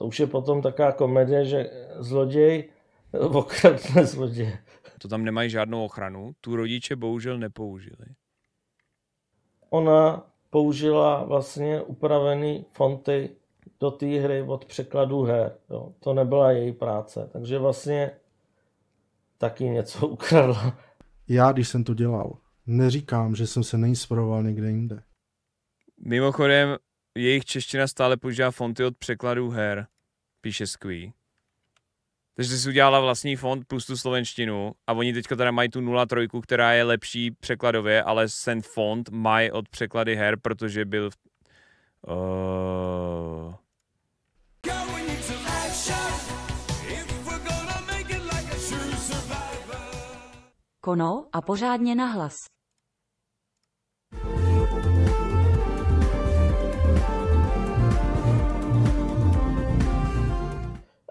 to už je potom taková komedie, že zloděj okradne zloděje. To tam nemají žádnou ochranu, tu rodiče bohužel nepoužili. Ona použila vlastně upravené fonty do té hry od překladu her. Jo. To nebyla její práce, takže vlastně taky něco ukradla. Já, když jsem to dělal, neříkám, že jsem se neinspiroval někde jinde. Mimochodem, jejich čeština stále používá fonty od překladů her, píše Squee. Takže si udělala vlastní fond plus tu slovenštinu a oni teďka teda mají tu 03, která je lepší překladově, ale ten fond mají od překlady her, protože byl v... Uh... Kono a pořádně nahlas.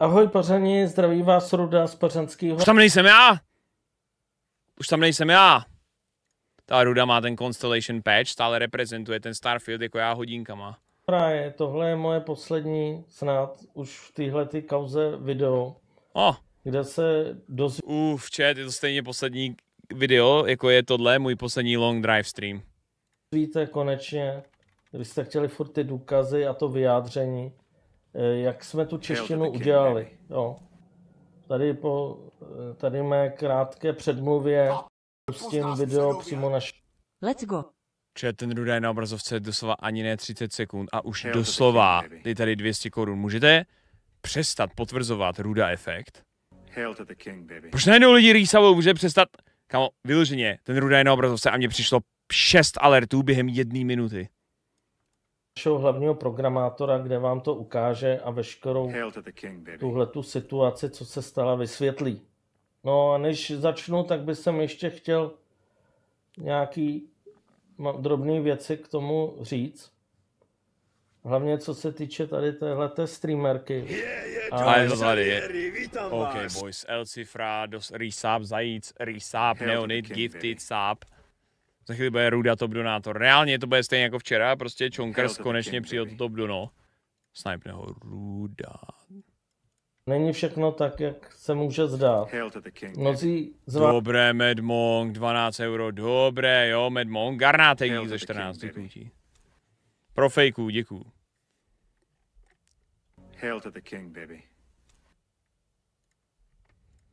Ahoj Pořani, zdraví vás Ruda z Pořanskýho. Už tam nejsem já! Už tam nejsem já! Ta Ruda má ten Constellation patch, stále reprezentuje ten Starfield jako já hodinkama. Právě, tohle je moje poslední snad už v téhle ty kauze video, oh. kde se dozví... Uf, chat, je to stejně poslední video, jako je tohle, můj poslední long drive stream. Víte konečně, vy jste chtěli furt ty důkazy a to vyjádření. Eh, jak jsme tu češtinu jo, udělali. Jo. Tady po eh, tady mé krátké předmluvě pustím video přímo na Let's go. Čili ten rudé na obrazovce je doslova ani ne 30 sekund a už jo, doslova je tady 200 korun. Můžete přestat potvrzovat ruda efekt? Hail to the king, baby. Proč najednou lidi rýsavou může přestat? Kamo, vyloženě, ten rudé na obrazovce a mně přišlo 6 alertů během jedné minuty našeho hlavního programátora, kde vám to ukáže a veškerou tuhle tu situaci, co se stala, vysvětlí. No a než začnu, tak bych jsem ještě chtěl nějaký drobné věci k tomu říct. Hlavně co se týče tady téhleté streamerky. Je, je, a je to tady, je. OK, boys, Elcifra, Resap, Zajíc, Resap, neonit Gifted, Sap. Za chvíli bude Ruda top donátor. Reálně to bude stejně jako včera, prostě Čonkers konečně přijel to top dono. Snipe ho Ruda. Není všechno tak, jak se může zdát. Mnozí zva... Dobré, Medmong, 12 euro, dobré, jo, Medmong, garnátek ze 14, děkuji Pro fejku, děkuji. Hail to the king, baby.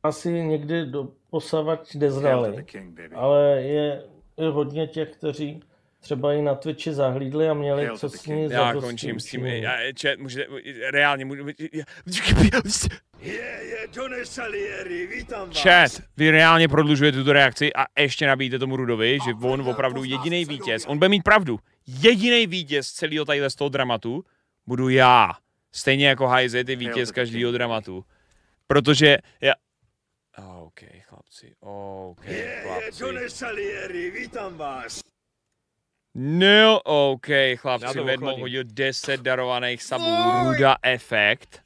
Asi někdy do posavač nezrali, ale je hodně těch, kteří třeba i na Twitchi zahlídli a měli jo, co s ní Já končím s tím, já, čet, eh, můžete, reálně můžu... Je, je, vítám vás. Chat, vy reálně prodlužujete tuto reakci a ještě nabíjte tomu Rudovi, že on opravdu jediný vítěz, on bude mít pravdu, jediný vítěz celého tadyhle z toho dramatu budu já. Stejně jako Hajze, je vítěz každého dramatu. Protože já... OK chlapci. OK, Je, chlapci. John Salieri, vítám vás. No, OK, chlapci, Vedmo hodil 10 darovaných sabů. Ruda efekt.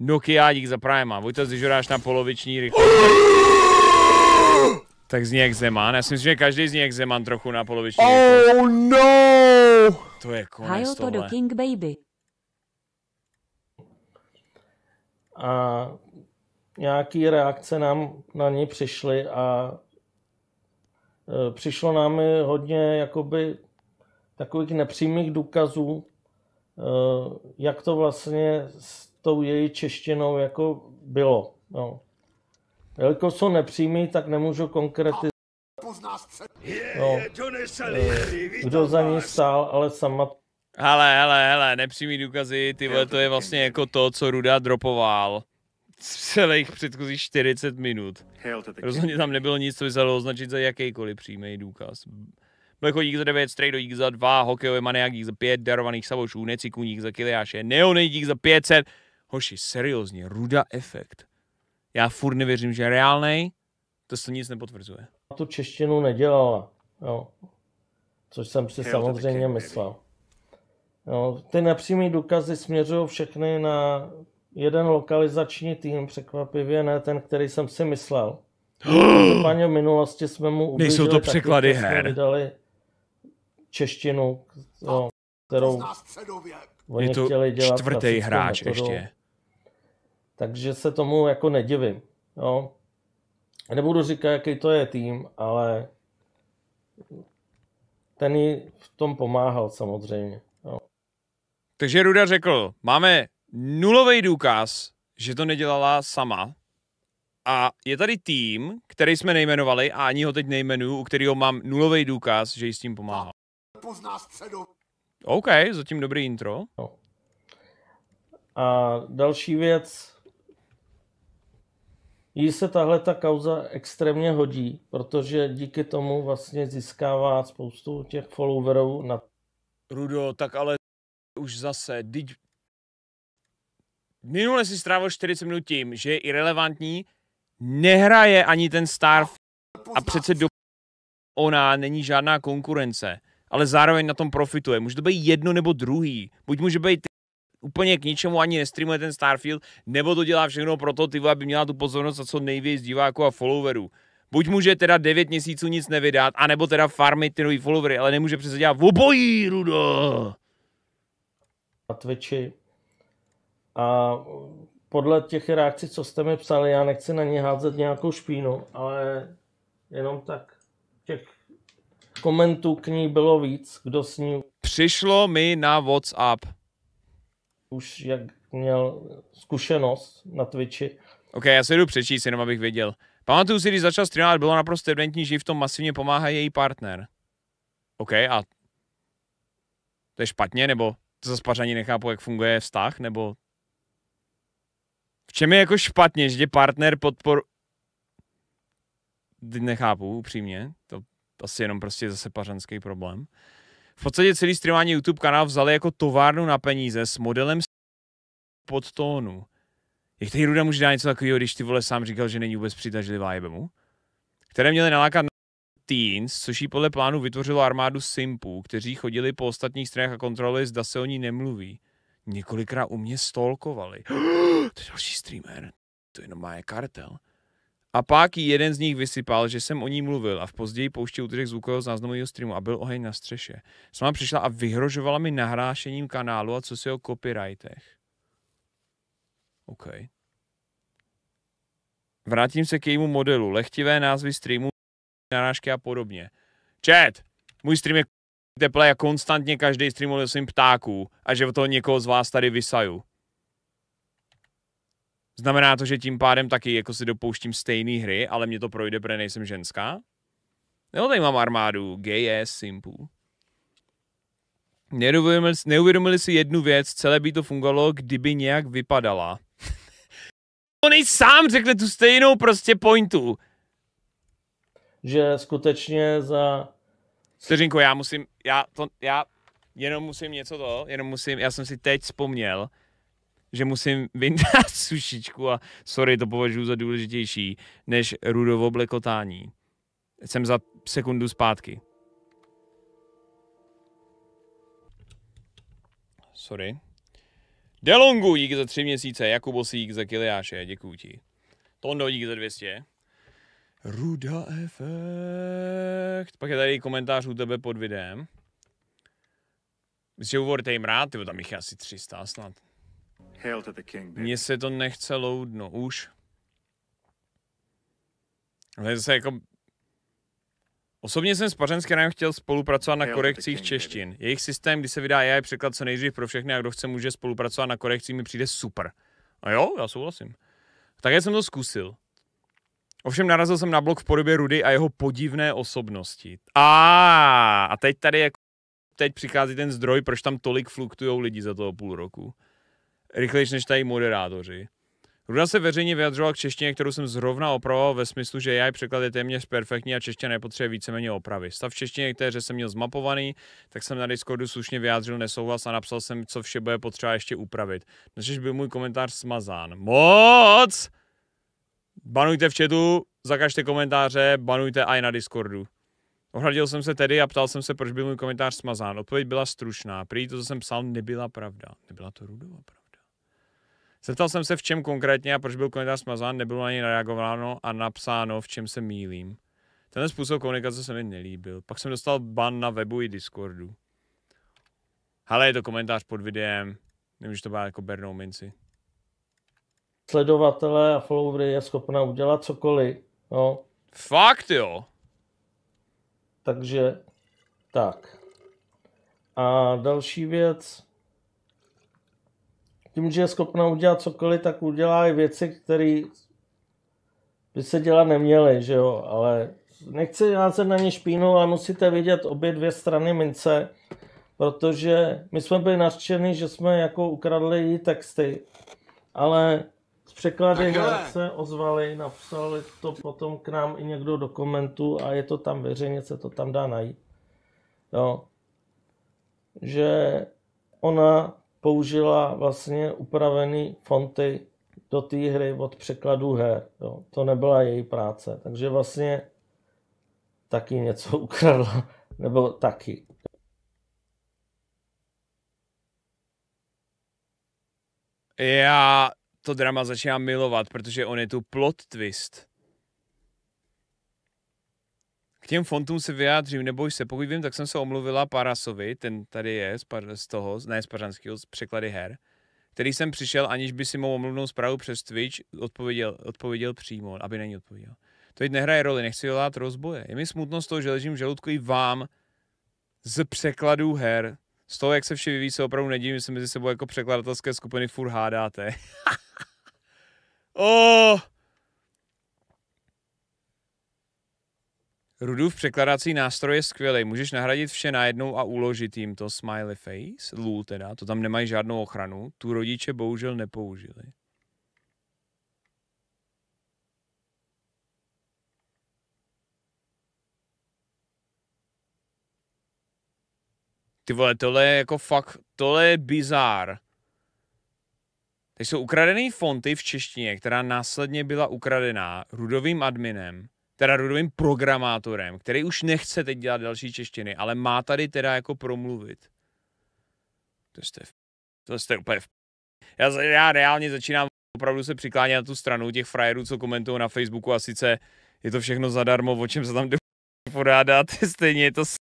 Nokia, dík za Prima. Vojta, když dáš na poloviční rychlost tak zní jak Zeman. Já si myslím, že každý zní jak Zeman trochu na poloviční. Oh no! To je konec to tohle. do King Baby. A nějaký reakce nám na ní přišly a e, přišlo nám hodně jakoby takových nepřímých důkazů, e, jak to vlastně s tou její češtinou jako bylo. No. Jelikož jsou nepřímý, tak nemůžu konkretizovat. No, e, kdo za ní stál, ale sama ale, ale, ale, nepřímý důkazy, ty vole, to je vlastně jako to, co Ruda dropoval celých předchozích 40 minut. Rozhodně tam nebylo nic, co by se dalo označit za jakýkoliv přímý důkaz. Blechodík za 9, Strejdo dík za 2, hokejové maniak dík za 5, darovaných sabočů, neciků dík za Kiliáše, Neonej dík za 500. Hoši, seriózně, ruda efekt. Já furt nevěřím, že je reálnej, to se nic nepotvrzuje. Tu češtinu nedělala, jo. Což jsem si Hell, samozřejmě myslel. Jo, ty nepřímý důkazy směřují všechny na jeden lokalizační tým, překvapivě ne ten, který jsem si myslel. Paně v minulosti jsme mu ublížili, Nejsou to překlady taky, her. Vydali češtinu, no, kterou oni to chtěli dělat čtvrtý hráč metodou. ještě. Takže se tomu jako nedivím. Jo. Nebudu říkat, jaký to je tým, ale ten jí v tom pomáhal samozřejmě. Jo. Takže Ruda řekl, máme nulový důkaz, že to nedělala sama. A je tady tým, který jsme nejmenovali a ani ho teď nejmenuju, u kterého mám nulový důkaz, že jí s tím pomáhá. Pozná středu. OK, zatím dobrý intro. No. A další věc. Jí se tahle ta kauza extrémně hodí, protože díky tomu vlastně získává spoustu těch followerů na... Rudo, tak ale už zase, minule si strávil 40 minut tím, že je irrelevantní, nehraje ani ten star a přece do ona není žádná konkurence, ale zároveň na tom profituje. Může to být jedno nebo druhý. Buď může být ty, úplně k ničemu ani nestreamuje ten Starfield, nebo to dělá všechno pro to, tyvo, aby měla tu pozornost a co nejvíc diváků a followerů. Buď může teda 9 měsíců nic nevydat, anebo teda farmit ty nový followery, ale nemůže přece dělat obojí, Rudo! Na Twitchi a podle těch reakcí, co jste mi psali, já nechci na ně házet nějakou špínu, ale jenom tak těch komentů k ní bylo víc, kdo s ní... Přišlo mi na WhatsApp. Už jak měl zkušenost na Twitchi. Ok, já se jdu přečíst, jenom abych věděl. Pamatuju si, když začal streamovat, bylo naprosto evidentní, že v tom masivně pomáhá její partner. OK, a to je špatně, nebo to zase nechápu, jak funguje vztah, nebo čem je jako špatně, že partner podpor... Teď nechápu, upřímně, to asi jenom prostě zase pařanský problém. V podstatě celý streamování YouTube kanál vzali jako továrnu na peníze s modelem podtónu. Jak tady Ruda může dát něco takového, když ty vole sám říkal, že není vůbec přitažlivá jebemu? Které měly nalákat na Teens, což jí podle plánu vytvořilo armádu simpů, kteří chodili po ostatních stranách a kontrolovali, zda se o ní nemluví několikrát u mě stolkovali. To je další streamer, to jenom má je kartel. A pak jeden z nich vysypal, že jsem o ní mluvil a v později pouště útržek zvukového záznamu jeho streamu a byl oheň na střeše. Sama přišla a vyhrožovala mi nahrášením kanálu a co si o copyrightech. OK. Vrátím se k jejímu modelu. Lechtivé názvy streamu, narážky a podobně. Chat! Můj stream je teple jak konstantně každý streamuje svým ptáků a že to někoho z vás tady vysaju. Znamená to, že tím pádem taky jako si dopouštím stejné hry, ale mě to projde, protože nejsem ženská? Nebo tady mám armádu gay e simpů. Neuvědomili, neuvědomili si jednu věc, celé by to fungovalo, kdyby nějak vypadala. On i sám řekne tu stejnou prostě pointu. Že skutečně za Steřinko, já musím, já to, já jenom musím něco to, jenom musím, já jsem si teď vzpomněl, že musím vyndat sušičku a sorry, to považuji za důležitější, než rudovo blekotání. Jsem za sekundu zpátky. Sorry. Delongu, díky za tři měsíce, Jakubosík za Kiliáše, děkuji ti. Tondo, díky za 200. Ruda efekt. Pak je tady komentář u tebe pod videem. Že uvorte jim rád, tyvo, tam jich je asi 300 snad. Mně se to nechce loudno, už. Ale zase jako... Osobně jsem s Pařenskerem chtěl spolupracovat na korekcích češtin. Jejich systém, kdy se vydá AI překlad co nejdřív pro všechny a kdo chce, může spolupracovat na korekcích, mi přijde super. A jo, já souhlasím. Také jsem to zkusil. Ovšem narazil jsem na blog v podobě Rudy a jeho podivné osobnosti. A, a teď tady jako teď přichází ten zdroj, proč tam tolik fluktují lidi za toho půl roku. Rychlejší než tady moderátoři. Ruda se veřejně vyjadřoval k češtině, kterou jsem zrovna opravoval ve smyslu, že já překlad je téměř perfektní a čeština nepotřebuje víceméně opravy. Stav v češtině, které jsem měl zmapovaný, tak jsem na Discordu slušně vyjádřil nesouhlas a napsal jsem, co vše bude potřeba ještě upravit. Dnes byl můj komentář smazán. Moc! Banujte v chatu, zakažte komentáře, banujte i na Discordu. Ohradil jsem se tedy a ptal jsem se, proč byl můj komentář smazán. Odpověď byla stručná. Prý to, co jsem psal, nebyla pravda. Nebyla to Rudova pravda. Zeptal jsem se, v čem konkrétně a proč byl komentář smazán, nebylo na něj reagováno a napsáno, v čem se mýlím. Ten způsob komunikace se mi nelíbil. Pak jsem dostal ban na webu i Discordu. Ale je to komentář pod videem. Nemůžu to být jako bernou minci sledovatele a followery je schopna udělat cokoliv. No. Fakt jo? Takže tak. A další věc, tím, že je schopna udělat cokoliv, tak udělá i věci, které by se dělat neměly, že jo, ale nechci házet na ně špínu, ale musíte vidět obě dvě strany mince, protože my jsme byli nařčeni, že jsme jako ukradli její texty, ale překlady se ozvali, napsali to potom k nám i někdo do komentů a je to tam veřejně, se to tam dá najít. Jo. Že ona použila vlastně upravený fonty do té hry od překladu her. Jo. To nebyla její práce, takže vlastně taky něco ukradla, nebo taky. Já to drama začíná milovat, protože on je tu plot twist. K těm fontům se vyjádřím, neboj se, pokud vím, tak jsem se omluvila Parasovi, ten tady je z, par, z toho, ne z Pařanského, z překlady her, který jsem přišel, aniž by si mou omluvnou zprávu přes Twitch odpověděl, odpověděl přímo, aby není odpověděl. To teď nehraje roli, nechci dělat rozboje. Je mi smutno z toho, že ležím v žaludku i vám z překladů her. Z toho, jak se vše vyvíjí, se opravdu nedívím, že se mezi sebou jako překladatelské skupiny furt hádáte. Oh. Rudův překladací nástroj je skvělý. Můžeš nahradit vše najednou a uložit jim to smiley face, Lů teda, to tam nemají žádnou ochranu. Tu rodiče bohužel nepoužili. Ty vole, tohle je jako fakt, tohle je bizár tak jsou ukradené fonty v češtině, která následně byla ukradená rudovým adminem, teda rudovým programátorem, který už nechce teď dělat další češtiny, ale má tady teda jako promluvit. To jste, v... to jste úplně v... já, já reálně začínám opravdu se přiklánět na tu stranu těch frajerů, co komentují na Facebooku a sice je to všechno zadarmo, o čem se tam jde podádat, stejně je to s...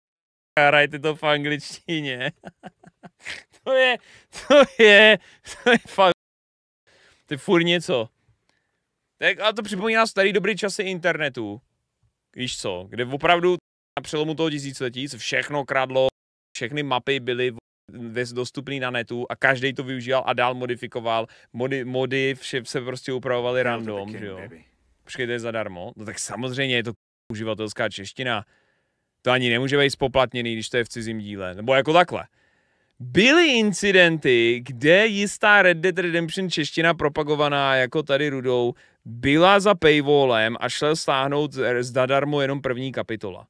hrajte to v angličtině. to je, to je, to je fakt ty furt něco. Tak a to připomíná starý dobrý časy internetu. Víš co, kde opravdu na přelomu toho tisíciletí se všechno kradlo, všechny mapy byly dostupný na netu a každý to využíval a dál modifikoval. Mody, mody vše se prostě upravovali random, že jo. Počkej, to je zadarmo. No tak samozřejmě je to uživatelská čeština. To ani nemůže být spoplatněný, když to je v cizím díle. Nebo jako takhle byly incidenty, kde jistá Red Dead Redemption čeština propagovaná jako tady Rudou byla za paywallem a šla stáhnout zdarmo jenom první kapitola.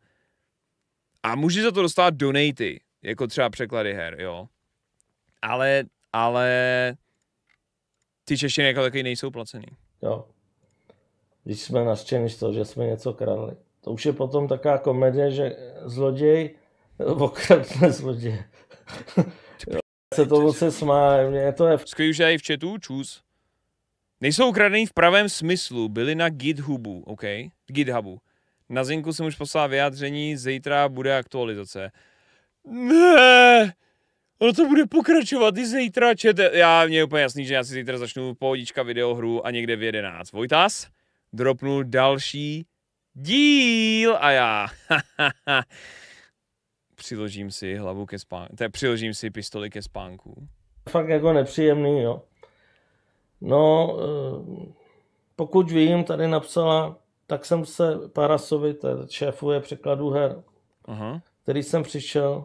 A může za to dostat donaty, jako třeba překlady her, jo. Ale, ale ty češtiny jako taky nejsou placený. Jo. Když jsme nastěni z toho, že jsme něco kradli. To už je potom taková komedie, že zloděj okradne zloděje se to se smá, mě to je... Skvěl, už i v chatu, čus. Nejsou ukradený v pravém smyslu, Byli na GitHubu, OK? GitHubu. Na Zinku jsem už poslal vyjádření, zítra bude aktualizace. Ne! Ono to bude pokračovat i zítra, čete. Já, mě je úplně jasný, že já si zítra začnu pohodička videohru a někde v 11. Vojtas dropnul další díl a já. přiložím si hlavu ke spánku, teda přiložím si pistoli ke spánku. Fakt jako nepříjemný, jo. No, eh, pokud vím, tady napsala, tak jsem se Parasovi, šéfuje překladu her, Aha. který jsem přišel,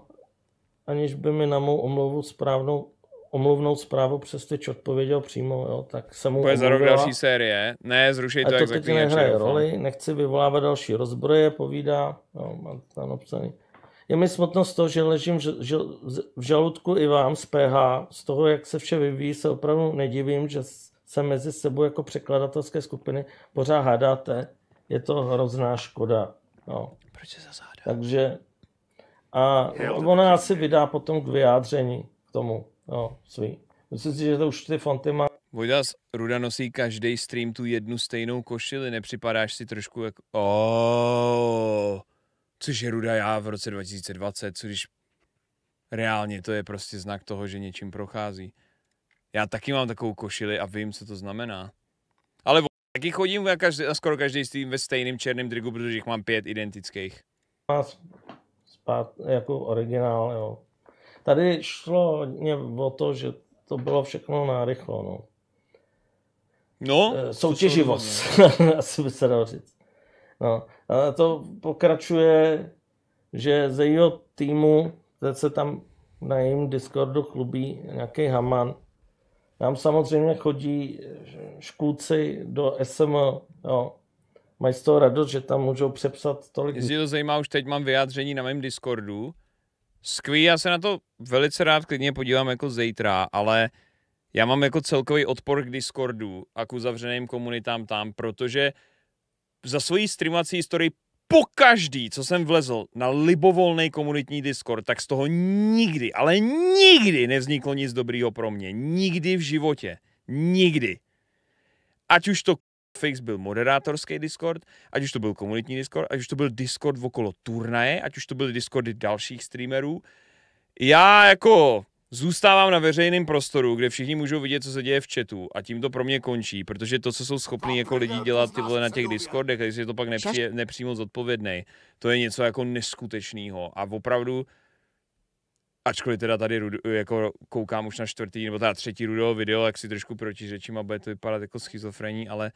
aniž by mi na mou omluvu správnou omluvnou zprávu přes tyč odpověděl přímo, jo, tak jsem mu za rok další série, ne, zrušej to, to jak to teď nehraje roli, nechci vyvolávat další rozbroje, povídá, jo, mám tam obsaný. Je mi smutno z toho, že ležím v, žaludku i vám z PH. Z toho, jak se vše vyvíjí, se opravdu nedivím, že se mezi sebou jako překladatelské skupiny pořád hádáte. Je to hrozná škoda. No. Proč se zase hádá? Takže a ona asi vydá potom k vyjádření k tomu no, svý. Myslím si, že to už ty fonty má. Vojdas, Ruda nosí každý stream tu jednu stejnou košili, nepřipadáš si trošku jako... Oh což je ruda já v roce 2020, co když reálně to je prostě znak toho, že něčím prochází. Já taky mám takovou košili a vím, co to znamená. Ale taky chodím na, každý, na skoro každý s tím ve stejným černém drigu, protože jich mám pět identických. Má spát jako originál, jo. Tady šlo mě o to, že to bylo všechno na rychlo, no. No? Eh, soutěživost, asi by se dalo říct. No, ale to pokračuje, že ze jeho týmu, teď se tam na jejím Discordu chlubí nějaký Haman, nám samozřejmě chodí škůdci do SM, jo. No, mají z toho radost, že tam můžou přepsat tolik. Jestli to zajímá, už teď mám vyjádření na mém Discordu. Skvělé. já se na to velice rád klidně podívám jako zítra, ale já mám jako celkový odpor k Discordu a k uzavřeným komunitám tam, protože za svoji streamovací historii po každý, co jsem vlezl na libovolný komunitní Discord, tak z toho nikdy, ale nikdy nevzniklo nic dobrýho pro mě. Nikdy v životě. Nikdy. Ať už to fix byl moderátorský Discord, ať už to byl komunitní Discord, ať už to byl Discord okolo turnaje, ať už to byly Discordy dalších streamerů. Já jako Zůstávám na veřejném prostoru, kde všichni můžou vidět, co se děje v chatu a tím to pro mě končí, protože to, co jsou schopní jako lidi dělat ty vole na těch Discordech, když je to pak nepří, nepřímo zodpovědný, to je něco jako neskutečného a opravdu ačkoliv teda tady jako koukám už na čtvrtý nebo teda třetí rudého video, jak si trošku protiřečím a bude to vypadat jako schizofrení, ale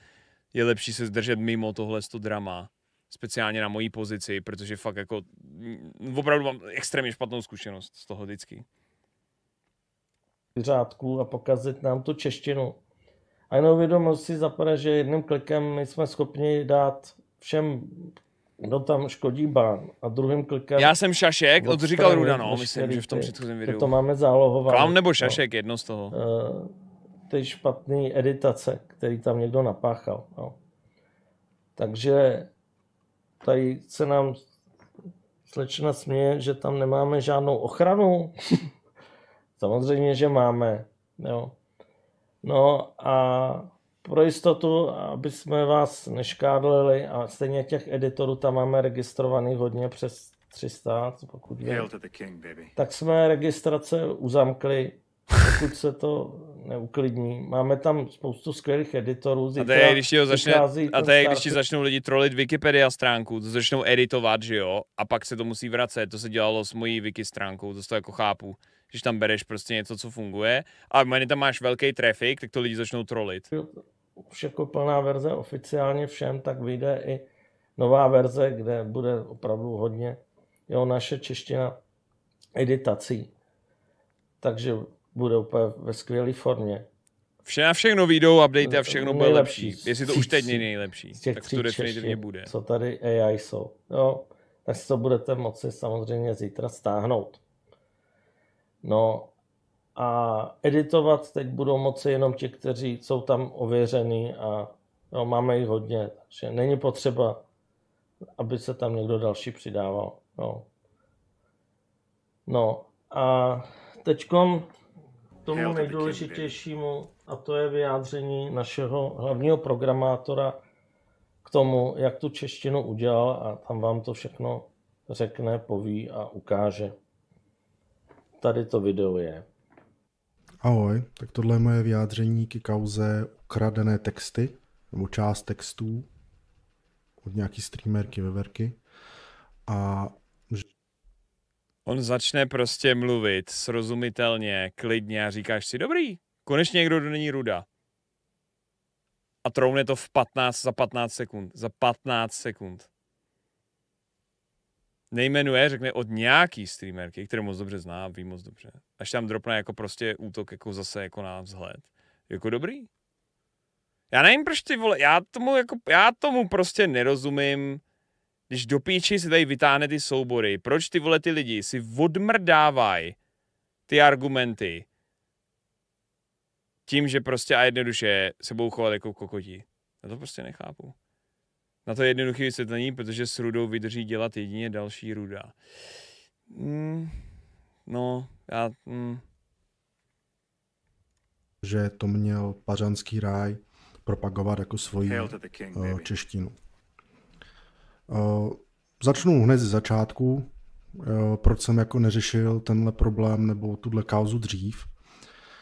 je lepší se zdržet mimo tohle to drama, speciálně na mojí pozici, protože fakt jako mm, opravdu mám extrémně špatnou zkušenost z toho vždycky kuřátků a pokazit nám tu češtinu. A jenom vědomil si zapadá, že jedním klikem my jsme schopni dát všem, kdo tam škodí bán. A druhým klikem... Já jsem Šašek, to říkal Ruda, no, myslím, že v tom předchozím videu. To máme zálohované. Klam nebo no. Šašek, no. jedno z toho. Uh, ty špatné editace, který tam někdo napáchal. No. Takže tady se nám slečna směje, že tam nemáme žádnou ochranu. Samozřejmě, že máme. Jo. No a pro jistotu, aby jsme vás neškádlili, a stejně těch editorů tam máme registrovaný hodně přes 300, pokud vím, tak jsme registrace uzamkli, pokud se to neuklidní. Máme tam spoustu skvělých editorů. A to je, když, ho začne, a to je, když ti začnou lidi trolit Wikipedia stránku, to začnou editovat, že jo, a pak se to musí vracet. To se dělalo s mojí Wiki stránkou, to, to jako chápu když tam bereš prostě něco, co funguje a když tam máš velký trafik, tak to lidi začnou trolit. Už jako plná verze oficiálně všem, tak vyjde i nová verze, kde bude opravdu hodně jo, naše čeština editací. Takže bude úplně ve skvělé formě. Vše na všechno vyjdou update a všechno bude lepší. Jestli to už teď není nejlepší, tak to definitivně bude. Co tady AI jsou. Jo, tak si to budete moci samozřejmě zítra stáhnout. No a editovat teď budou moci jenom ti, kteří jsou tam ověřený a jo, máme jich hodně, takže není potřeba, aby se tam někdo další přidával. No, no a k tomu nejdůležitějšímu, a to je vyjádření našeho hlavního programátora k tomu, jak tu češtinu udělal a tam vám to všechno řekne, poví a ukáže tady to video je. Ahoj, tak tohle je moje vyjádření k kauze ukradené texty, nebo část textů od nějaký streamerky, veverky. A On začne prostě mluvit srozumitelně, klidně a říkáš si, dobrý, konečně někdo, do není ruda. A troune to v 15, za 15 sekund. Za 15 sekund nejmenuje, řekne od nějaký streamerky, kterou moc dobře zná, ví moc dobře. Až tam dropne jako prostě útok jako zase jako na vzhled. Jako dobrý. Já nevím, proč ty vole, já tomu, jako, já tomu prostě nerozumím, když do píči si tady vytáhne ty soubory, proč ty vole ty lidi si odmrdávají ty argumenty tím, že prostě a jednoduše se budou chovat jako kokoti. Já to prostě nechápu. Na to je jednoduché vysvětlení, protože s rudou vydrží dělat jedině další ruda. Mm, no, já... Mm. Že to měl pařanský ráj propagovat jako svoji king, uh, češtinu. Uh, začnu hned ze začátku, uh, proč jsem jako neřešil tenhle problém nebo tuhle kauzu dřív.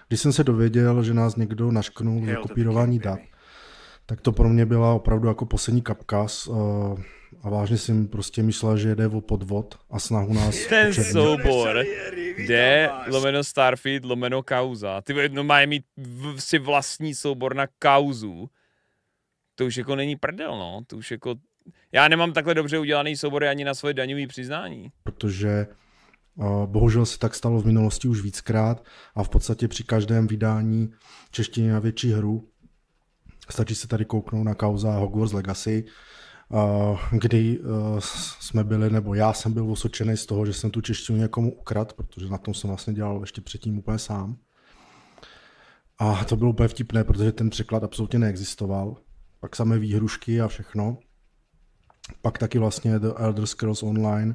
Když jsem se dověděl, že nás někdo našknul za kopírování dat, baby tak to pro mě byla opravdu jako poslední kapka eh, a vážně jsem prostě myslel, že jde o podvod a snahu nás Ten učebnit. soubor jde lomeno Starfield, lomeno kauza. Ty jedno mají mít v, si vlastní soubor na kauzu. To už jako není prdel, no. To už jako... Já nemám takhle dobře udělaný soubory ani na svoje daňové přiznání. Protože eh, Bohužel se tak stalo v minulosti už víckrát a v podstatě při každém vydání češtiny na větší hru Stačí se tady kouknout na kauza Hogwarts Legacy, kdy e, jsme byli, nebo já jsem byl osočený z toho, že jsem tu češtinu někomu ukradl, protože na tom jsem vlastně dělal ještě předtím úplně sám. A to bylo úplně vtipné, protože ten překlad absolutně neexistoval. Pak samé výhrušky a všechno. Pak taky vlastně The Elder Scrolls Online,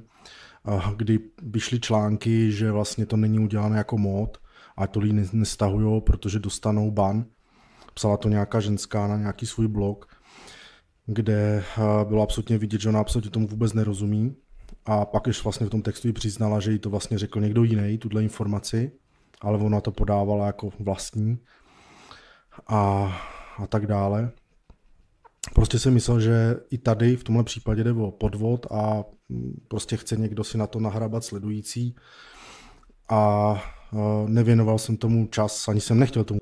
kdy vyšly články, že vlastně to není udělané jako mod a to lidi nestahují, protože dostanou ban psala to nějaká ženská na nějaký svůj blog, kde eh, bylo absolutně vidět, že ona absolutně tomu vůbec nerozumí. A pak, ještě vlastně v tom textu ji přiznala, že jí to vlastně řekl někdo jiný, tuhle informaci, ale ona to podávala jako vlastní a, a tak dále. Prostě jsem myslel, že i tady v tomhle případě jde o podvod a mm, prostě chce někdo si na to nahrabat sledující a eh, nevěnoval jsem tomu čas, ani jsem nechtěl tomu.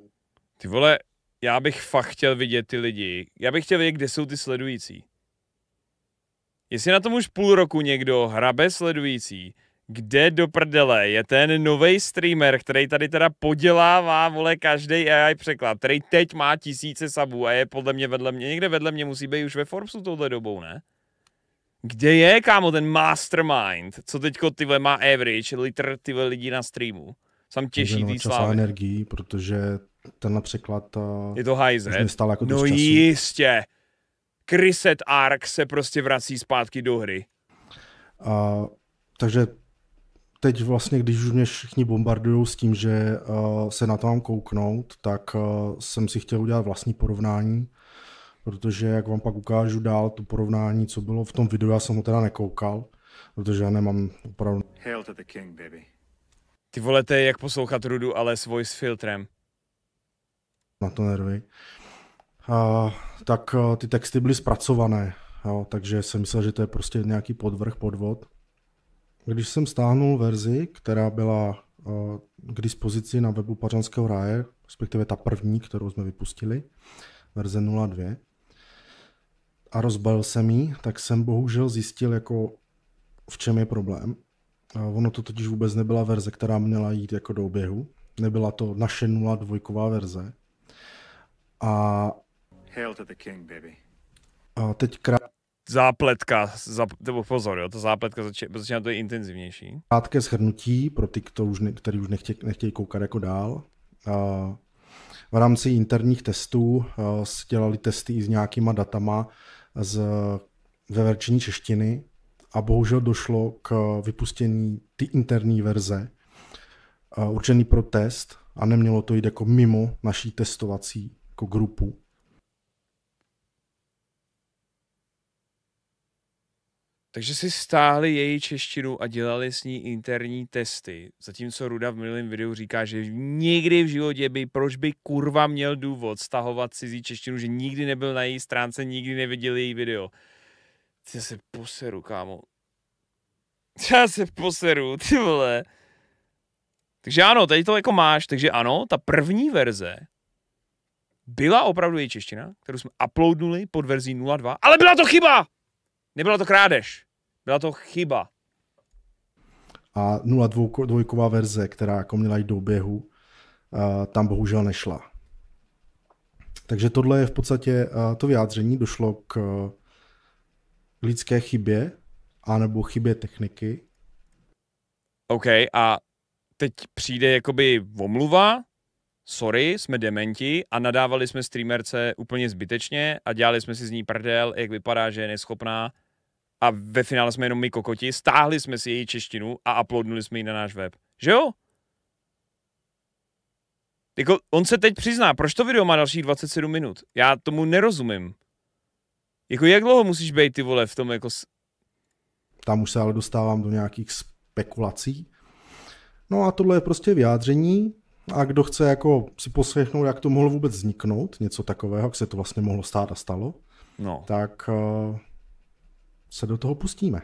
Ty vole, já bych fakt chtěl vidět ty lidi. Já bych chtěl vědět, kde jsou ty sledující. Jestli na tom už půl roku někdo hrabe sledující, kde do prdele je ten nový streamer, který tady teda podělává, vole, každý AI překlad, který teď má tisíce sabů a je podle mě vedle mě, někde vedle mě musí být už ve Forbesu touhle dobou, ne? Kde je, kámo, ten mastermind, co teďko, ty vole, má average, litr, ty lidí na streamu? Sam těší ty slávy. energii, protože ten například... Eh, je to hajzer. Jako no jistě. Kryset Ark se prostě vrací zpátky do hry. Uh, takže teď vlastně, když už mě všichni bombardují s tím, že uh, se na to mám kouknout, tak uh, jsem si chtěl udělat vlastní porovnání, protože jak vám pak ukážu dál to porovnání, co bylo v tom videu, já jsem ho teda nekoukal, protože já nemám opravdu... Hail to the king, baby. Ty je jak poslouchat Rudu, ale s voice filtrem na to nervy, a, tak a, eh, ty texty byly zpracované, jo, takže jsem myslel, že to je prostě nějaký podvrh, podvod. Když jsem stáhnul verzi, která byla eh, k dispozici na webu Pařanského ráje, respektive ta první, kterou jsme vypustili, verze 02, a rozbalil jsem ji, tak jsem bohužel zjistil, jako v čem je problém. A ono to totiž vůbec nebyla verze, která měla jít jako do oběhu. Nebyla to naše 02 verze. A, a teď krá... Zápletka, zap, nebo pozor, jo, ta zápletka zač, začíná to je intenzivnější. Krátké shrnutí pro ty, kteří už ne, který už nechtějí koukat jako dál. A, v rámci interních testů se dělali testy i s nějakýma datama z, ve verčení češtiny a bohužel došlo k vypustění ty interní verze určený pro test a nemělo to jít jako mimo naší testovací jako grupu. Takže si stáhli její češtinu a dělali s ní interní testy. Zatímco Ruda v minulém videu říká, že nikdy v životě by, proč by kurva měl důvod stahovat cizí češtinu, že nikdy nebyl na její stránce, nikdy neviděl její video. Ty se poseru, kámo. Já se poseru, ty vole. Takže ano, tady to jako máš, takže ano, ta první verze byla opravdu její čeština, kterou jsme uploadnuli pod verzí 0.2, ale byla to chyba! Nebyla to krádež, byla to chyba. A 0.2 verze, která jako měla jít do běhu, eh, tam bohužel nešla. Takže tohle je v podstatě eh, to vyjádření, došlo k eh, lidské chybě, anebo chybě techniky. OK, a teď přijde jakoby omluva, sorry, jsme dementi a nadávali jsme streamerce úplně zbytečně a dělali jsme si z ní prdel, jak vypadá, že je neschopná a ve finále jsme jenom my kokoti, stáhli jsme si její češtinu a uploadnuli jsme ji na náš web. Že jo? Jako, on se teď přizná, proč to video má dalších 27 minut? Já tomu nerozumím. Jako, jak dlouho musíš být ty vole v tom jako... S... Tam už se ale dostávám do nějakých spekulací. No a tohle je prostě vyjádření, a kdo chce jako si poslechnout, jak to mohlo vůbec vzniknout, něco takového, jak se to vlastně mohlo stát a stalo, no. tak uh, se do toho pustíme.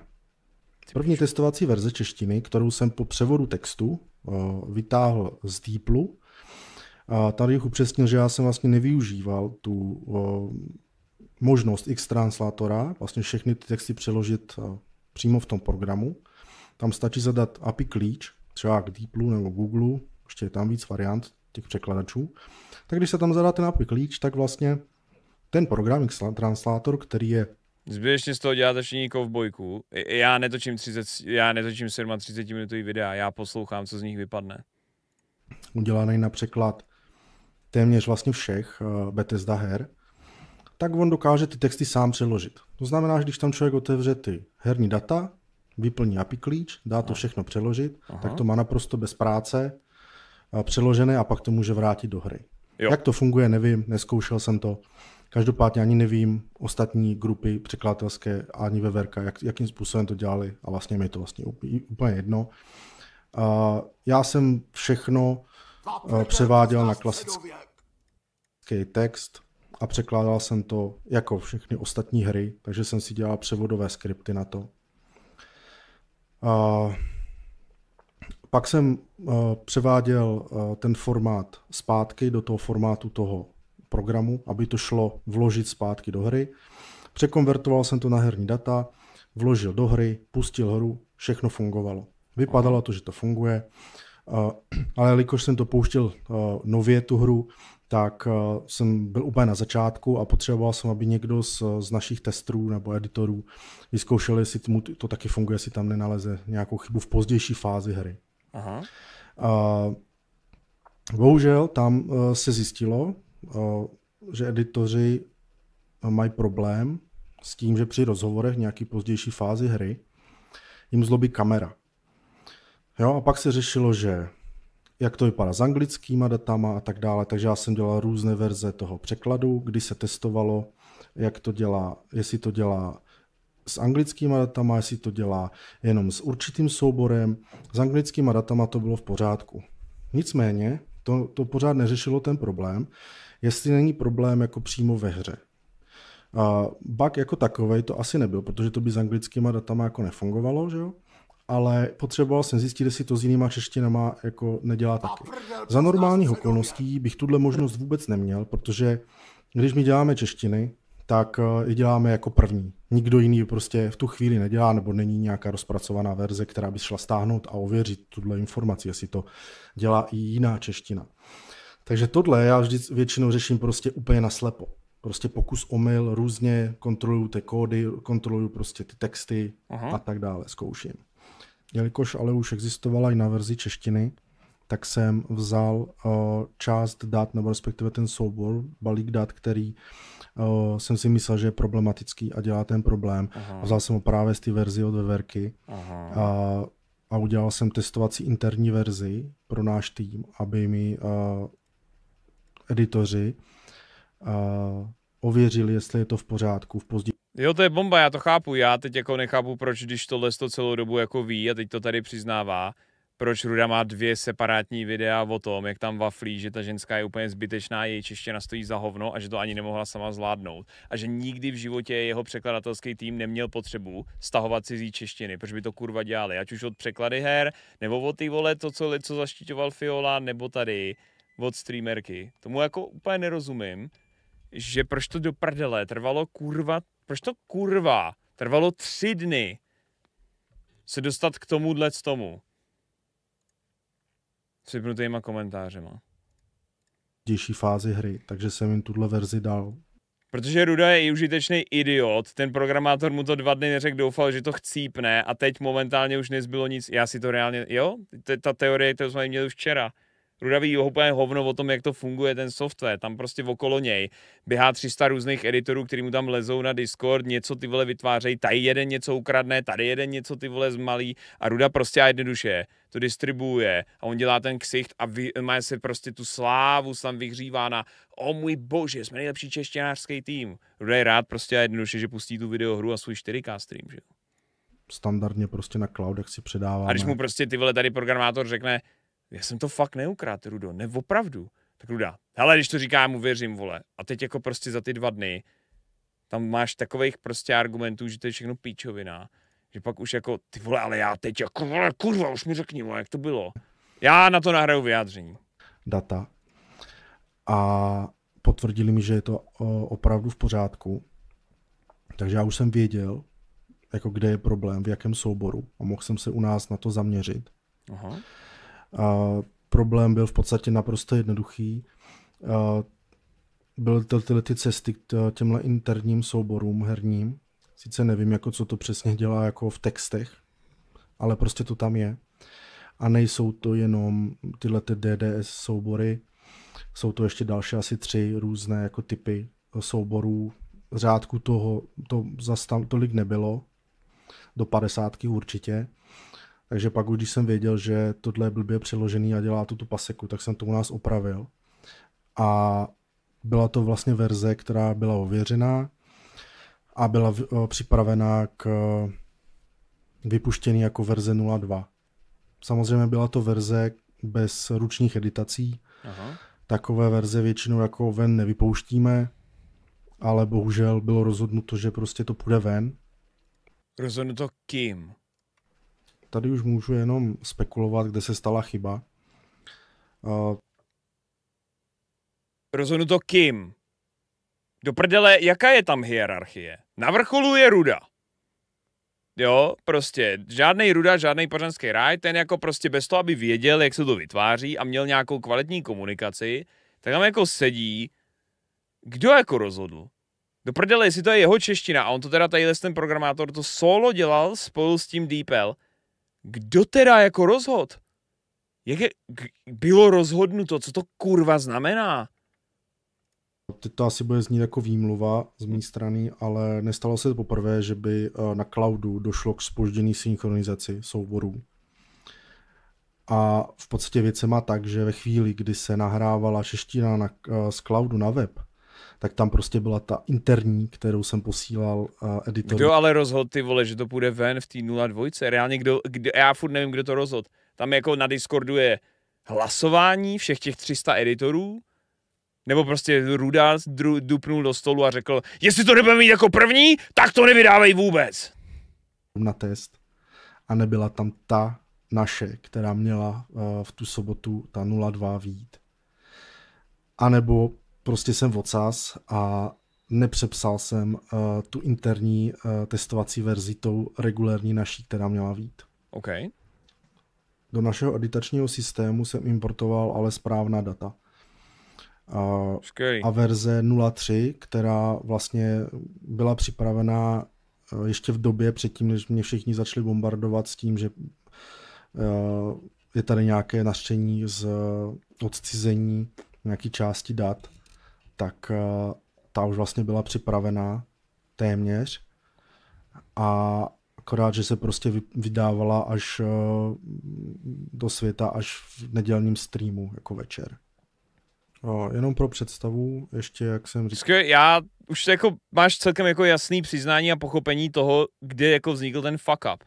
První testovací verze češtiny, kterou jsem po převodu textu uh, vytáhl z Deeplu, a tady bych upřesnil, že já jsem vlastně nevyužíval tu uh, možnost X-translátora, vlastně všechny ty texty přeložit uh, přímo v tom programu. Tam stačí zadat API klíč, třeba k Deeplu nebo Google, ještě je tam víc variant těch překladačů, tak když se tam zadáte na klíč, tak vlastně ten program Translator, který je Zbytečně z toho děláte všichni kovbojku. Já netočím, 30, já netočím 37 minutový videa, já poslouchám, co z nich vypadne. Udělaný na překlad téměř vlastně všech eh, Bethesda her, tak on dokáže ty texty sám přeložit. To znamená, že když tam člověk otevře ty herní data, vyplní API klíč, dá to všechno přeložit, Aha. tak to má naprosto bez práce Eh, přeložené a pak to může vrátit do hry. Jo. Jak to funguje, nevím, neskoušel jsem to. Každopádně ani nevím ostatní grupy překladatelské ani veverka, jak, jakým způsobem to dělali a vlastně mi je to vlastně úplně jedno. Uh, já jsem všechno uh, převáděl na klasický text a překládal jsem to jako všechny ostatní hry, takže jsem si dělal převodové skripty na to. Uh, pak jsem uh, převáděl uh, ten formát zpátky do toho formátu toho programu, aby to šlo vložit zpátky do hry. Překonvertoval jsem to na herní data, vložil do hry, pustil hru, všechno fungovalo. Vypadalo to, že to funguje, uh, ale jelikož jsem to pouštěl nově tu hru, tak jsem byl úplně na začátku a potřeboval jsem, aby někdo z, z našich testrů nebo editorů vyzkoušel, jestli mu to taky funguje, jestli tam nenaleze nějakou chybu v pozdější fázi hry. Aha. Uh, bohužel tam eh, se zjistilo, eh, že editoři eh, mají problém s tím, že při rozhovorech v nějaký pozdější fázi hry jim zlobí kamera. Jo, a pak se řešilo, že jak to vypadá s anglickýma datama a tak dále, takže já jsem dělal různé verze toho překladu, kdy se testovalo, jak to dělá, jestli to dělá s anglickými datama, jestli to dělá jenom s určitým souborem, s anglickými datama to bylo v pořádku. Nicméně to, to pořád neřešilo ten problém, jestli není problém jako přímo ve hře. A bug jako takový to asi nebyl, protože to by s anglickými datama jako nefungovalo, že jo? ale potřeboval jsem zjistit, jestli to s jinýma češtinama jako nedělá taky. Za normálních okolností bych tuhle možnost vůbec neměl, protože když my děláme češtiny, tak ji eh, děláme jako první. Nikdo jiný prostě v tu chvíli nedělá, nebo není nějaká rozpracovaná verze, která by šla stáhnout a ověřit tuhle informaci, jestli to dělá i jiná čeština. Takže tohle já vždy většinou řeším prostě úplně naslepo. Prostě pokus omyl, různě kontroluju ty kódy, kontroluju prostě ty texty a tak dále, zkouším. Jelikož ale už existovala i na verzi češtiny, tak jsem vzal uh, část dat, nebo respektive ten soubor, balík dat, který uh, uh, jsem si myslel, že je problematický a dělá ten problém. Aha. vzal jsem ho právě z té verzi od Veverky A, a udělal jsem testovací interní verzi pro náš tým, aby mi uh, editoři uh, ověřili, jestli je to v pořádku v později. Jo, to je bomba, já to chápu. Já teď jako nechápu, proč, když tohle to celou dobu jako ví a teď to tady přiznává, proč Ruda má dvě separátní videa o tom, jak tam vaflí, že ta ženská je úplně zbytečná, její čeština stojí za hovno a že to ani nemohla sama zvládnout. A že nikdy v životě jeho překladatelský tým neměl potřebu stahovat cizí češtiny, proč by to kurva dělali, ať už od překlady her, nebo od ty vole, to, co, co zaštiťoval Fiola, nebo tady od streamerky. Tomu jako úplně nerozumím, že proč to do prdele trvalo kurva, proč to kurva trvalo tři dny se dostat k tomuhle tomu připnutýma komentářema. Těžší fázi hry, takže jsem jim tuhle verzi dal. Protože Ruda je i užitečný idiot, ten programátor mu to dva dny neřekl, doufal, že to chcípne a teď momentálně už nezbylo nic, já si to reálně, jo, ta teorie, kterou jsme měli už včera, Rudavý úplně hovno o tom, jak to funguje, ten software, tam prostě okolo něj běhá 300 různých editorů, který mu tam lezou na Discord, něco ty vole vytvářejí, tady jeden něco ukradne, tady jeden něco ty vole zmalí a Ruda prostě a jednoduše to distribuuje a on dělá ten ksicht a vy, má se prostě tu slávu tam vyhřívá na o můj bože, jsme nejlepší češtinářský tým. Ruda je rád prostě a jednoduše, že pustí tu videohru a svůj 4K stream, že standardně prostě na cloudech si předává. A když mu prostě ty vole tady programátor řekne, já jsem to fakt neukrát, Rudo, ne opravdu. Tak Ruda, hele, když to říká, já mu věřím, vole. A teď jako prostě za ty dva dny tam máš takových prostě argumentů, že to je všechno píčovina, že pak už jako, ty vole, ale já teď jako, vole, kurva, už mi řekni, vole, jak to bylo. Já na to nahraju vyjádření. Data. A potvrdili mi, že je to opravdu v pořádku. Takže já už jsem věděl, jako kde je problém, v jakém souboru a mohl jsem se u nás na to zaměřit. Aha. A problém byl v podstatě naprosto jednoduchý. A byly to tyhle ty cesty k eh, těmhle interním souborům herním. Sice nevím, jako co to přesně dělá jako v textech, ale prostě to tam je. A nejsou to jenom tyhle ty DDS soubory, jsou to ještě další asi tři různé jako typy eh, souborů. Řádku toho to zase tam tolik nebylo, do padesátky určitě, takže pak, když jsem věděl, že tohle je blbě přeložený a dělá tu tu paseku, tak jsem to u nás opravil. A byla to vlastně verze, která byla ověřená a byla eh, připravená k eh, vypuštění jako verze 0.2. Samozřejmě byla to verze bez ručních editací. Aha. Takové verze většinou jako ven nevypouštíme, ale bohužel bylo rozhodnuto, že prostě to půjde ven. Rozhodnuto kým? tady už můžu jenom spekulovat, kde se stala chyba. Uh... Rozhodnuto kým? Do prdele, jaká je tam hierarchie? Na vrcholu je Ruda. Jo, prostě žádný Ruda, žádný pořanský ráj, ten jako prostě bez toho, aby věděl, jak se to vytváří a měl nějakou kvalitní komunikaci, tak tam jako sedí, kdo jako rozhodl? Do prdele, jestli to je jeho čeština a on to teda tady ten programátor to solo dělal spolu s tím DeepL, kdo teda jako rozhod? Jak je, k, bylo rozhodnuto? Co to kurva znamená? Teď to asi bude znít jako výmluva z mé strany, ale nestalo se to poprvé, že by eh, na cloudu došlo k spožděný synchronizaci souborů. A v podstatě věc se má tak, že ve chvíli, kdy se nahrávala čeština na, eh, z cloudu na web, tak tam prostě byla ta interní, kterou jsem posílal uh, eh, editoru. Kdo ale rozhodl ty vole, že to půjde ven v té 02? Reálně kdo, kdo, já furt nevím, kdo to rozhodl. Tam jako na Discordu je hlasování všech těch 300 editorů, nebo prostě Ruda dru, dupnul do stolu a řekl, jestli to nebudeme mít jako první, tak to nevydávej vůbec. Na test a nebyla tam ta naše, která měla uh, v tu sobotu ta 02 vít. A nebo prostě jsem odsaz a nepřepsal jsem uh, tu interní uh, testovací verzi tou regulérní naší, která měla být. OK. Do našeho editačního systému jsem importoval ale správná data. Uh, a verze 0.3, která vlastně byla připravená uh, ještě v době předtím, než mě všichni začali bombardovat s tím, že uh, je tady nějaké nařčení z odcizení nějaký části dat, tak eh, ta už vlastně byla připravená téměř a akorát, že se prostě vydávala až eh, do světa až v nedělním streamu jako večer. O, jenom pro představu, ještě jak jsem říkal. Já už jako máš celkem jako jasný přiznání a pochopení toho, kde jako vznikl ten fuck up.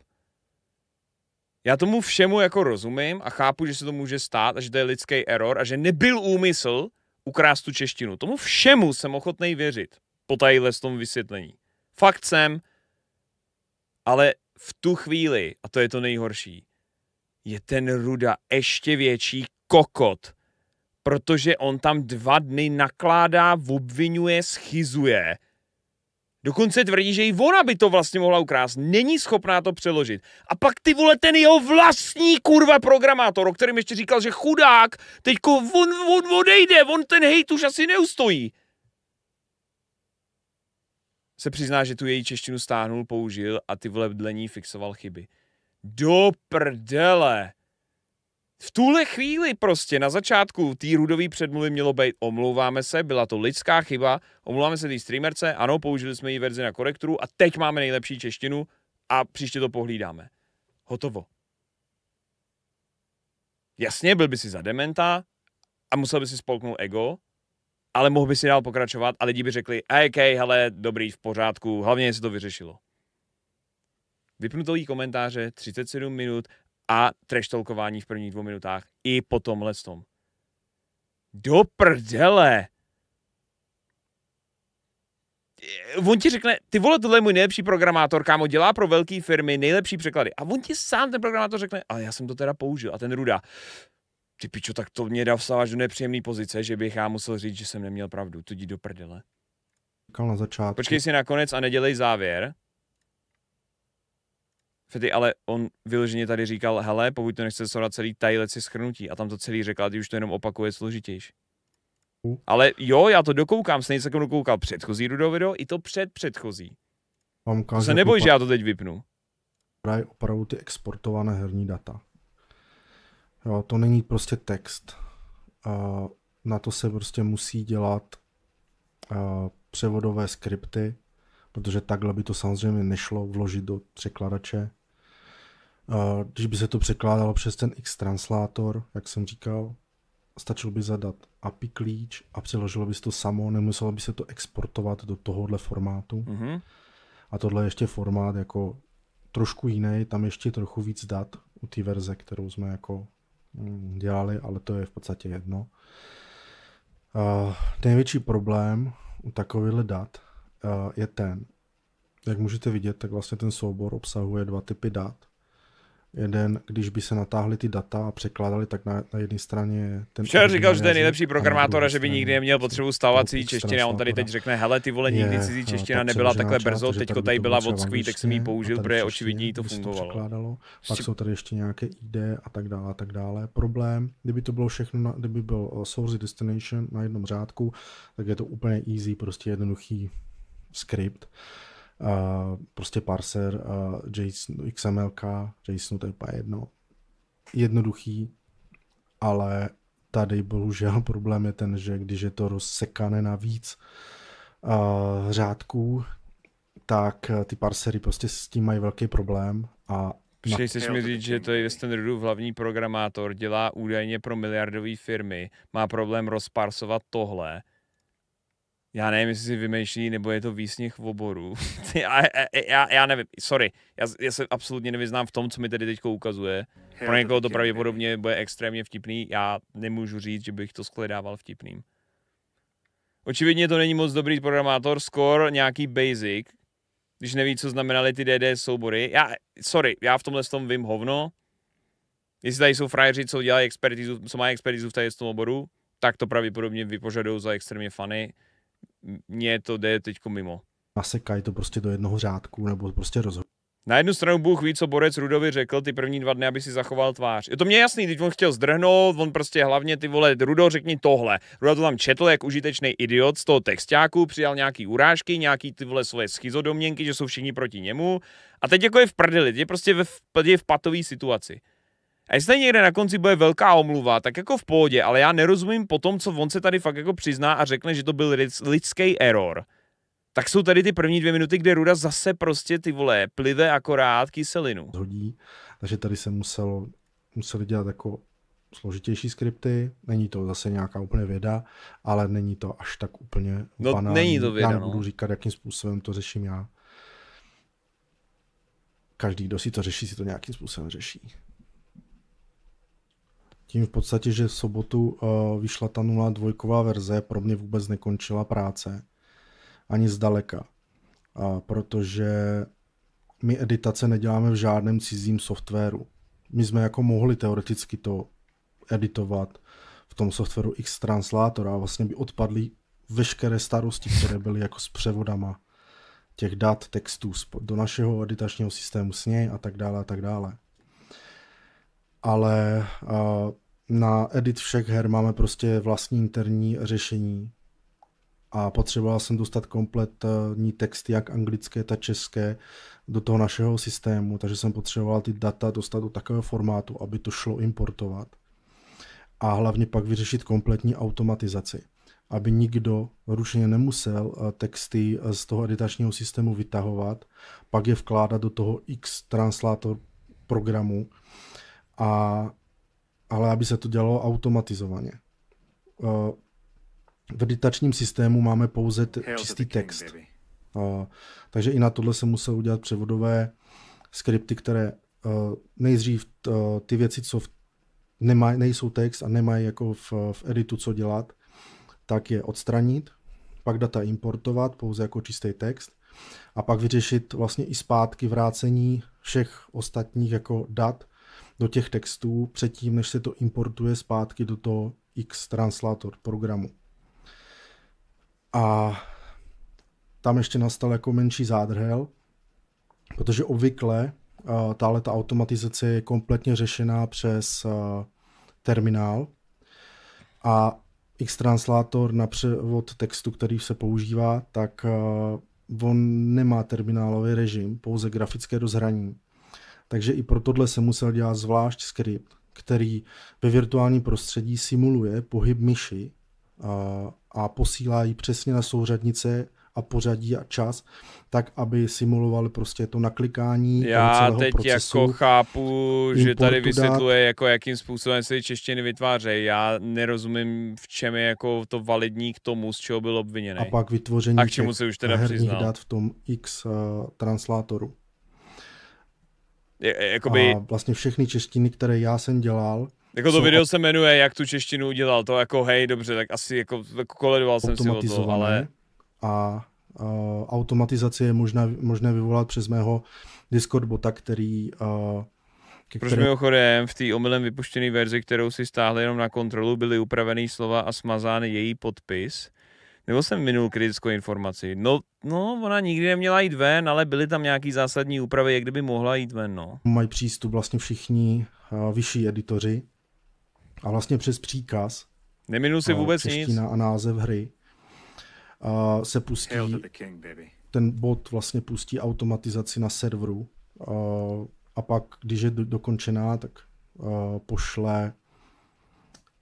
Já tomu všemu jako rozumím a chápu, že se to může stát a že to je lidský error a že nebyl úmysl, ukrást tu češtinu. Tomu všemu jsem ochotný věřit po tadyhle tom vysvětlení. Fakt jsem, ale v tu chvíli, a to je to nejhorší, je ten Ruda ještě větší kokot, protože on tam dva dny nakládá, obvinuje, schizuje, Dokonce tvrdí, že i ona by to vlastně mohla ukrást. Není schopná to přeložit. A pak ty vole ten jeho vlastní kurva programátor, o kterém ještě říkal, že chudák, teďko on, on odejde, on ten hejt už asi neustojí. Se přizná, že tu její češtinu stáhnul, použil a ty vole bdlení fixoval chyby. Do prdele! v tuhle chvíli prostě na začátku té rudové předmluvy mělo být omlouváme se, byla to lidská chyba, omlouváme se té streamerce, ano, použili jsme její verzi na korekturu a teď máme nejlepší češtinu a příště to pohlídáme. Hotovo. Jasně, byl by si za dementa a musel by si spolknout ego, ale mohl by si dál pokračovat a lidi by řekli, hej, okay, hele, dobrý, v pořádku, hlavně se to vyřešilo. Vypnutelý komentáře, 37 minut, a treštolkování v prvních dvou minutách i po tomhle tom. Do prdele! Eh, on ti řekne, ty vole, tohle je můj nejlepší programátor, kámo, dělá pro velké firmy nejlepší překlady. A on ti sám ten programátor řekne, ale já jsem to teda použil. A ten Ruda, ty pičo, tak to mě davstáváš do nepříjemné pozice, že bych já musel říct, že jsem neměl pravdu. To jdi do prdele. na začátku. Počkej si nakonec a nedělej závěr. Fety, ale on vyloženě tady říkal, hele, pokud to nechce sorat celý, tajlec si schrnutí. A tam to celý řekl, ty už to jenom opakuje složitější. Ale jo, já to dokoukám, stejně jsem dokoukal předchozí Rudo video, i to před předchozí. to se jako neboj, že já to teď vypnu. Právě opravdu ty exportované herní data. Jo, to není prostě text. Uh, na to se prostě musí dělat uh, převodové skripty, protože takhle by to samozřejmě nešlo vložit do překladače když by se to překládalo přes ten X translátor, jak jsem říkal, stačilo by zadat API klíč a přeložilo by se to samo, nemuselo by se to exportovat do tohohle formátu. Mm-hmm. A tohle je ještě formát jako trošku jiný, tam ještě trochu víc dat u té verze, kterou jsme jako mm, dělali, ale to je v podstatě jedno. Uh, největší problém u takovýchhle dat uh, je ten, jak můžete vidět, tak vlastně ten soubor obsahuje dva typy dat jeden, když by se natáhly ty data a překládali, tak na, na jedné straně ten... Včera říkal, že ten nejlepší programátor, že by nikdy neměl prostě potřebu stávat cizí čeština, on tady teď řekne, hele ty vole, nikdy je, cizí no, čeština nebyla takhle brzo, teď tady byla prostě od tak jsem ji použil, protože očividně to fungovalo. Pak jsou tady ještě nějaké ID a tak dále a tak dále. Problém, kdyby to bylo všechno, na, kdyby byl eh, source destination na jednom řádku, tak je to úplně easy, prostě jednoduchý skript. Uh, prostě parser uh, JSON, XML, JSON to je úplně jedno, jednoduchý, ale tady bohužel problém je ten, že když je to rozsekané na víc uh, řádků, tak e, ty parsery prostě s tím mají velký problém a Přišli jsi mi říct, že to je ve standardu hlavní programátor, dělá údajně pro miliardové firmy, má problém rozparsovat tohle já nevím, jestli si vymýšlí, nebo je to výsněh v oboru. já, já, já nevím, sorry, já, já se absolutně nevyznám v tom, co mi tady teď ukazuje. Pro někoho to pravděpodobně bude extrémně vtipný, já nemůžu říct, že bych to skledával vtipným. Očividně to není moc dobrý programátor, skor nějaký basic, když neví, co znamenaly ty DD soubory. Já, sorry, já v tomhle tom vím hovno. Jestli tady jsou frajeři, co dělají expertizu, co mají expertizu v tady z tom oboru, tak to pravděpodobně vypožadují za extrémně fany mě to jde teď mimo. Nasekají to prostě do jednoho řádku nebo prostě rozhodně. Na jednu stranu Bůh ví, co Borec Rudovi řekl ty první dva dny, aby si zachoval tvář. Je to mě jasný, když on chtěl zdrhnout, on prostě hlavně ty vole, Rudo, řekni tohle. Rudo to tam četl jak užitečný idiot z toho textáku, přijal nějaký urážky, nějaký ty vole svoje schizodomněnky, že jsou všichni proti němu. A teď jako je v prdeli, je prostě ve, je v patové situaci. A jestli někde na konci bude velká omluva, tak jako v pohodě, ale já nerozumím po tom, co on se tady fakt jako přizná a řekne, že to byl lidský error. Tak jsou tady ty první dvě minuty, kde Ruda zase prostě ty vole plive akorát kyselinu. Hodí, takže tady se muselo, museli dělat jako složitější skripty, není to zase nějaká úplně věda, ale není to až tak úplně no, banální. není to věda, Já no. nebudu no. říkat, jakým způsobem to řeším já. Každý, kdo si to řeší, si to nějakým způsobem řeší. Tím v podstatě, že v sobotu eh, vyšla ta 02 verze, pro mě vůbec nekončila práce. Ani zdaleka. A protože my editace neděláme v žádném cizím softwaru. My jsme jako mohli teoreticky to editovat v tom softwaru X Translator a vlastně by odpadly veškeré starosti, které byly jako s převodama těch dat, textů do našeho editačního systému s něj a tak dále a tak dále ale na edit všech her máme prostě vlastní interní řešení a potřeboval jsem dostat kompletní texty, jak anglické, tak české, do toho našeho systému, takže jsem potřeboval ty data dostat do takového formátu, aby to šlo importovat a hlavně pak vyřešit kompletní automatizaci, aby nikdo ručně nemusel texty z toho editačního systému vytahovat, pak je vkládat do toho X translátor programu a, ale aby se to dělalo automatizovaně. Eh, v editačním systému máme pouze t- čistý text. Eh, takže i na tohle se musel udělat převodové skripty, které eh, nejdřív ty věci, co nemaj, nejsou text a nemají jako v, v editu co dělat, tak je odstranit, pak data importovat pouze jako čistý text a pak vyřešit vlastně i zpátky vrácení všech ostatních jako dat, do těch textů předtím, než se to importuje zpátky do toho X Translator programu. A tam ještě nastal jako menší zádrhel, protože obvykle tahle ta automatizace je kompletně řešená přes terminál a X-Translator na převod textu, který se používá, tak on nemá terminálový režim, pouze grafické rozhraní takže i pro tohle se musel dělat zvlášť skript, který ve virtuálním prostředí simuluje pohyb myši a, a posílá ji přesně na souřadnice a pořadí a čas, tak aby simuloval prostě to naklikání Já teď jako procesu, jako chápu, že tady vysvětluje, dát. jako jakým způsobem se češtiny vytvářejí. Já nerozumím, v čem je jako to validní k tomu, z čeho byl obviněný. A pak vytvoření a k čemu se už teda herních přiznal. dát v tom X uh, translátoru jakoby... A vlastně všechny češtiny, které já jsem dělal, jako to video se jmenuje, jak tu češtinu udělal, to jako hej, dobře, tak asi jako, jako koledoval jsem si o to, ale... A uh, automatizace je možná, možné vyvolat přes mého Discord bota, který... Uh, které... Proč mimochodem v té omylem vypuštěné verzi, kterou si stáhli jenom na kontrolu, byly upravené slova a smazány její podpis nebo jsem minul kritickou informaci? No, no, ona nikdy neměla jít ven, ale byly tam nějaký zásadní úpravy, jak kdyby mohla jít ven, no. Mají přístup vlastně všichni uh, vyšší editoři a vlastně přes příkaz Neminul si eh, vůbec uh, nic. a název hry uh, se pustí king, ten bot vlastně pustí automatizaci na serveru uh, a pak, když je do, dokončená, tak uh, pošle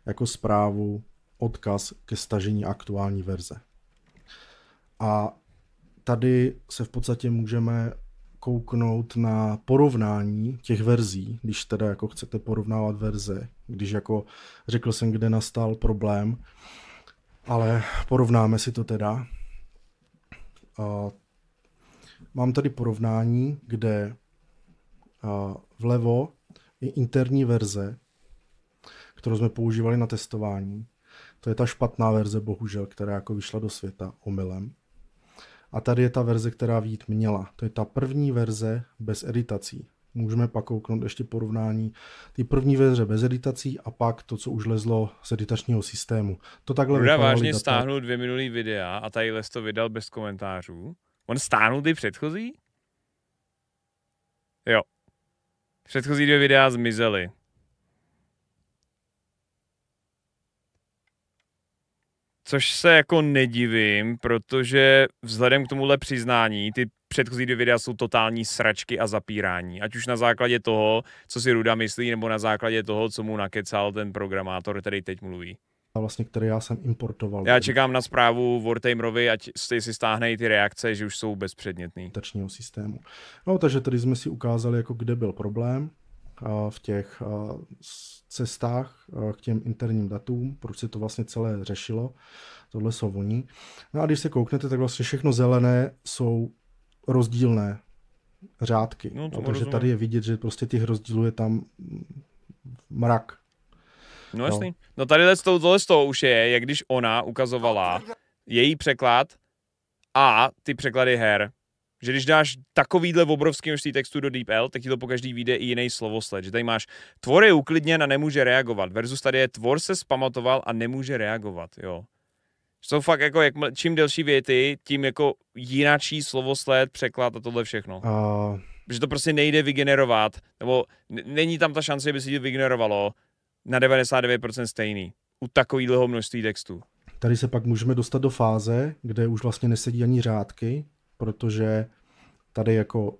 jako zprávu odkaz ke stažení aktuální verze. A tady se v podstatě můžeme kouknout na porovnání těch verzí, když teda jako chcete porovnávat verze, když jako řekl jsem, kde nastal problém, ale porovnáme si to teda. A mám tady porovnání, kde vlevo je interní verze, kterou jsme používali na testování. To je ta špatná verze, bohužel, která jako vyšla do světa omylem. A tady je ta verze, která vít měla. To je ta první verze bez editací. Můžeme pak kouknout ještě porovnání ty první verze bez editací a pak to, co už lezlo z editačního systému. To takhle Ruda vážně data. stáhnul dvě minulý videa a tady les to vydal bez komentářů. On stáhnul ty předchozí? Jo. Předchozí dvě videa zmizely. Což se jako nedivím, protože vzhledem k tomuhle přiznání, ty předchozí dvě videa jsou totální sračky a zapírání. Ať už na základě toho, co si Ruda myslí, nebo na základě toho, co mu nakecal ten programátor, který teď mluví. A vlastně, který já jsem importoval. Já čekám na zprávu Wartamerovi, ať si stáhne ty reakce, že už jsou bezpředmětný. Tačního systému. No, takže tady jsme si ukázali, jako kde byl problém, v těch cestách k těm interním datům, proč se to vlastně celé řešilo. Tohle jsou oni. No a když se kouknete, tak vlastně všechno zelené jsou rozdílné řádky. No, to protože tady je vidět, že prostě těch rozdílů je tam mrak. No, no. jasný. No, no tady z toho, tohle z toho už je, jak když ona ukazovala no, její překlad a ty překlady her. Že když dáš takovýhle obrovský množství textu do DeepL, tak ti to po každý vyjde i jiný slovosled. Že tady máš tvor je uklidněn a nemůže reagovat, versus tady je tvor se spamatoval a nemůže reagovat, jo. Jsou fakt jako, jak, čím delší věty, tím jako jináčí slovosled, překlad a tohle všechno. Uh... Že to prostě nejde vygenerovat, nebo n- není tam ta šance, že by se to vygenerovalo na 99% stejný u takového množství textu. Tady se pak můžeme dostat do fáze, kde už vlastně nesedí ani řádky, protože tady jako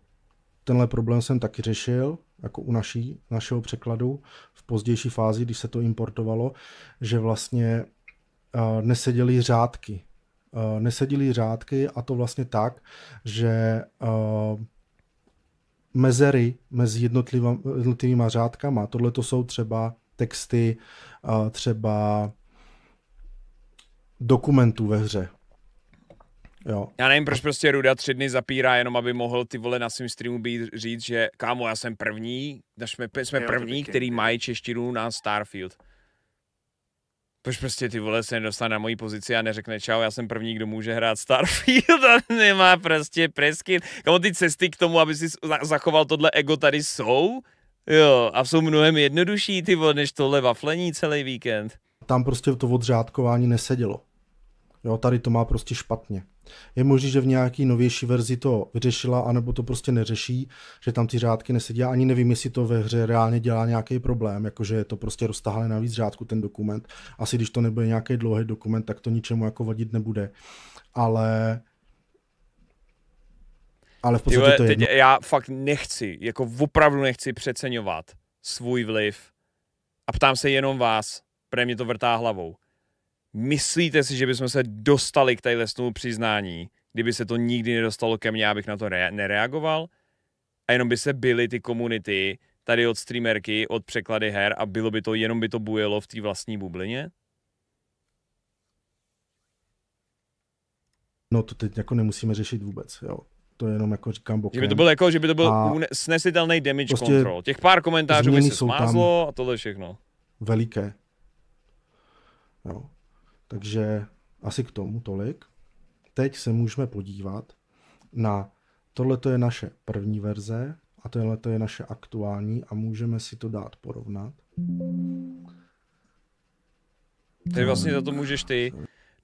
tenhle problém jsem taky řešil, jako u naší, našeho překladu, v pozdější fázi, když se to importovalo, že vlastně uh, neseděly řádky. Uh, neseděly řádky a to vlastně tak, že uh, mezery mezi jednotlivými řádkama, tohle to jsou třeba texty, uh, třeba dokumentů ve hře. Jo. Já nevím, proč prostě Ruda tři dny zapírá, jenom aby mohl ty vole na svém streamu být, říct, že kámo, já jsem první, jsme, jsme první, který mají češtinu na Starfield. Proč prostě ty vole se nedostane na moji pozici a neřekne čau, já jsem první, kdo může hrát Starfield a nemá prostě preskin. Kámo, ty cesty k tomu, aby si zachoval tohle ego tady jsou? Jo, a jsou mnohem jednodušší ty vole, než tohle vaflení celý víkend. Tam prostě to odřádkování nesedělo. Jo, tady to má prostě špatně. Je možné, že v nějaký novější verzi to vyřešila, anebo to prostě neřeší, že tam ty řádky nesedí. ani nevím, jestli to ve hře reálně dělá nějaký problém, jakože je to prostě roztahané na víc řádku ten dokument. Asi když to nebude nějaký dlouhý dokument, tak to ničemu jako vadit nebude. Ale ale v podstatě Tyhle, to je teď jedno. já fakt nechci, jako opravdu nechci přeceňovat svůj vliv a ptám se jenom vás, pro mě to vrtá hlavou Myslíte si, že bychom se dostali k téhle přiznání, kdyby se to nikdy nedostalo ke mně, abych na to re- nereagoval? A jenom by se byly ty komunity tady od streamerky, od překlady her a bylo by to, jenom by to bujelo v té vlastní bublině? No to teď jako nemusíme řešit vůbec, jo. To je jenom jako říkám bokem. Že by to bylo jako, že by to byl a snesitelný damage prostě control. Těch pár komentářů by se smázlo a tohle všechno. Veliké. Jo. Takže asi k tomu tolik. Teď se můžeme podívat na tohle je naše první verze a tohle je naše aktuální a můžeme si to dát porovnat. Ty vlastně za to můžeš ty.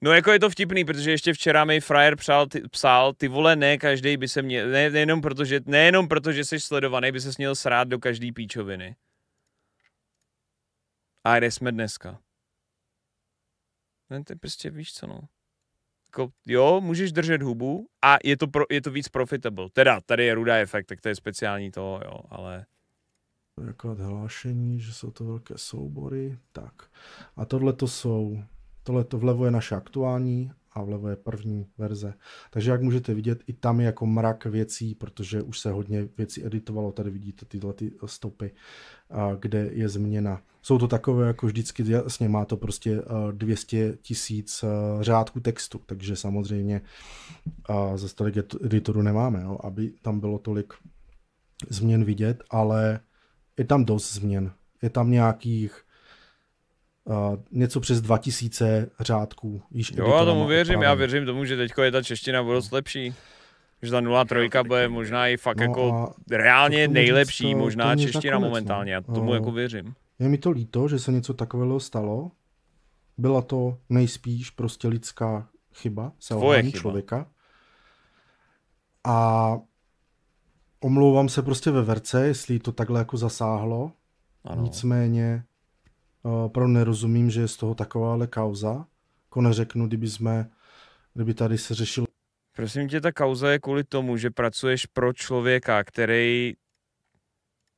No jako je to vtipný, protože ještě včera mi frajer psal, ty, psal, ty vole ne, každý by se měl, ne, nejenom protože, nejenom protože jsi sledovaný, by se měl srát do každý píčoviny. A kde jsme dneska? Ne, ty prostě, víš co, no. Jako, jo, můžeš držet hubu a je to, pro, je to víc profitable. Teda, tady je rudá efekt, tak to je speciální to, jo, ale... jako hlášení, že jsou to velké soubory, tak. A tohle to jsou, tohle to vlevo je naše aktuální a vlevo je první verze. Takže jak můžete vidět, i tam je jako mrak věcí, protože už se hodně věcí editovalo. Tady vidíte tyhle ty stopy, kde je změna. Jsou to takové, jako vždycky, jasně má to prostě 200 tisíc řádků textu, takže samozřejmě za tolik editoru nemáme, jo, aby tam bylo tolik změn vidět, ale je tam dost změn. Je tam nějakých něco přes 2000 řádků. Již jo, já tomu věřím, opravdu. já věřím tomu, že teď je ta čeština budoucnost lepší. Že ta 03 no, bude možná i fakt no jako reálně nejlepší to, možná čeština nakonec, momentálně, já tomu uh, jako věřím. Je mi to líto, že se něco takového stalo. Byla to nejspíš prostě lidská chyba, selhání člověka. A omlouvám se prostě ve verce, jestli to takhle jako zasáhlo. Ano. Nicméně opravdu nerozumím, že je z toho takováhle kauza. Jako neřeknu, kdyby, jsme, kdyby tady se řešilo. Prosím tě, ta kauza je kvůli tomu, že pracuješ pro člověka, který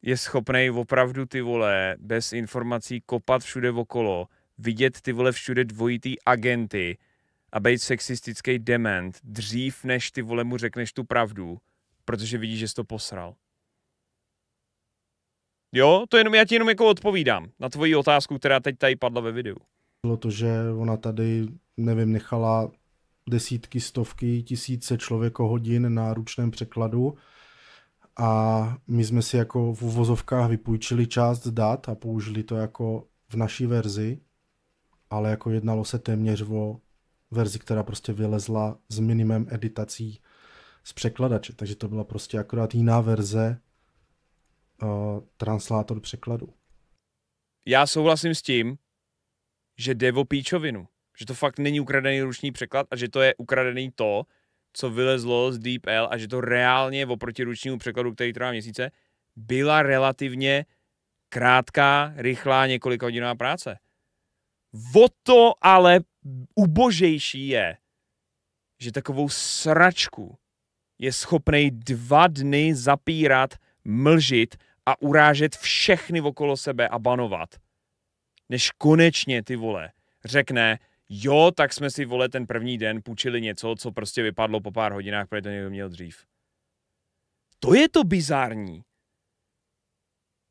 je schopný opravdu ty vole bez informací kopat všude okolo, vidět ty vole všude dvojitý agenty a být sexistický dement dřív, než ty vole mu řekneš tu pravdu, protože vidíš, že jsi to posral. Jo, to jenom, já ti jenom jako odpovídám na tvoji otázku, která teď tady padla ve videu. Bylo to, že ona tady, nevím, nechala desítky, stovky, tisíce člověkohodin na ručném překladu a my jsme si jako v uvozovkách vypůjčili část dat a použili to jako v naší verzi, ale jako jednalo se téměř o verzi, která prostě vylezla s minimem editací z překladače, takže to byla prostě akorát jiná verze Eh, translátor překladu. Já souhlasím s tím, že jde o píčovinu. Že to fakt není ukradený ruční překlad a že to je ukradený to, co vylezlo z DeepL a že to reálně oproti ručnímu překladu, který trvá měsíce, byla relativně krátká, rychlá, několika hodinová práce. O to ale ubožejší je, že takovou sračku je schopnej dva dny zapírat, mlžit a urážet všechny okolo sebe a banovat. Než konečně ty vole řekne, jo, tak jsme si vole ten první den půjčili něco, co prostě vypadlo po pár hodinách, protože to někdo měl dřív. To je to bizární.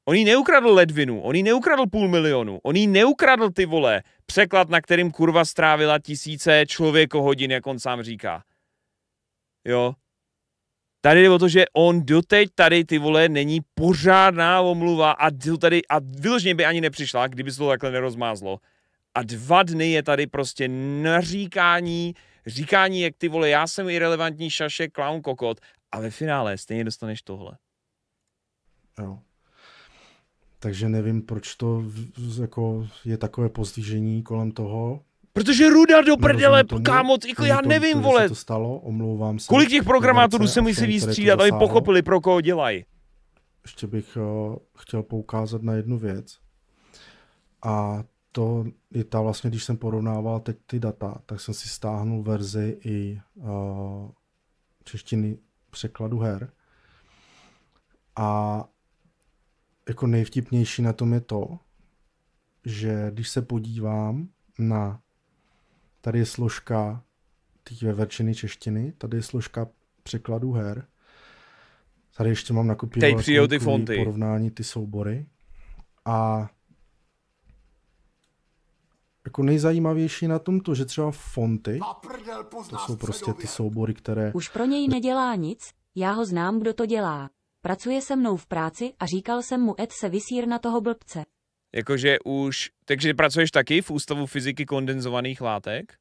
On jí neukradl ledvinu, on jí neukradl půl milionu, on jí neukradl ty vole, překlad, na kterým kurva strávila tisíce člověko hodin, jak on sám říká. Jo, Tady jde o to, že on doteď tady ty vole není pořádná omluva a tady a vyloženě by ani nepřišla, kdyby se to takhle nerozmázlo. A dva dny je tady prostě naříkání, říkání, jak ty vole, já jsem irrelevantní šaše, clown kokot a ve finále stejně dostaneš tohle. Jo. Takže nevím, proč to jako je takové pozdížení kolem toho. Protože ruda do prdele, tomu, kámo, jako já nevím, to, vole. To stalo, omlouvám se. Kolik těch programátorů se musí vystřídat, aby pochopili, pro koho dělají? Ještě bych uh, chtěl poukázat na jednu věc. A to je ta vlastně, když jsem porovnával teď ty data, tak jsem si stáhnul verzi i uh, češtiny překladu her. A jako nejvtipnější na tom je to, že když se podívám na Tady je složka ve verčiny češtiny, tady je složka překladů her. Tady ještě mám nakupovat ty fonty. porovnání ty soubory. A jako nejzajímavější na tom to, že třeba fonty, to jsou prostě ty soubory, které... Už pro něj nedělá nic, já ho znám, kdo to dělá. Pracuje se mnou v práci a říkal jsem mu, et se vysír na toho blbce. Jakože už, takže pracuješ taky v Ústavu fyziky kondenzovaných látek?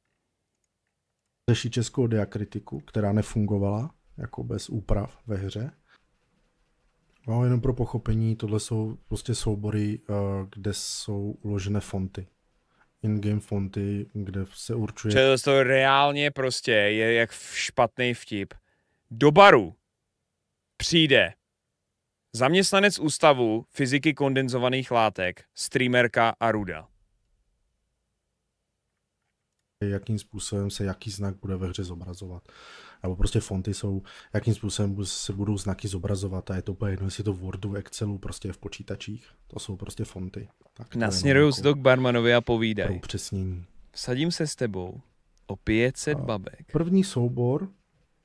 Řeší českou diakritiku, která nefungovala jako bez úprav ve hře. No, jenom pro pochopení, tohle jsou prostě soubory, eh, kde jsou uložené fonty. In-game fonty, kde se určuje... Četl to reálně prostě, je jak špatný vtip. Do baru přijde Zaměstnanec ústavu fyziky kondenzovaných látek, streamerka a ruda. Jakým způsobem se jaký znak bude ve hře zobrazovat. Nebo prostě fonty jsou, jakým způsobem se budou znaky zobrazovat a je to úplně jedno, jestli to v Wordu, Excelu, prostě v počítačích. To jsou prostě fonty. Tak Nasměruju se to k barmanovi a povídají. Upřesnění. Vsadím se s tebou o 500 babek. První soubor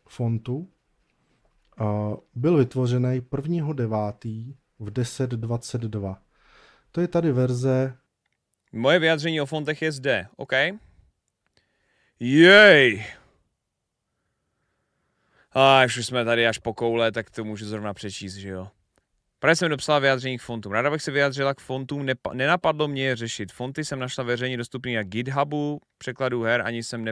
fontu byl vytvořený 1.9. v 10.22. To je tady verze... Moje vyjádření o fontech je zde, OK? Jej! A už jsme tady až po koule, tak to můžu zrovna přečíst, že jo? Právě jsem dopsala vyjádření k fontům. Ráda bych se vyjádřila k fontům, Nepa- nenapadlo mě je řešit. Fonty jsem našla veřejně dostupný na GitHubu, překladu her, ani jsem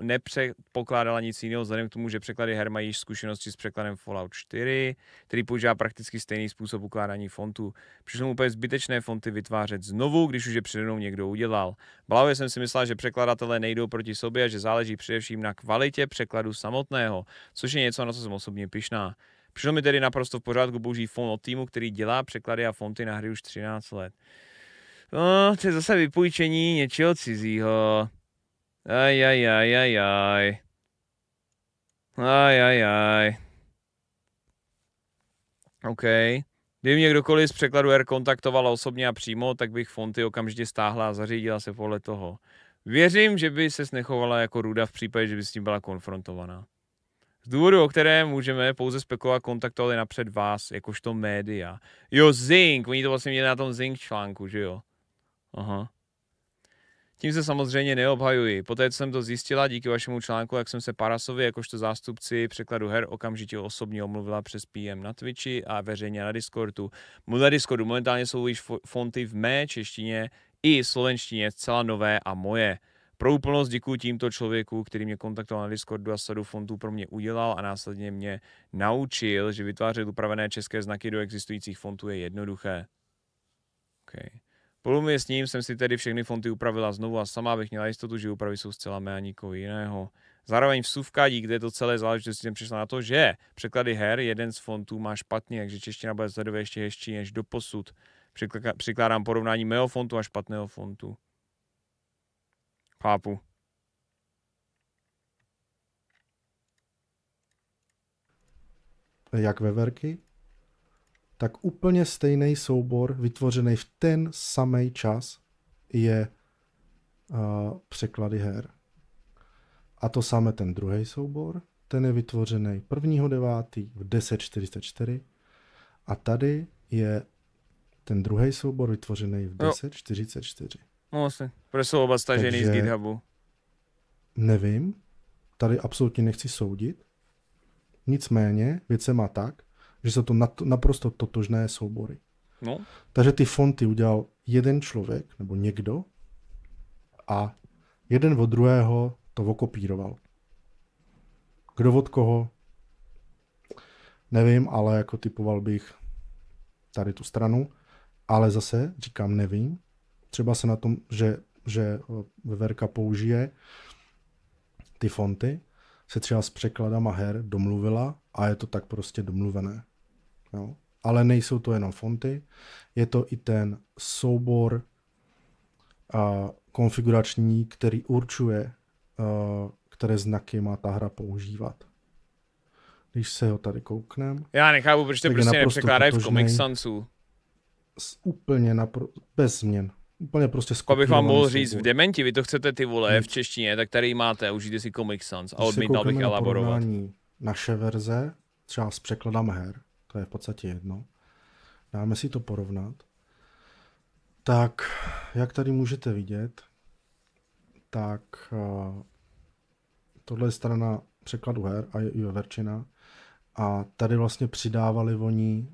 nepokládala nic jiného, vzhledem k tomu, že překlady her mají zkušenosti s překladem Fallout 4, který používá prakticky stejný způsob ukládání fontů. Přišlo mu úplně zbytečné fonty vytvářet znovu, když už je přede mnou někdo udělal. Blavě jsem si myslela, že překladatelé nejdou proti sobě a že záleží především na kvalitě překladu samotného, což je něco, na co jsem osobně pišná. Přišlo mi tedy naprosto v pořádku použít fond od týmu, který dělá překlady a fonty na hry už 13 let. No, to je zase vypůjčení něčeho cizího. Aj, aj, aj, aj, aj. Aj, aj, aj. OK. Kdyby mě kdokoliv z překladu R kontaktoval osobně a přímo, tak bych fonty okamžitě stáhla a zařídila se podle toho. Věřím, že by se nechovala jako ruda v případě, že by s tím byla konfrontovaná. Z důvodu, o které můžeme pouze spekulovat, kontaktovali napřed vás, jakožto média. Jo, Zink, oni to vlastně měli na tom Zink článku, že jo? Aha. Tím se samozřejmě neobhajuji. Poté, co jsem to zjistila díky vašemu článku, jak jsem se Parasovi jakožto zástupci překladu her okamžitě osobně omluvila přes PM na Twitchi a veřejně na Discordu. Na Discordu momentálně jsou již fonty v mé češtině i slovenštině zcela nové a moje. Pro úplnost děkuji tímto člověku, který mě kontaktoval na Discordu a sadu fontů pro mě udělal a následně mě naučil, že vytvářet upravené české znaky do existujících fontů je jednoduché. Okay. Polumě s ním jsem si tedy všechny fonty upravila znovu a sama bych měla jistotu, že úpravy jsou zcela mé a nikoho jiného. Zároveň v Suvka, kde to celé záležitosti jsem přišla na to, že překlady her jeden z fontů má špatně, takže čeština bude sledově ještě hezčí než do posud. Přikládám porovnání mého fontu a špatného fontu. Chápu. Jak veverky, tak úplně stejný soubor, vytvořený v ten samý čas, je uh, překlady her. A to samé ten druhý soubor, ten je vytvořený 1.9. v 10.44 a tady je ten druhý soubor vytvořený v 10.44. No vlastně. Proč jsou oba stažený Takže... z GitHubu? Nevím. Tady absolutně nechci soudit. Nicméně věc se má tak, že jsou to naprosto totožné soubory. No. Takže ty fonty udělal jeden člověk, nebo někdo, a jeden od druhého to okopíroval. Kdo od koho? Nevím, ale jako typoval bych tady tu stranu. Ale zase říkám, nevím, třeba se na tom, že, že eh, Veverka použije ty fonty, se třeba s překladama her domluvila a je to tak prostě domluvené. Jo? Ale nejsou to jenom fonty, je to i ten soubor a, konfigurační, který určuje, a, eh, které znaky má ta hra používat. Když se ho tady kouknem. Já nechápu, proč to prostě nepřekládají v Comic Sansu. Úplně napr- bez změn úplně prostě skupinu, Abych vám mohl říct, v Dementi, vy to chcete ty vole v češtině, tak tady máte, užijte si Comic Sans a odmítal bych na elaborovat. Naše verze, třeba s překladem her, to je v podstatě jedno, dáme si to porovnat, tak jak tady můžete vidět, tak eh, tohle je strana překladu her a je i verčina. A tady vlastně přidávali oni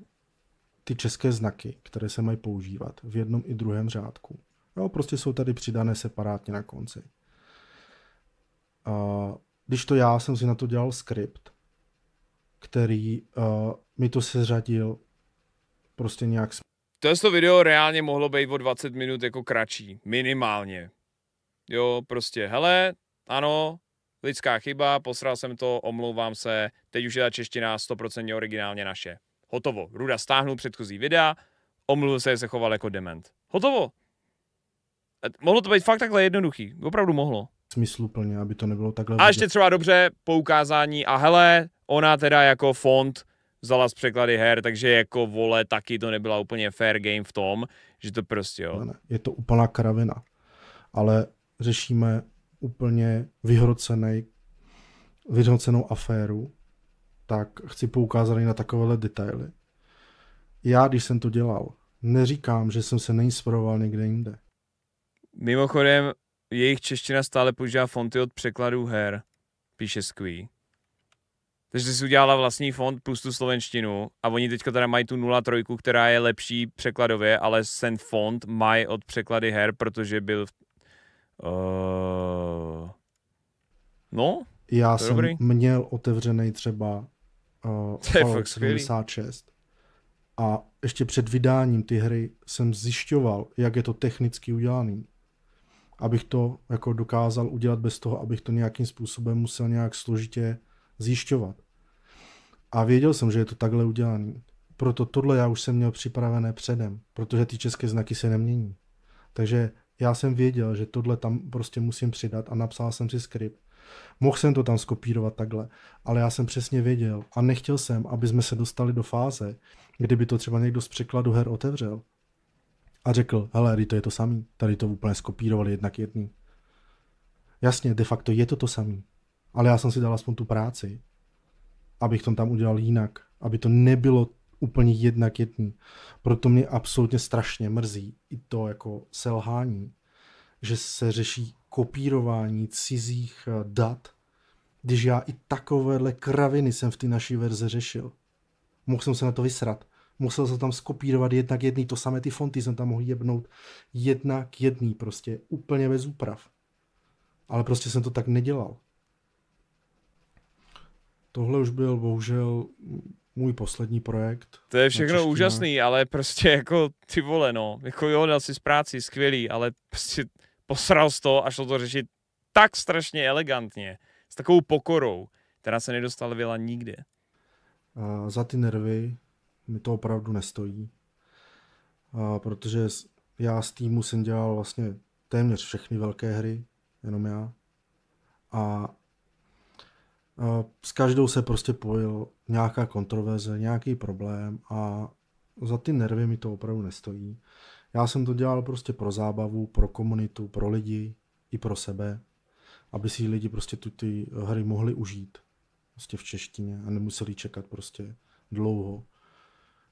ty české znaky, které se mají používat v jednom i druhém řádku. Jo, prostě jsou tady přidané separátně na konci. A když to já jsem si na to dělal skript, který uh, mi to seřadil prostě nějak. Tohle to video reálně mohlo být o 20 minut jako kratší, minimálně. Jo, prostě, hele, ano, lidská chyba, posral jsem to, omlouvám se, teď už je ta čeština 100% originálně naše. Hotovo. Ruda stáhnul předchozí videa, omluvil se, že se choval jako dement. Hotovo. A mohlo to být fakt takhle jednoduchý. Opravdu mohlo. Smysluplně, aby to nebylo takhle. A ještě třeba dobře poukázání a hele, ona teda jako fond vzala z překlady her, takže jako vole, taky to nebyla úplně fair game v tom, že to prostě jo. Ne, ne, je to úplná kravina. Ale řešíme úplně vyhrocený, vyhrocenou aféru, tak chci poukázat i na takovéhle detaily. Já, když jsem to dělal, neříkám, že jsem se neinspiroval někde jinde. Mimochodem, jejich čeština stále používá fonty od překladů her, píše Squee. Takže si udělala vlastní fond plus tu slovenštinu a oni teďka teda mají tu 03, která je lepší překladově, ale ten fond mají od překlady her, protože byl... V... Uh... No, já jsem dobrý. měl otevřený třeba Uh, to je 76. A ještě před vydáním ty hry jsem zjišťoval, jak je to technicky udělaný. Abych to jako dokázal udělat bez toho, abych to nějakým způsobem musel nějak složitě zjišťovat. A věděl jsem, že je to takhle udělaný. Proto tohle já už jsem měl připravené předem, protože ty české znaky se nemění. Takže já jsem věděl, že tohle tam prostě musím přidat a napsal jsem si skript Mohl jsem to tam skopírovat takhle, ale já jsem přesně věděl a nechtěl jsem, aby jsme se dostali do fáze, kdyby to třeba někdo z překladu her otevřel a řekl, hele, tady to je to samý, tady to úplně skopírovali jednak jedný. Jasně, de facto je to to samý, ale já jsem si dal aspoň tu práci, abych to tam udělal jinak, aby to nebylo úplně jednak jedný. Proto mě absolutně strašně mrzí i to jako selhání, že se řeší kopírování cizích eh, dat, když já i takovéhle kraviny jsem v té naší verze řešil. Mohl jsem se na to vysrat. Musel jsem tam skopírovat jednak jedný, to samé ty fonty jsem tam mohl jebnout jednak jedný, prostě úplně bez úprav. Ale prostě jsem to tak nedělal. Tohle už byl bohužel můj poslední projekt. To je všechno úžasný, ale prostě jako ty vole, no. Jako jo, dal si z práci, skvělý, ale prostě posral z toho a šlo to řešit tak strašně elegantně, s takovou pokorou, která se nedostala Vila nikde. A za ty nervy mi to opravdu nestojí, a protože já s týmu jsem dělal vlastně téměř všechny velké hry, jenom já. A s každou se prostě pojil nějaká kontroverze, nějaký problém a za ty nervy mi to opravdu nestojí. Já jsem to dělal prostě pro zábavu, pro komunitu, pro lidi i pro sebe, aby si lidi prostě tu ty hry mohli užít prostě v češtině a nemuseli čekat prostě dlouho.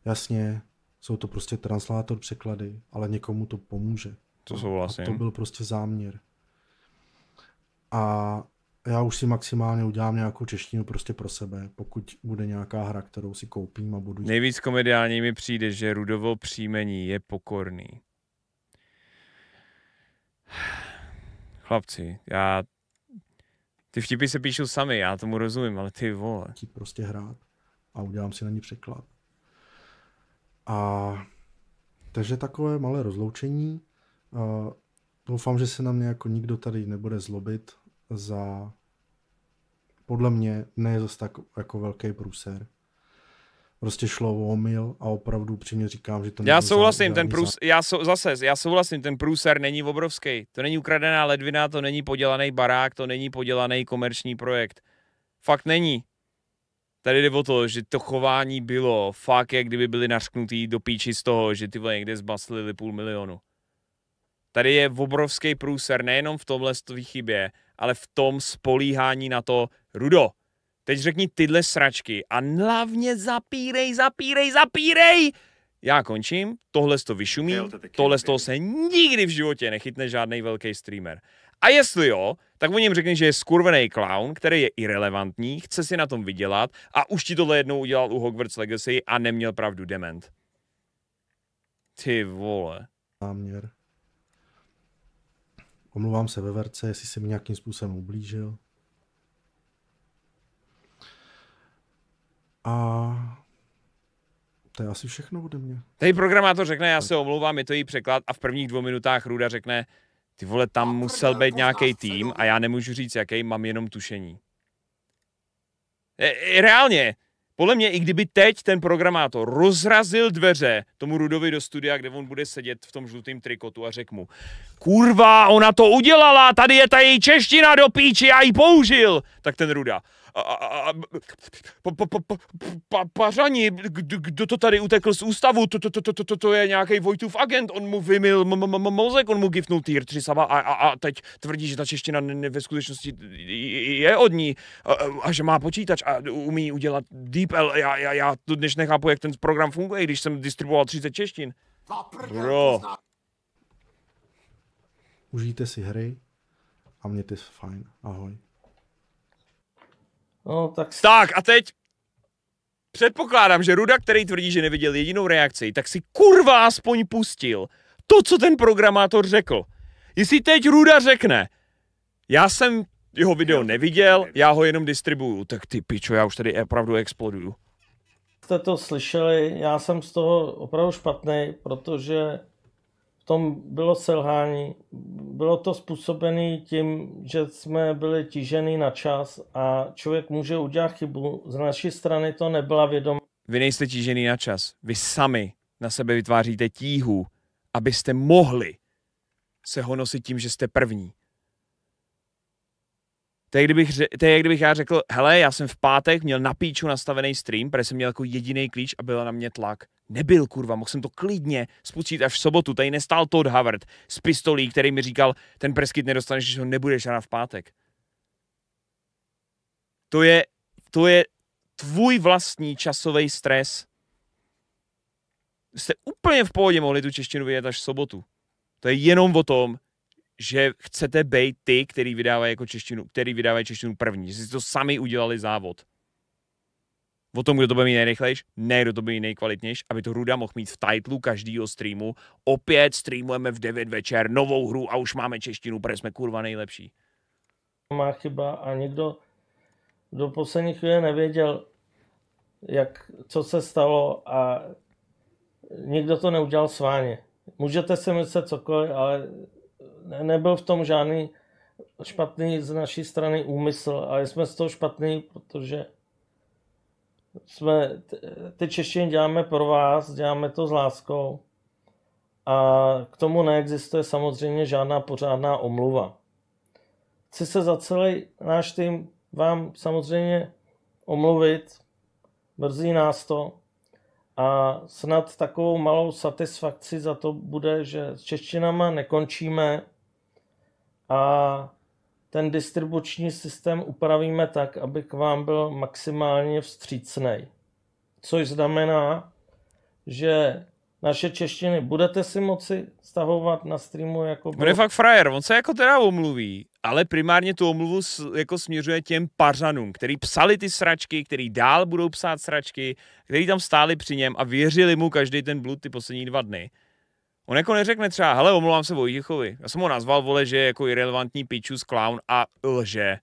Jasně, jsou to prostě translátor překlady, ale někomu to pomůže. To souhlasím. A to byl prostě záměr. A já už si maximálně udělám nějakou češtinu prostě pro sebe, pokud bude nějaká hra, kterou si koupím a budu... Nejvíc komediální mi přijde, že Rudovo příjmení je pokorný. Chlapci, já... Ty vtipy se píšou sami, já tomu rozumím, ale ty vole. Ti prostě hrát a udělám si na ní překlad. A... Takže takové malé rozloučení. Uh, doufám, že se na mě jako nikdo tady nebude zlobit za podle mě ne zase tak jako velký průser. Prostě šlo o omyl a opravdu upřímně říkám, že to Já souhlasím, ten průs, já sou, zase, já souhlasím, ten průser není obrovský. To není ukradená ledvina, to není podělaný barák, to není podělaný komerční projekt. Fakt není. Tady jde o to, že to chování bylo fakt, jak kdyby byli nařknutý do píči z toho, že ty někde zbaslili půl milionu. Tady je obrovský průser, nejenom v tomhle chybě, ale v tom spolíhání na to, Rudo, teď řekni tyhle sračky a hlavně zapírej, zapírej, zapírej! Já končím, tohle to vyšumí, tohle z toho se nikdy v životě nechytne žádný velký streamer. A jestli jo, tak o něm řekni, že je skurvený clown, který je irrelevantní, chce si na tom vydělat a už ti tohle jednou udělal u Hogwarts Legacy a neměl pravdu dement. Ty vole. Záměr. Omlouvám se Veverce, jestli jsem mi nějakým způsobem ublížil. A to je asi všechno ode mě. Tady programátor řekne, já se omlouvám, je to její překlad a v prvních dvou minutách Ruda řekne, ty vole, tam musel být nějaký tým a já nemůžu říct, jaký, mám jenom tušení. E, e reálně, podle mě, i kdyby teď ten programátor rozrazil dveře tomu Rudovi do studia, kde on bude sedět v tom žlutém trikotu a řekl mu, kurva, ona to udělala, tady je ta její čeština do píči, já ji použil, tak ten Ruda, Pařani, kdo to tady utekl z ústavu, to, je nějaký Vojtův agent, on mu vymil mozek, on mu gifnul týr tři sama a, teď tvrdí, že ta čeština ve skutečnosti je od ní a, že má počítač a umí udělat DeepL. Já, já to dnes nechápu, jak ten program funguje, když jsem distribuoval 30 češtin. Bro. Užijte si hry a mějte se fajn. Ahoj. No, tak... tak a teď Předpokládám, že Ruda, který tvrdí, že neviděl jedinou reakci, tak si kurva aspoň pustil to, co ten programátor řekl. Jestli teď Ruda řekne, já jsem jeho video neviděl, já ho jenom distribuju, tak ty pičo, já už tady opravdu exploduju. Jste to slyšeli, já jsem z toho opravdu špatný, protože v tom bylo selhání, bylo to způsobené tím, že jsme byli tížený na čas a člověk může udělat chybu. Z naší strany to nebyla vědomá. Vy nejste tížený na čas. Vy sami na sebe vytváříte tíhu, abyste mohli se honosit tím, že jste první. To je, kdybych, to je, kdybych já řekl, hele, já jsem v pátek měl na píču nastavený stream, protože jsem měl jako jediný klíč a byl na mě tlak. Nebyl, kurva, mohl jsem to klidně spustit až v sobotu. Tady nestál Todd Howard s pistolí, který mi říkal, ten preskyt nedostaneš, když ho nebudeš hrát v pátek. To je, to je tvůj vlastní časový stres. Jste úplně v pohodě mohli tu češtinu vidět až v sobotu. To je jenom o tom, že chcete být ty, který vydávají jako češtinu, který vydávají češtinu první, že si to sami udělali závod. O tom, kdo to bude mít nejrychlejší, ne kdo to bude mít nejkvalitnější, aby to Ruda mohl mít v titlu každého streamu. Opět streamujeme v 9 večer novou hru a už máme češtinu, protože jsme kurva nejlepší. Má chyba a nikdo do poslední chvíle nevěděl, jak, co se stalo a nikdo to neudělal sváně. Můžete si myslet cokoliv, ale ne, nebyl v tom žádný špatný z naší strany úmysl, ale jsme z toho špatný, protože jsme, ty češtiny děláme pro vás, děláme to s láskou a k tomu neexistuje samozřejmě žádná pořádná omluva. Chci se za celý náš tým vám samozřejmě omluvit, mrzí nás to, a snad takovou malou satisfakci za to bude, že s češtinama nekončíme a ten distribuční systém upravíme tak, aby k vám byl maximálně vstřícný. Což znamená, že naše češtiny. Budete si moci stahovat na streamu jako... On je fakt frajer, on se jako teda omluví, ale primárně tu omluvu jako směřuje těm pařanům, který psali ty sračky, který dál budou psát sračky, který tam stáli při něm a věřili mu každý ten blud ty poslední dva dny. On jako neřekne třeba, hele, omluvám se Vojtěchovi. Já jsem ho nazval, vole, že je jako irrelevantní pičus, clown a lže.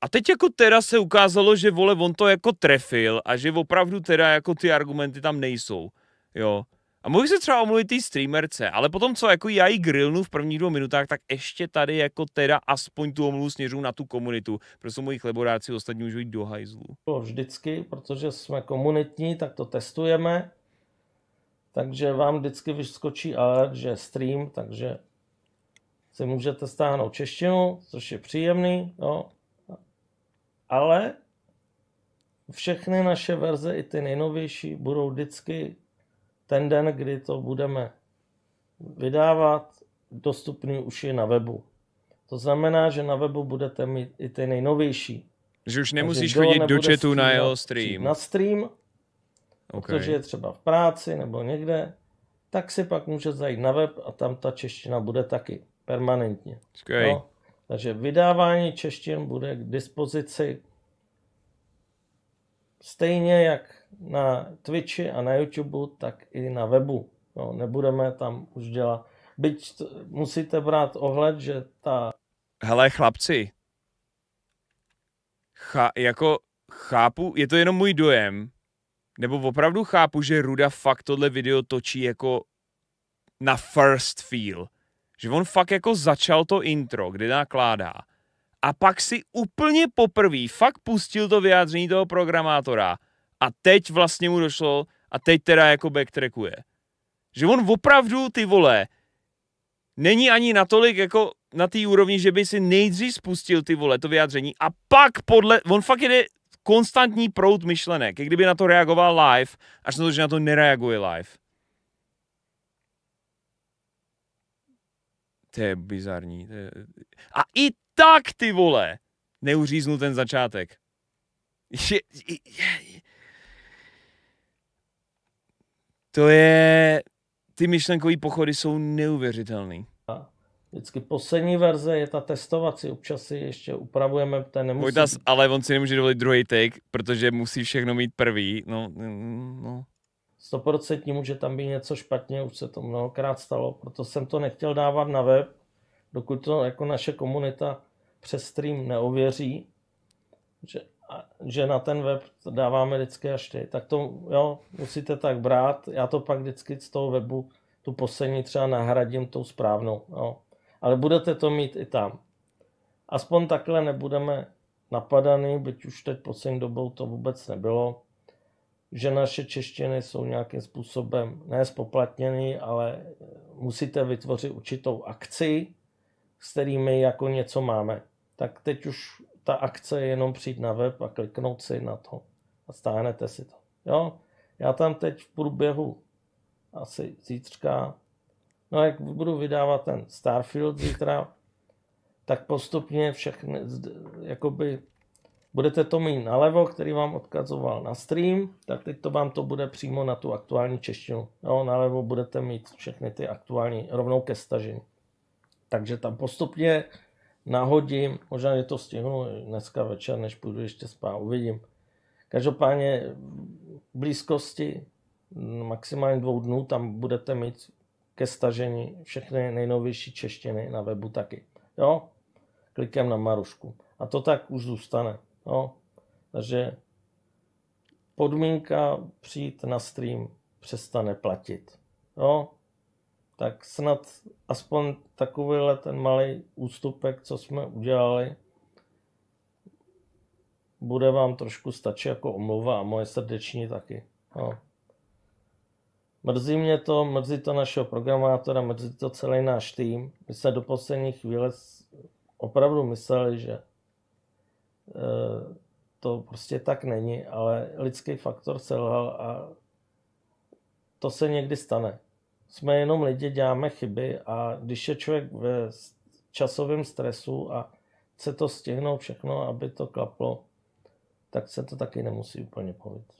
A teď jako teda se ukázalo, že vole, on to jako trefil a že opravdu teda jako ty argumenty tam nejsou jo. A mohu se třeba omluvit té streamerce, ale potom co jako já ji grillnu v prvních dvou minutách, tak ještě tady jako teda aspoň tu omluvu směřu na tu komunitu, protože moji chleboráci ostatní můžou jít do hajzlu. Vždycky, protože jsme komunitní, tak to testujeme, takže vám vždycky vyskočí alert, že stream, takže si můžete stáhnout češtinu, což je příjemný, no. Ale všechny naše verze, i ty nejnovější, budou vždycky ten den, kdy to budeme vydávat, dostupný už je na webu. To znamená, že na webu budete mít i ty nejnovější. Že už nemusíš Takže chodit do chatu na jeho stream. Na stream, okay. protože je třeba v práci nebo někde, tak si pak můžete zajít na web a tam ta čeština bude taky permanentně. Okay. No, takže vydávání češtin bude k dispozici stejně jak na Twitchi a na YouTube, tak i na webu. No, nebudeme tam už dělat. Byť to, musíte brát ohled, že ta... Hele, chlapci, Chá, jako chápu, je to jenom můj dojem, nebo opravdu chápu, že Ruda fakt tohle video točí jako na first feel. Že on fakt jako začal to intro, kde nakládá a pak si úplně poprvé fakt pustil to vyjádření toho programátora a teď vlastně mu došlo a teď teda jako backtrackuje. Že on opravdu, ty vole, není ani natolik jako na té úrovni, že by si nejdřív spustil ty vole to vyjádření a pak podle, on fakt jede konstantní prout myšlenek, jak kdyby na to reagoval live, až na to, že na to nereaguje live. To je bizarní. To je... A i tak, ty vole, neuříznu ten začátek. Je, je, je. To je... Ty myšlenkové pochody jsou neuvěřitelný. Vždycky poslední verze je ta testovací, občas si ještě upravujeme, ten nemusí... Vojtas, ale on si nemůže dovolit druhý take, protože musí všechno mít prvý, no, no. 100% může tam být něco špatně, už se to mnohokrát stalo, proto jsem to nechtěl dávat na web, dokud to jako naše komunita přes stream neověří, že, že na ten web dáváme vždycky až ty. Tak to jo, musíte tak brát. Já to pak vždycky z toho webu tu poslední třeba nahradím tou správnou. Jo. Ale budete to mít i tam. Aspoň takhle nebudeme napadaný, byť už teď poslední dobou to vůbec nebylo, že naše češtiny jsou nějakým způsobem ne ale musíte vytvořit určitou akci, s kterými jako něco máme tak teď už ta akce je jenom přijít na web a kliknout si na to a stáhnete si to. Jo, já tam teď v průběhu asi zítřka, no jak budu vydávat ten Starfield zítra, tak postupně všechny, jakoby, budete to mít nalevo, který vám odkazoval na stream, tak teď to vám to bude přímo na tu aktuální češtinu. Jo, nalevo budete mít všechny ty aktuální rovnou ke stažení. Takže tam postupně nahodím, možná je to stihnu dneska večer, než půjdu ještě spát, uvidím. Každopádně v blízkosti maximálně dvou dnů tam budete mít ke stažení všechny nejnovější češtiny na webu taky. Jo? Klikem na Marušku. A to tak už zůstane. Jo? Takže podmínka přijít na stream přestane platit. Jo? tak snad aspoň takovýhle ten malý ústupek, co jsme udělali, bude vám trošku stačit jako omluva a moje srdeční taky. No. Mrzí mě to, mrzí to našeho programátora, mrzí to celý náš tým. My jsme do poslední chvíle opravdu mysleli, že e, to prostě tak není, ale lidský faktor selhal a to se někdy stane jsme jenom lidi, děláme chyby a když je člověk ve časovém stresu a chce to stihnout všechno, aby to klaplo, tak se to taky nemusí úplně povít.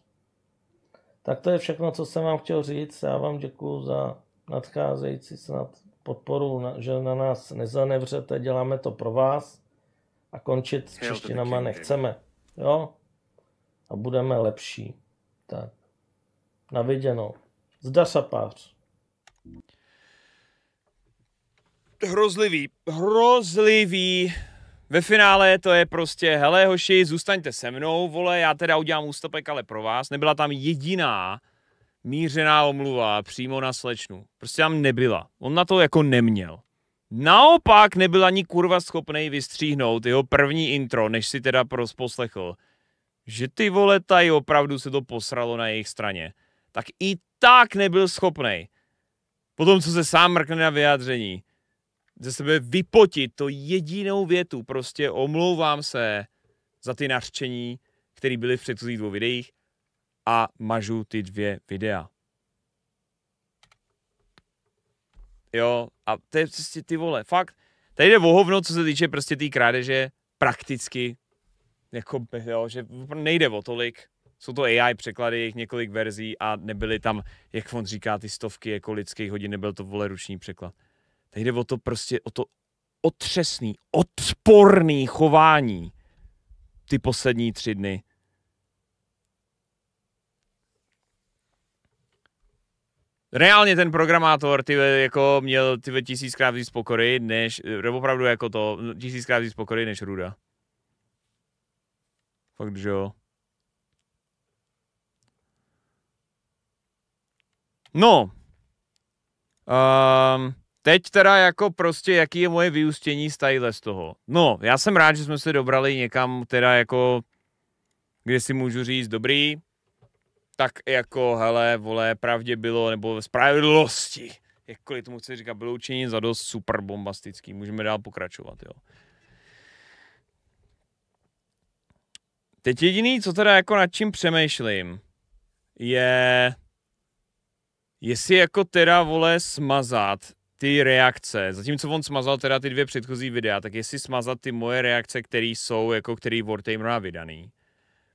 Tak to je všechno, co jsem vám chtěl říct. Já vám děkuji za nadcházející snad podporu, že na nás nezanevřete, děláme to pro vás a končit s češtinama nechceme. Jo? A budeme lepší. Tak. Naviděnou. Zda sapář. Hrozlivý, hrozlivý. Ve finále to je prostě, hele hoši, zůstaňte se mnou, vole, já teda udělám ústupek, ale pro vás. Nebyla tam jediná mířená omluva přímo na slečnu. Prostě tam nebyla. On na to jako neměl. Naopak nebyl ani kurva schopnej vystříhnout jeho první intro, než si teda prosposlechl, že ty vole tady opravdu se to posralo na jejich straně. Tak i tak nebyl schopnej. Potom, co se sám mrkne na vyjádření, ze sebe vypotit to jedinou větu, prostě omlouvám se za ty nařčení, které byly v předchozích dvou videích a mažu ty dvě videa. Jo, a to je prostě ty vole, fakt. Tady jde o hovno, co se týče prostě té tý krádeže prakticky, jako, jo, že nejde o tolik. Jsou to AI překlady, jejich několik verzí a nebyly tam, jak on říká, ty stovky jako lidských hodin, nebyl to vole ruční překlad. Tady jde o to prostě, o to otřesný, odporný chování ty poslední tři dny. Reálně ten programátor ty jako měl ty tisíckrát víc pokory než, nebo opravdu jako to, tisíckrát víc pokory než Ruda. Fakt, že jo. No, um, teď teda jako prostě, jaký je moje vyústění z z toho. No, já jsem rád, že jsme se dobrali někam teda jako, kde si můžu říct, dobrý, tak jako, hele, vole, pravdě bylo, nebo spravedlnosti, jakkoliv tomu chci říkat, bylo učení za dost super bombastický, můžeme dál pokračovat, jo. Teď jediný, co teda jako nad čím přemýšlím, je jestli jako teda, vole, smazat ty reakce, zatímco on smazal teda ty dvě předchozí videa, tak jestli smazat ty moje reakce, které jsou, jako který Wartamer má vydaný.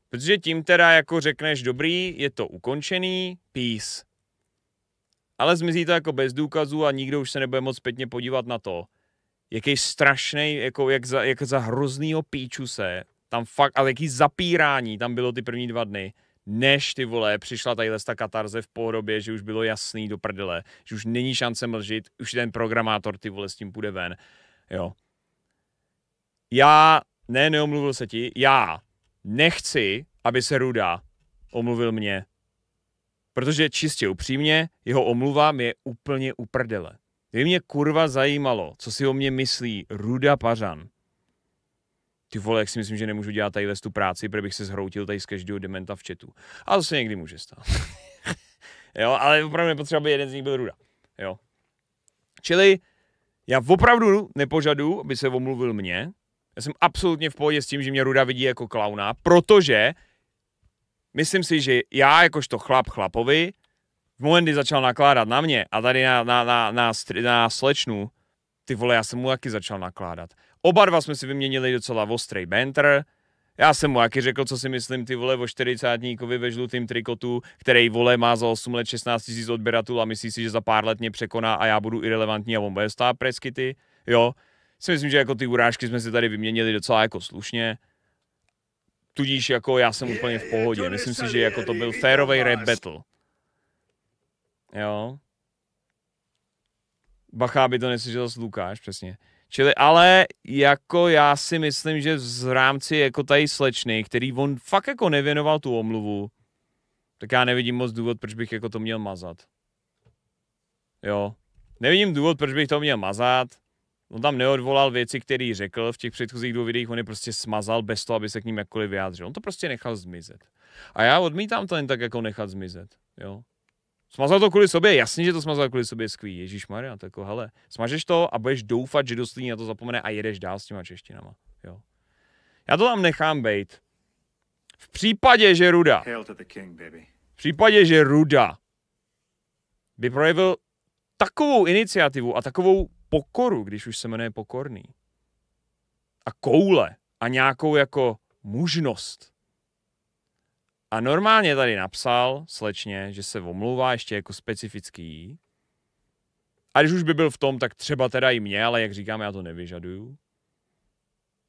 Protože tím teda jako řekneš, dobrý, je to ukončený, peace. Ale zmizí to jako bez důkazů a nikdo už se nebude moc zpětně podívat na to, jaký strašný, jako jak za, jak za hroznýho píču se, tam fakt, ale jaký zapírání tam bylo ty první dva dny než ty vole, přišla tady ta katarze v podobě, že už bylo jasný do prdele, že už není šance mlžit, už ten programátor ty vole s tím půjde ven. Jo. Já, ne, neomluvil se ti, já nechci, aby se Ruda omluvil mě. Protože čistě upřímně, jeho omluva mě je úplně uprdele. Kdyby mě kurva zajímalo, co si o mě myslí Ruda Pařan, ty vole, jak si myslím, že nemůžu dělat tady tu práci, protože bych se zhroutil tady z každého dementa v chatu. A to se někdy může stát. jo, ale opravdu nepotřeba, aby jeden z nich byl ruda. Jo. Čili já opravdu nepožadu, aby se omluvil mě. Já jsem absolutně v pohodě s tím, že mě Ruda vidí jako klauna, protože myslím si, že já jakožto chlap chlapovi, v momentu, kdy začal nakládat na mě a tady na, na, na, na, na slečnu, ty vole, já jsem mu taky začal nakládat. Oba dva jsme si vyměnili docela ostrý banter, já jsem mu jaký řekl, co si myslím ty vole o 40 ve žlutým trikotu, který vole má za 8 let 16 000 odběratelů a myslí si, že za pár let mě překoná a já budu irrelevantní a on bude stát preskyty. Jo, si myslím, že jako ty urážky jsme si tady vyměnili docela jako slušně. Tudíž jako já jsem úplně v pohodě. Myslím si, že jako to byl fairway rap battle. Jo. Bacha, aby to neslyšel Lukáš, přesně. Čili ale jako já si myslím, že v rámci jako tady slečny, který on fakt jako nevěnoval tu omluvu, tak já nevidím moc důvod, proč bych jako to měl mazat. Jo. Nevidím důvod, proč bych to měl mazat. On tam neodvolal věci, které řekl v těch předchozích dvou videích, on je prostě smazal bez toho, aby se k ním jakkoliv vyjádřil. On to prostě nechal zmizet. A já odmítám to jen tak jako nechat zmizet. Jo. Smazal to kvůli sobě, jasně, že to smazal kvůli sobě, skvý, Ježíš Maria, tak jako, hele, smažeš to a budeš doufat, že dost na to zapomene a jedeš dál s těma češtinama, jo. Já to tam nechám bejt. V případě, že Ruda, v případě, že Ruda by projevil takovou iniciativu a takovou pokoru, když už se jmenuje pokorný, a koule a nějakou jako mužnost, a normálně tady napsal slečně, že se omlouvá ještě jako specifický. A když už by byl v tom, tak třeba teda i mě, ale jak říkám, já to nevyžaduju.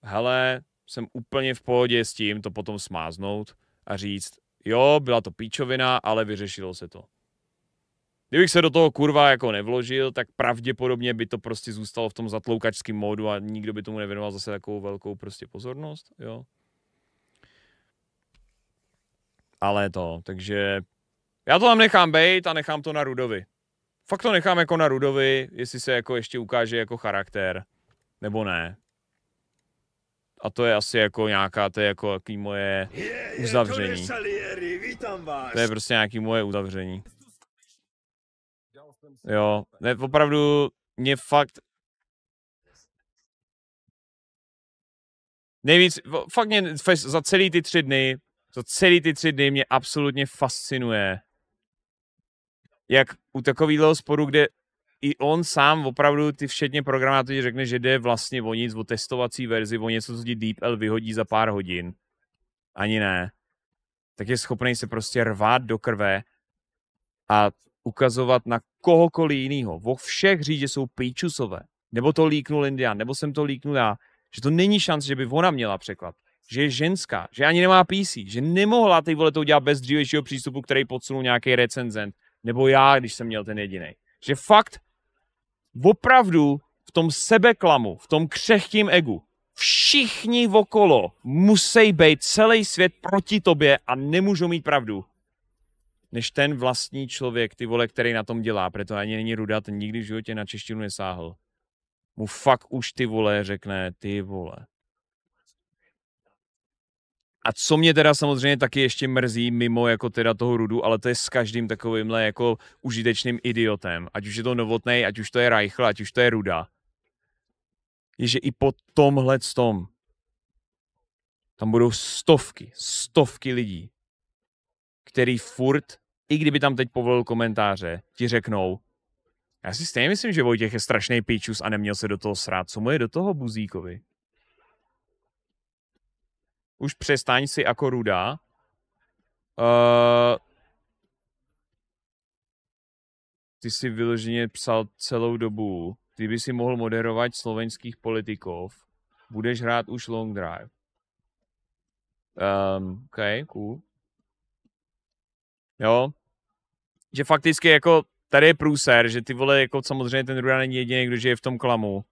Hele, jsem úplně v pohodě s tím to potom smáznout a říct, jo, byla to píčovina, ale vyřešilo se to. Kdybych se do toho kurva jako nevložil, tak pravděpodobně by to prostě zůstalo v tom zatloukačském módu a nikdo by tomu nevěnoval zase takovou velkou prostě pozornost, jo ale to, takže já to tam nechám bejt a nechám to na Rudovi. Fakt to nechám jako na Rudovi, jestli se jako ještě ukáže jako charakter, nebo ne. A to je asi jako nějaká, to je jako jaký moje uzavření. To je prostě nějaký moje uzavření. Jo, ne, opravdu mě fakt... Nejvíc, fakt mě za celý ty tři dny to celý ty tři dny mě absolutně fascinuje. Jak u takového sporu, kde i on sám opravdu ty všetně programátoři řekne, že jde vlastně o nic, o testovací verzi, o něco, co ti DeepL vyhodí za pár hodin. Ani ne. Tak je schopný se prostě rvát do krve a ukazovat na kohokoliv jiného. O všech říct, že jsou píčusové. Nebo to líknul Indian, nebo jsem to líknul já. Že to není šance, že by ona měla překlad že je ženská, že ani nemá PC, že nemohla ty vole to udělat bez dřívejšího přístupu, který podsunul nějaký recenzent, nebo já, když jsem měl ten jediný. Že fakt opravdu v tom sebeklamu, v tom křehkým egu, všichni okolo musí být celý svět proti tobě a nemůžou mít pravdu, než ten vlastní člověk, ty vole, který na tom dělá, proto ani není ruda, ten nikdy v životě na češtinu nesáhl. Mu fakt už ty vole řekne, ty vole, a co mě teda samozřejmě taky ještě mrzí, mimo jako teda toho rudu, ale to je s každým takovýmhle jako užitečným idiotem. Ať už je to novotný, ať už to je Reichl, ať už to je ruda. Je, že i po tomhle tom tam budou stovky, stovky lidí, který furt, i kdyby tam teď povolil komentáře, ti řeknou, já si stejně myslím, že Vojtěch je strašný píčus a neměl se do toho srát. Co mu je do toho Buzíkovi? už přestaň si jako ruda. Uh, ty si vyloženě psal celou dobu, ty by si mohl moderovat slovenských politikov, budeš hrát už long drive. Um, OK, cool. Jo, že fakticky jako tady je průser, že ty vole, jako samozřejmě ten Ruda není jediný, kdo je v tom klamu.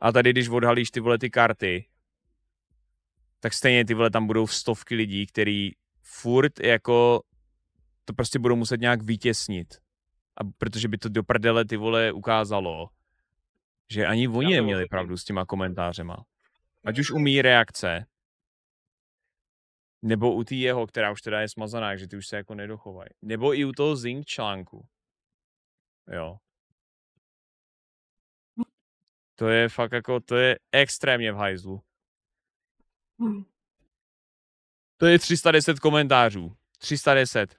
A tady, když odhalíš ty vole ty karty, tak stejně ty vole tam budou stovky lidí, který furt jako to prostě budou muset nějak vytěsnit. A protože by to do prdele ty vole ukázalo, že ani oni neměli pravdu s těma komentářema. Ať už umí reakce, nebo u té jeho, která už teda je smazaná, že ty už se jako nedochovají. Nebo i u toho zink článku. Jo. To je fakt jako, to je extrémně v hajzlu. To je 310 komentářů. 310.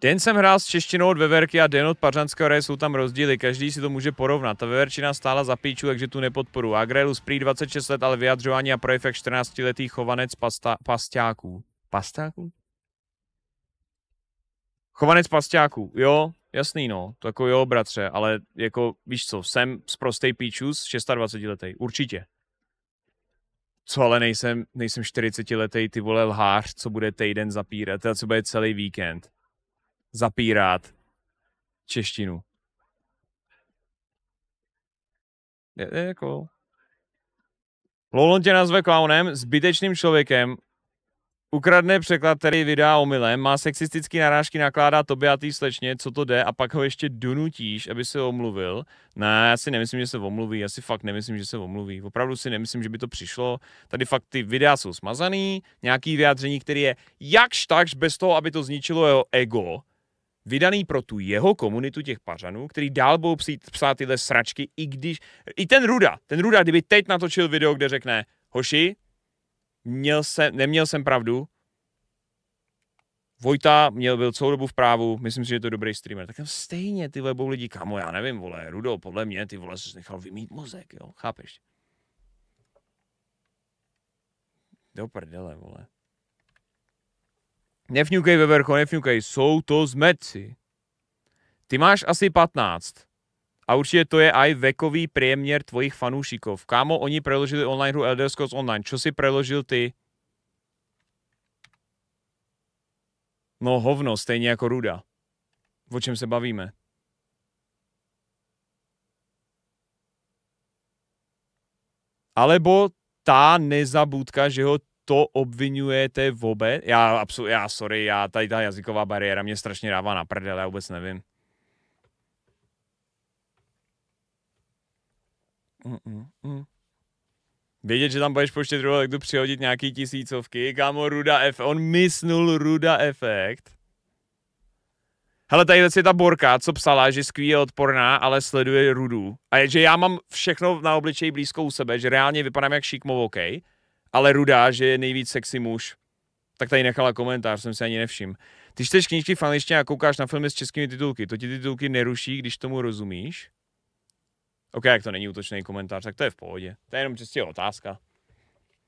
Den jsem hrál s češtinou od Veverky a den od Pařanského reje jsou tam rozdíly, každý si to může porovnat. Ta Veverčina stála za píču, takže tu nepodporu. Agrelu sprý 26 let, ale vyjadřování a projev jak 14-letý chovanec pasta, pastáků. Pastáků? Chovanec pastáků, jo, jasný no, to jako jo bratře, ale jako víš co, jsem z prostej píčus 26 letý, určitě. Co ale nejsem, nejsem 40 letý ty vole lhář, co bude týden zapírat, a co bude celý víkend zapírat češtinu. Je, je jako... Lolon tě nazve klaunem, zbytečným člověkem, Ukradne překlad, který vydá omylem, má sexistický narážky, nakládá tobě a tý slečně, co to jde, a pak ho ještě donutíš, aby se omluvil. Ne, já si nemyslím, že se omluví, já si fakt nemyslím, že se omluví. Opravdu si nemyslím, že by to přišlo. Tady fakt ty videa jsou smazaný, nějaký vyjádření, který je jakž takž bez toho, aby to zničilo jeho ego, vydaný pro tu jeho komunitu těch pařanů, který dál budou psít, psát tyhle sračky, i když, i ten Ruda, ten Ruda, kdyby teď natočil video, kde řekne, hoši, měl jsem, neměl jsem pravdu, Vojta měl, byl celou dobu v právu, myslím si, že je to dobrý streamer. Tak tam stejně ty vole lidi, kamo, já nevím, vole, Rudo, podle mě ty vole jsi nechal vymít mozek, jo, chápeš? Do prdele, vole. Nefňukej, Weberko, nefňukej, jsou to zmetci. Ty máš asi 15. A určitě to je aj vekový prieměr tvojich fanúšikov. Kámo, oni preložili online hru Elder Scrolls Online. Čo si preložil ty? No hovno, stejně jako Ruda. O čem se bavíme? Alebo ta nezabudka, že ho to obvinujete vůbec? Já, absolutně, já sorry, já, tady ta jazyková bariéra mě strašně dává na prdel, já vůbec nevím. mm, mm. Vědět, že tam budeš po tak jdu přihodit nějaký tisícovky, kámo, Ruda F, on misnul Ruda efekt. Hele, tady je ta Borka, co psala, že Skví je odporná, ale sleduje Rudu. A je, že já mám všechno na obličeji blízko u sebe, že reálně vypadám jak OK, ale Ruda, že je nejvíc sexy muž. Tak tady nechala komentář, jsem si ani nevšim. Ty čteš knížky v a koukáš na filmy s českými titulky. To ti titulky neruší, když tomu rozumíš? OK, jak to není útočný komentář, tak to je v pohodě. To je jenom čistě otázka.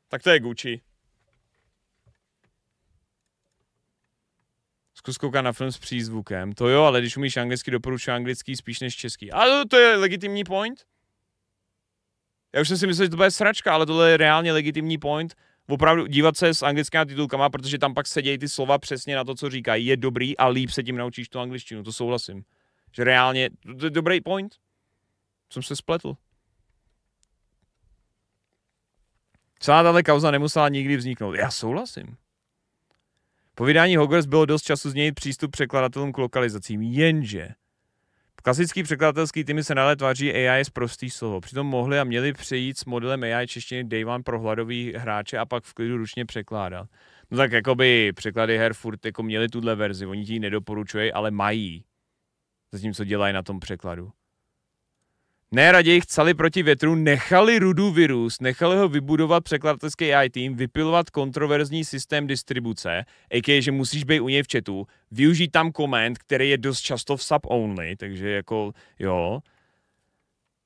Tak to je Gucci. Zkus koukat na film s přízvukem. To jo, ale když umíš anglicky, doporučuji anglický spíš než český. A to, to je legitimní point. Já už jsem si myslel, že to bude sračka, ale tohle je reálně legitimní point. Opravdu dívat se s anglickými titulkama, protože tam pak se dějí ty slova přesně na to, co říkají, je dobrý a líp se tím naučíš tu angličtinu, to souhlasím. Že reálně, to je dobrý point. Jsem se spletl. Celá tato kauza nemusela nikdy vzniknout. Já souhlasím. Po vydání Hogwarts bylo dost času změnit přístup překladatelům k lokalizacím, jenže klasický překladatelský týmy se nadále tváří AI z prostý slovo. Přitom mohli a měli přejít s modelem AI češtiny Dayvan pro hladový hráče a pak v klidu ručně překládat. No tak jakoby překlady her furt jako měli tuhle verzi, oni ti ji nedoporučují, ale mají. Zatímco dělají na tom překladu. Ne, raději chceli proti větru, nechali Rudu virus, nechali ho vybudovat překladatelský AI tým, vypilovat kontroverzní systém distribuce, a.k.a. že musíš být u něj v chatu, využít tam koment, který je dost často v sub-only, takže jako jo,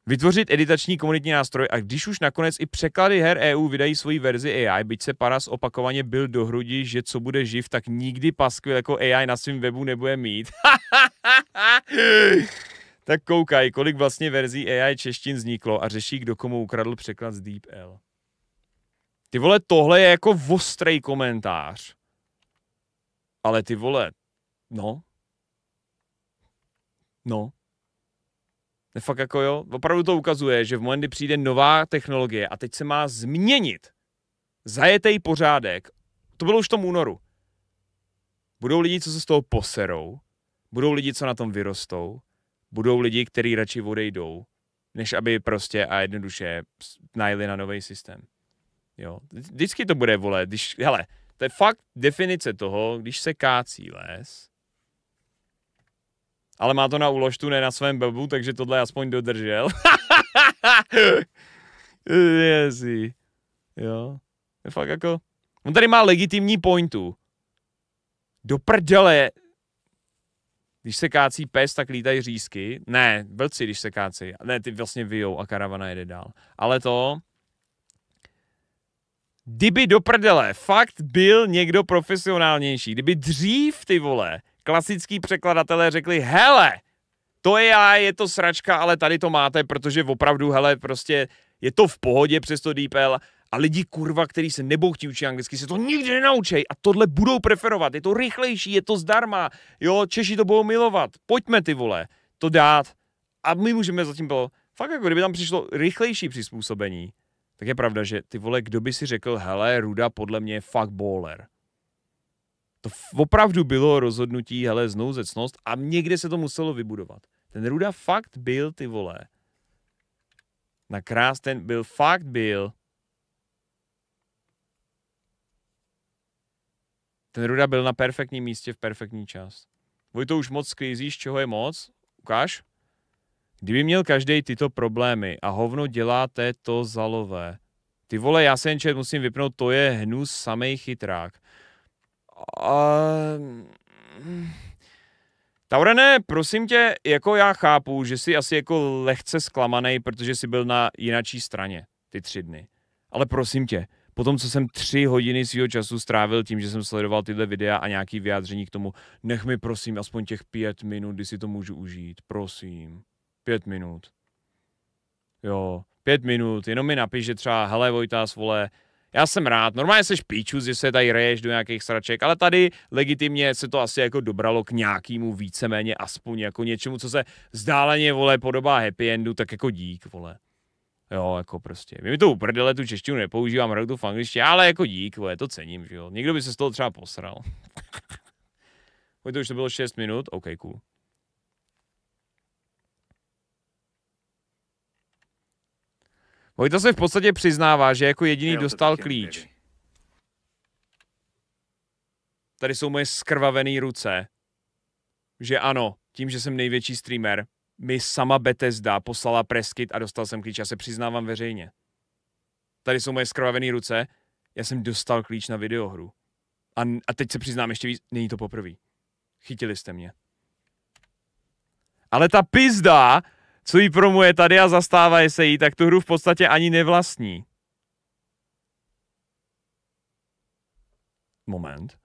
Vytvořit editační komunitní nástroj a když už nakonec i překlady her EU vydají svoji verzi AI, byť se Paras opakovaně byl do hrudi, že co bude živ, tak nikdy paskvil jako AI na svém webu nebude mít. tak koukaj, kolik vlastně verzí AI češtin vzniklo a řeší, kdo komu ukradl překlad z DeepL. Ty vole, tohle je jako ostrý komentář. Ale ty vole, no. No. Ne fakt jako jo, opravdu to ukazuje, že v momentě přijde nová technologie a teď se má změnit zajetej pořádek, to bylo už v tom únoru. Budou lidi, co se z toho poserou, budou lidi, co na tom vyrostou, budou lidi, kteří radši odejdou, než aby prostě a jednoduše najeli na nový systém. Jo. Vždycky to bude, vole, když, hele, to je fakt definice toho, když se kácí les, ale má to na úložtu, ne na svém babu, takže tohle aspoň dodržel. Jezi. Jo. Je fakt jako... On tady má legitimní pointu. Do prdele, když se kácí pes, tak lítají řízky. Ne, vlci, když se kácí. Ne, ty vlastně vyjou a karavana jede dál. Ale to... Kdyby do prdele fakt byl někdo profesionálnější, kdyby dřív ty vole klasický překladatelé řekli, hele, to je já, je to sračka, ale tady to máte, protože opravdu, hele, prostě je to v pohodě přes to DPL, a lidi, kurva, kteří se nebou chtít učit anglicky, se to nikdy nenaučej a tohle budou preferovat. Je to rychlejší, je to zdarma. Jo, Češi to budou milovat. Pojďme ty vole, to dát. A my můžeme zatím bylo, fakt jako kdyby tam přišlo rychlejší přizpůsobení, tak je pravda, že ty vole, kdo by si řekl, hele, Ruda podle mě je fakt bowler. To opravdu bylo rozhodnutí, hele, znouzecnost a někde se to muselo vybudovat. Ten Ruda fakt byl, ty vole, na krás ten byl, fakt byl Ten Ruda byl na perfektním místě v perfektní čas. Vojto už moc sklízíš, čeho je moc? Ukáž? Kdyby měl každý tyto problémy a hovno děláte to zalové. Ty vole, já se jen musím vypnout, to je hnus samej chytrák. A... Taurene, prosím tě, jako já chápu, že jsi asi jako lehce zklamaný, protože jsi byl na jinačí straně ty tři dny. Ale prosím tě, potom, co jsem tři hodiny svého času strávil tím, že jsem sledoval tyhle videa a nějaký vyjádření k tomu, nech mi prosím aspoň těch pět minut, kdy si to můžu užít, prosím, pět minut. Jo, pět minut, jenom mi napiš, že třeba, hele Vojta, svole, já jsem rád, normálně seš píču, že se tady reješ do nějakých sraček, ale tady legitimně se to asi jako dobralo k nějakému víceméně aspoň jako něčemu, co se zdáleně, vole, podobá happy endu, tak jako dík, vole. Jo, jako prostě. My to uprdele, tu češtinu nepoužívám, hraju to v angličtině, ale jako dík, vole, to cením, že jo. Někdo by se z toho třeba posral. Pojď, to už to bylo 6 minut, OK, cool. Vojta se v podstatě přiznává, že jako jediný dostal klíč. Tady jsou moje skrvavené ruce. Že ano, tím, že jsem největší streamer, mi sama Bethesda poslala preskit a dostal jsem klíč. Já se přiznávám veřejně. Tady jsou moje skrvavené ruce. Já jsem dostal klíč na videohru. A, a teď se přiznám ještě víc, není to poprvé. Chytili jste mě. Ale ta pizda, co jí promuje tady a zastává se jí, tak tu hru v podstatě ani nevlastní. Moment.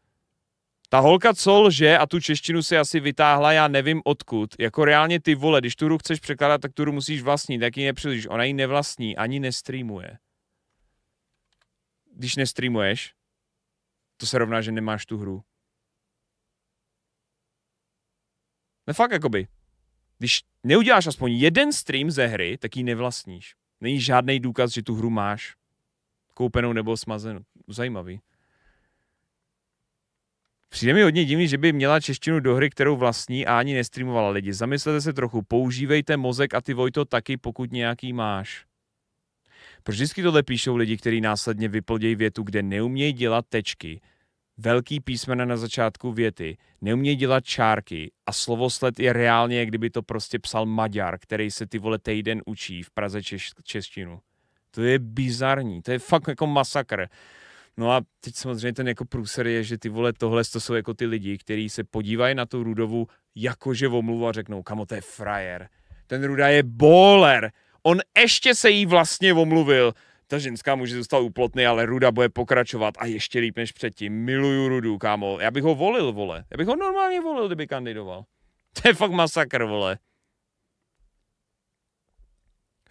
Ta holka co lže a tu češtinu si asi vytáhla, já nevím odkud. Jako reálně ty vole, když tu hru chceš překládat, tak tu hru musíš vlastnit, tak ji nepřilíš. Ona ji nevlastní, ani nestreamuje. Když nestreamuješ, to se rovná, že nemáš tu hru. No fakt, jakoby. Když neuděláš aspoň jeden stream ze hry, tak ji nevlastníš. Není žádný důkaz, že tu hru máš. Koupenou nebo smazenou. Zajímavý. Přijde mi hodně divný, že by měla češtinu do hry, kterou vlastní a ani nestreamovala lidi. Zamyslete se trochu, používejte mozek a ty Vojto taky, pokud nějaký máš. Proč vždycky tohle píšou lidi, kteří následně vyplodějí větu, kde neumějí dělat tečky, velký písmena na začátku věty, neumějí dělat čárky a slovosled je reálně, kdyby to prostě psal Maďar, který se ty vole týden učí v Praze češ- češtinu. To je bizarní, to je fakt jako masakr. No a teď samozřejmě ten jako průser je, že ty vole, tohle to jsou jako ty lidi, kteří se podívají na tu Rudovu jakože omluvu a řeknou, kamo, to je frajer. Ten Ruda je bowler. On ještě se jí vlastně omluvil. Ta ženská může zůstat úplotný, ale Ruda bude pokračovat a ještě líp než předtím. Miluju Rudu, kámo. Já bych ho volil, vole. Já bych ho normálně volil, kdyby kandidoval. To je fakt masakr, vole.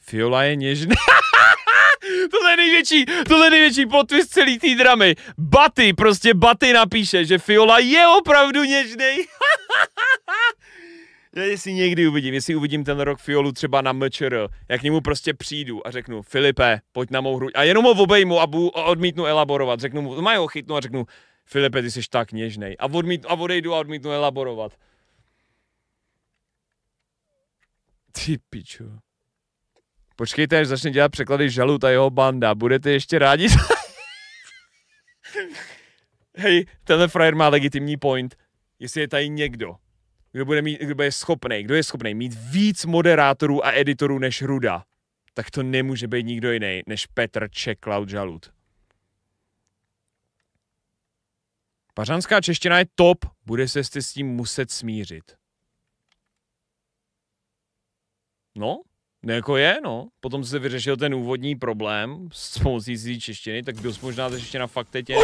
Fiola je něžná. tohle je největší, tohle je největší potvist celý té dramy. Baty, prostě Baty napíše, že Fiola je opravdu něžný. Já jestli někdy uvidím, jestli uvidím ten rok Fiolu třeba na MČR, jak k němu prostě přijdu a řeknu, Filipe, pojď na mou hru. A jenom ho obejmu a, bu, a odmítnu elaborovat. Řeknu mu, mají ho chytnu a řeknu, Filipe, ty jsi tak něžnej. A, odmít, a odejdu a odmítnu elaborovat. Ty pičo. Počkejte, až začne dělat překlady žalu ta jeho banda. Budete ještě rádi? Hej, tenhle frajer má legitimní point. Jestli je tady někdo, kdo bude, mít, kdo bude schopný, kdo je schopný mít víc moderátorů a editorů než Ruda, tak to nemůže být nikdo jiný než Petr Čeklaud Žalud. Pařanská čeština je top, bude se s tím muset smířit. No, No jako je, no. Potom se vyřešil ten úvodní problém s pomocí cizí češtiny, tak byl možná ta čeština fakt teď je...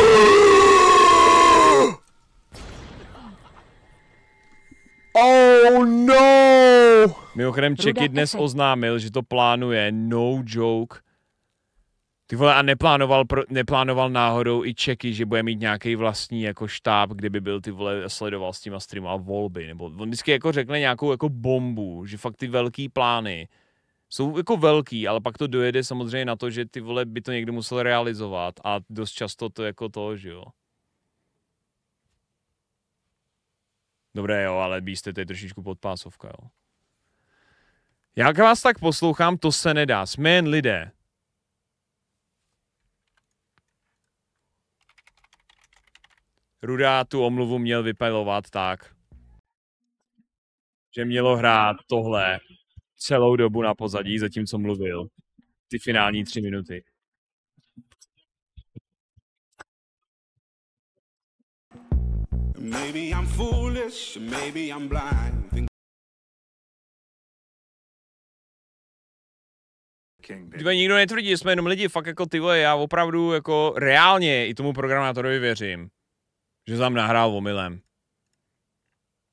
Oh no! Mimochodem Čeky dnes oznámil, že to plánuje, no joke. Ty vole, a neplánoval, pro, neplánoval náhodou i Čeky, že bude mít nějaký vlastní jako štáb, kdyby byl ty vole, sledoval s těma streama volby, nebo on vždycky jako řekne nějakou jako bombu, že fakt ty velký plány jsou jako velký, ale pak to dojede samozřejmě na to, že ty vole by to někdo musel realizovat a dost často to jako to, že jo. Dobré jo, ale Beast je trošičku podpásovka, jo. Jak vás tak poslouchám, to se nedá. Jsme jen lidé. Rudá tu omluvu měl vypalovat tak, že mělo hrát tohle celou dobu na pozadí, zatímco mluvil. Ty finální tři minuty. Maybe I'm foolish, maybe I'm blind. Kdyby nikdo netvrdí, že jsme jenom lidi, fakt jako ty vole, já opravdu jako reálně i tomu programátorovi věřím, že jsem nahrál omylem.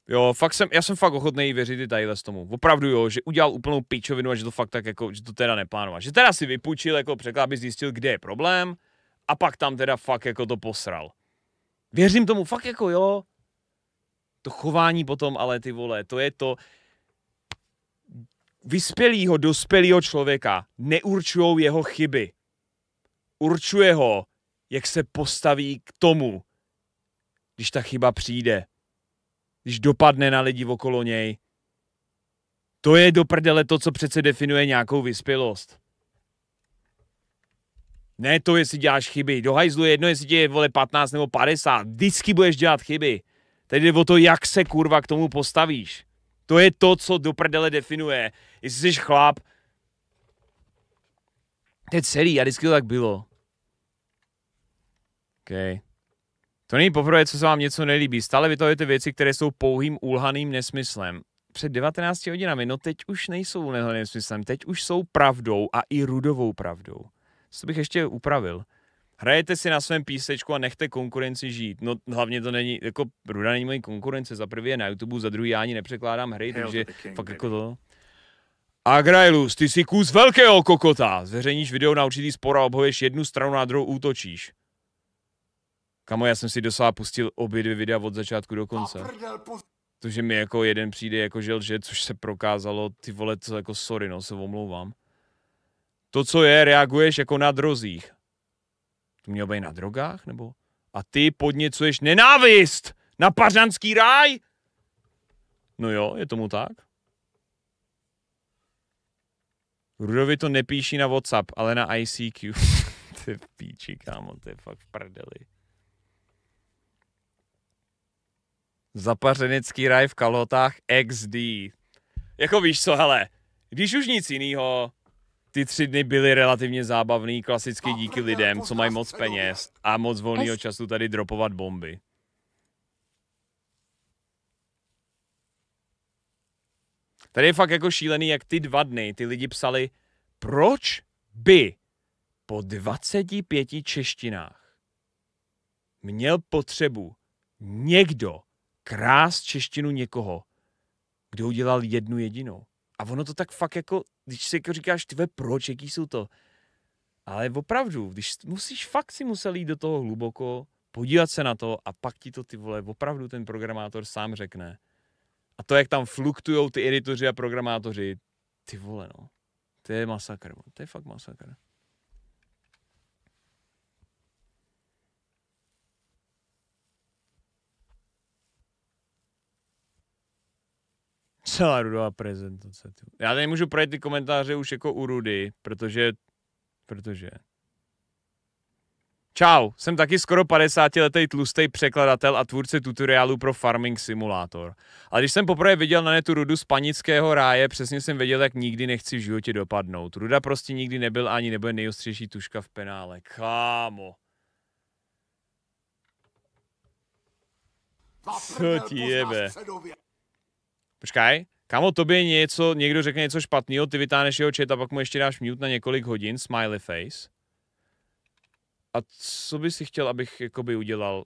Jo, fakt jsem, já jsem fakt ochotný věřit i tadyhle tomu. Opravdu jo, že udělal úplnou pičovinu a že to fakt tak jako, že to teda neplánoval. Že teda si vypůjčil jako překlad, aby zjistil, kde je problém a pak tam teda fakt jako to posral. Věřím tomu, fakt jako jo. To chování potom, ale ty vole, to je to, vyspělýho, dospělého člověka neurčujou jeho chyby. Určuje ho, jak se postaví k tomu, když ta chyba přijde když dopadne na lidi okolo něj. To je do prdele to, co přece definuje nějakou vyspělost. Ne to, jestli děláš chyby. Do hajzlu je jedno, jestli tě je vole 15 nebo 50. Vždycky budeš dělat chyby. Tedy jde o to, jak se kurva k tomu postavíš. To je to, co do prdele definuje. Jestli jsi chlap, to je celý a vždycky to tak bylo. Okay. To není poprvé, co se vám něco nelíbí. Stále vytahujete věci, které jsou pouhým úlhaným nesmyslem. Před 19 hodinami, no teď už nejsou úlhaným nesmyslem, teď už jsou pravdou a i rudovou pravdou. Co bych ještě upravil? Hrajete si na svém písečku a nechte konkurenci žít. No hlavně to není, jako Ruda není moje konkurence, za prvé je na YouTube, za druhý já ani nepřekládám hry, Hell takže king, fakt jako to. Agrailus, ty jsi kus velkého kokota. Zveřejníš video na určitý spor a obhoješ jednu stranu na druhou útočíš. Kamo, já jsem si dosáhl pustil obě dvě videa od začátku do konce. To, že mi jako jeden přijde jako že lže, což se prokázalo, ty vole, to jako sorry, no, se omlouvám. To, co je, reaguješ jako na drozích. To mělo být na drogách, nebo? A ty podněcuješ nenávist na pařanský ráj? No jo, je tomu tak. Rudovi to nepíší na WhatsApp, ale na ICQ. ty píči, kámo, to je fakt prdeli. Zapařenický raj v kalhotách XD. Jako víš co, hele, když už nic jiného, ty tři dny byly relativně zábavný, klasicky díky lidem, co mají moc peněz a moc volného času tady dropovat bomby. Tady je fakt jako šílený, jak ty dva dny ty lidi psali, proč by po 25 češtinách měl potřebu někdo krást češtinu někoho, kdo udělal jednu jedinou. A ono to tak fakt jako, když si jako říkáš, ty proč, jaký jsou to. Ale opravdu, když musíš, fakt si musel jít do toho hluboko, podívat se na to a pak ti to ty vole, opravdu ten programátor sám řekne. A to, jak tam fluktují ty editoři a programátoři, ty vole no, to je masakr, no. to je fakt masakr. Celá rudová prezentace. Já můžu projít ty komentáře už jako u Rudy, protože... Protože... Čau, jsem taky skoro 50-letý tlustý překladatel a tvůrce tutoriálu pro Farming Simulator. A když jsem poprvé viděl na netu Rudu z panického ráje, přesně jsem věděl, jak nikdy nechci v životě dopadnout. Ruda prostě nikdy nebyl ani nebude nejostřejší tuška v penále. Kámo. Co ti jebe? Počkej, Kamo, tobě něco, někdo řekne něco špatného, ty vytáhneš jeho chat a pak mu ještě dáš mute na několik hodin, smiley face. A co by si chtěl, abych jakoby udělal?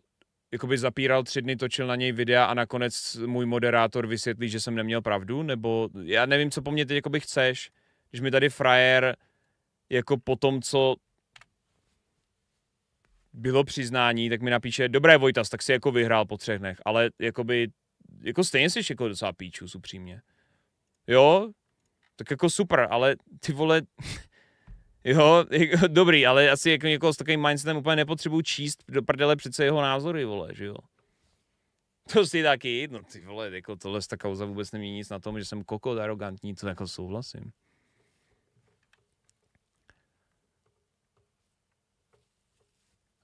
Jakoby zapíral tři dny, točil na něj videa a nakonec můj moderátor vysvětlí, že jsem neměl pravdu? Nebo já nevím, co po mně teď jakoby chceš, když mi tady frajer jako po tom, co bylo přiznání, tak mi napíše, dobré Vojtas, tak si jako vyhrál po třech dnech, ale jakoby jako stejně jsi jako docela píčů, upřímně. Jo, tak jako super, ale ty vole, jo, jako, dobrý, ale asi jako někoho s takovým mindsetem úplně nepotřebuji číst do prdele přece jeho názory, vole, že jo. To si taky, no ty vole, jako tohle ta kauza vůbec nemění nic na tom, že jsem kokot, arrogantní, to jako souhlasím.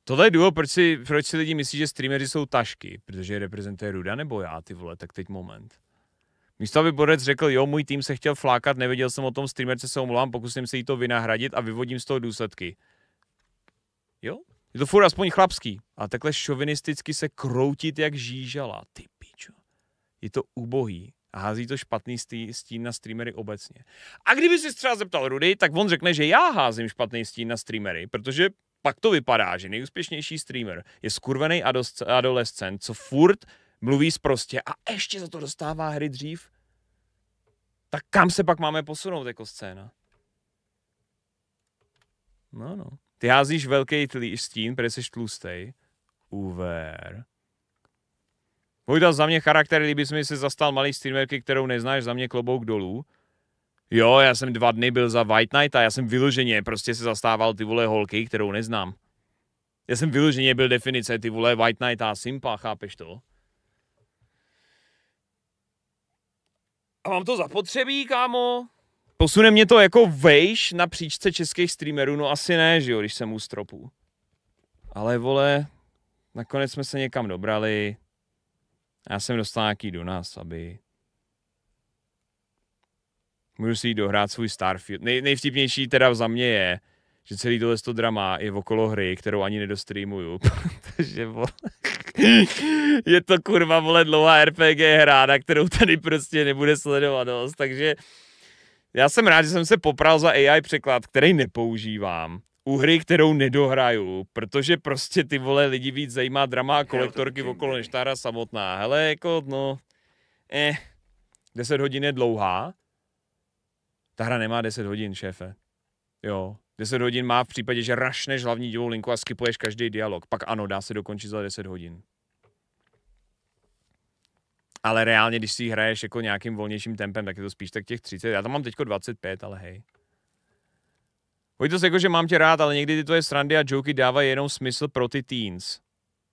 Tohle je důvod, proč si, proč si lidi myslí, že streamery jsou tašky, protože je reprezentuje Ruda nebo já, ty vole, tak teď moment. Místo, aby Borec řekl, jo, můj tým se chtěl flákat, nevěděl jsem o tom streamerce, se omlouvám, pokusím se jí to vynahradit a vyvodím z toho důsledky. Jo? Je to furt aspoň chlapský. A takhle šovinisticky se kroutit jak žížala, ty pičo. Je to ubohý a hází to špatný stín na streamery obecně. A kdyby si třeba zeptal Rudy, tak on řekne, že já házím špatný stín na streamery, protože pak to vypadá, že nejúspěšnější streamer je skurvený adolescent, co furt mluví zprostě a ještě za to dostává hry dřív. Tak kam se pak máme posunout jako scéna? No, no. Ty házíš velký tlí, stín, protože jsi tlustej. Uver. Vojta, za mě charakter, kdyby mi se zastal malý streamerky, kterou neznáš, za mě klobouk dolů. Jo, já jsem dva dny byl za White Knight a já jsem vyloženě prostě se zastával ty vole holky, kterou neznám. Já jsem vyloženě byl definice ty vole White Knight a Simpa, chápeš to? A mám to zapotřebí, kámo? Posune mě to jako vejš na příčce českých streamerů? No asi ne, že jo, když jsem u stropu. Ale vole, nakonec jsme se někam dobrali. Já jsem dostal nějaký do nás, aby můžu si jít dohrát svůj Starfield. Nej, nejvtipnější teda za mě je, že celý tohle to drama je okolo hry, kterou ani nedostreamuju, protože je to kurva vole dlouhá RPG hra, na kterou tady prostě nebude dost, takže já jsem rád, že jsem se popral za AI překlad, který nepoužívám, u hry, kterou nedohraju, protože prostě ty vole lidi víc zajímá drama a kolektorky okolo než ta hra samotná. Hele, jako no, eh, 10 hodin je dlouhá, ta hra nemá 10 hodin, šéfe. Jo, 10 hodin má v případě, že rašneš hlavní divou linku a skipuješ každý dialog. Pak ano, dá se dokončit za 10 hodin. Ale reálně, když si hraješ jako nějakým volnějším tempem, tak je to spíš tak těch 30. Já tam mám teďko 25, ale hej. se jako, že mám tě rád, ale někdy ty tvoje srandy a joky dávají jenom smysl pro ty teens.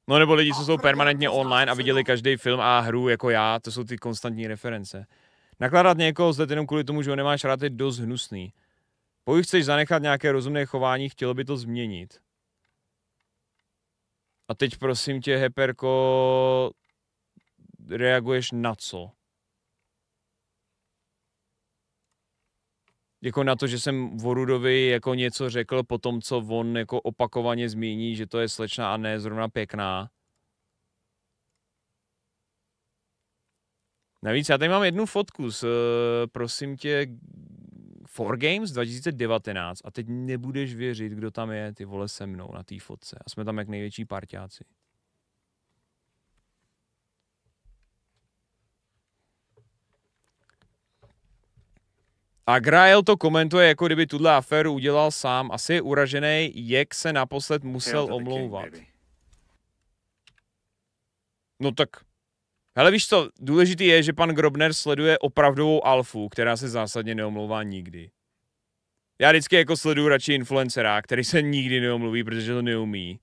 No nebo lidi, co jsou permanentně online a viděli každý film a hru jako já, to jsou ty konstantní reference. Nakládat někoho zde jenom kvůli tomu, že ho nemáš rád, je dost hnusný. Pokud chceš zanechat nějaké rozumné chování, chtělo by to změnit. A teď prosím tě, Heperko, reaguješ na co? Jako na to, že jsem Vorudovi jako něco řekl po tom, co on jako opakovaně zmíní, že to je slečna a ne zrovna pěkná. Navíc já tady mám jednu fotku z, eh, prosím tě, Four Games 2019 a teď nebudeš věřit, kdo tam je, ty vole se mnou na té fotce. A jsme tam jak největší parťáci. A Grail to komentuje, jako kdyby tuhle aféru udělal sám. Asi je uražený, jak se naposled musel omlouvat. No tak Hele, víš co, důležitý je, že pan Grobner sleduje opravdovou alfu, která se zásadně neomlouvá nikdy. Já vždycky jako sleduju radši influencera, který se nikdy neomluví, protože to neumí,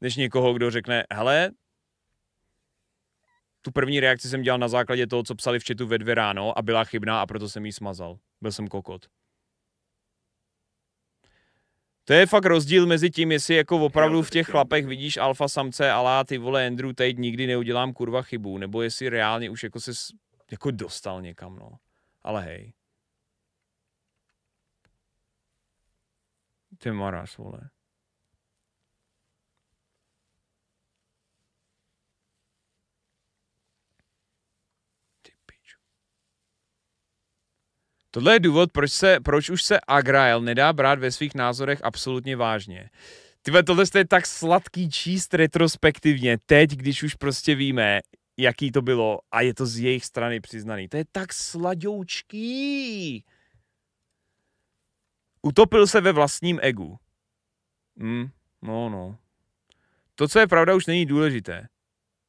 než někoho, kdo řekne, hele, tu první reakci jsem dělal na základě toho, co psali v chatu ve dvě ráno a byla chybná a proto jsem jí smazal. Byl jsem kokot. To je fakt rozdíl mezi tím, jestli jako opravdu v těch chlapech vidíš alfa samce, alá ty vole Andrew Tate, nikdy neudělám kurva chybu, nebo jestli reálně už jako se jako dostal někam, no. Ale hej. Ty maras, vole. Tohle je důvod, proč, se, proč už se Agrael nedá brát ve svých názorech absolutně vážně. Tyhle, tohle je tak sladký číst retrospektivně, teď, když už prostě víme, jaký to bylo a je to z jejich strany přiznaný. To je tak sladoučký. Utopil se ve vlastním egu. Hm, no, no. To, co je pravda, už není důležité.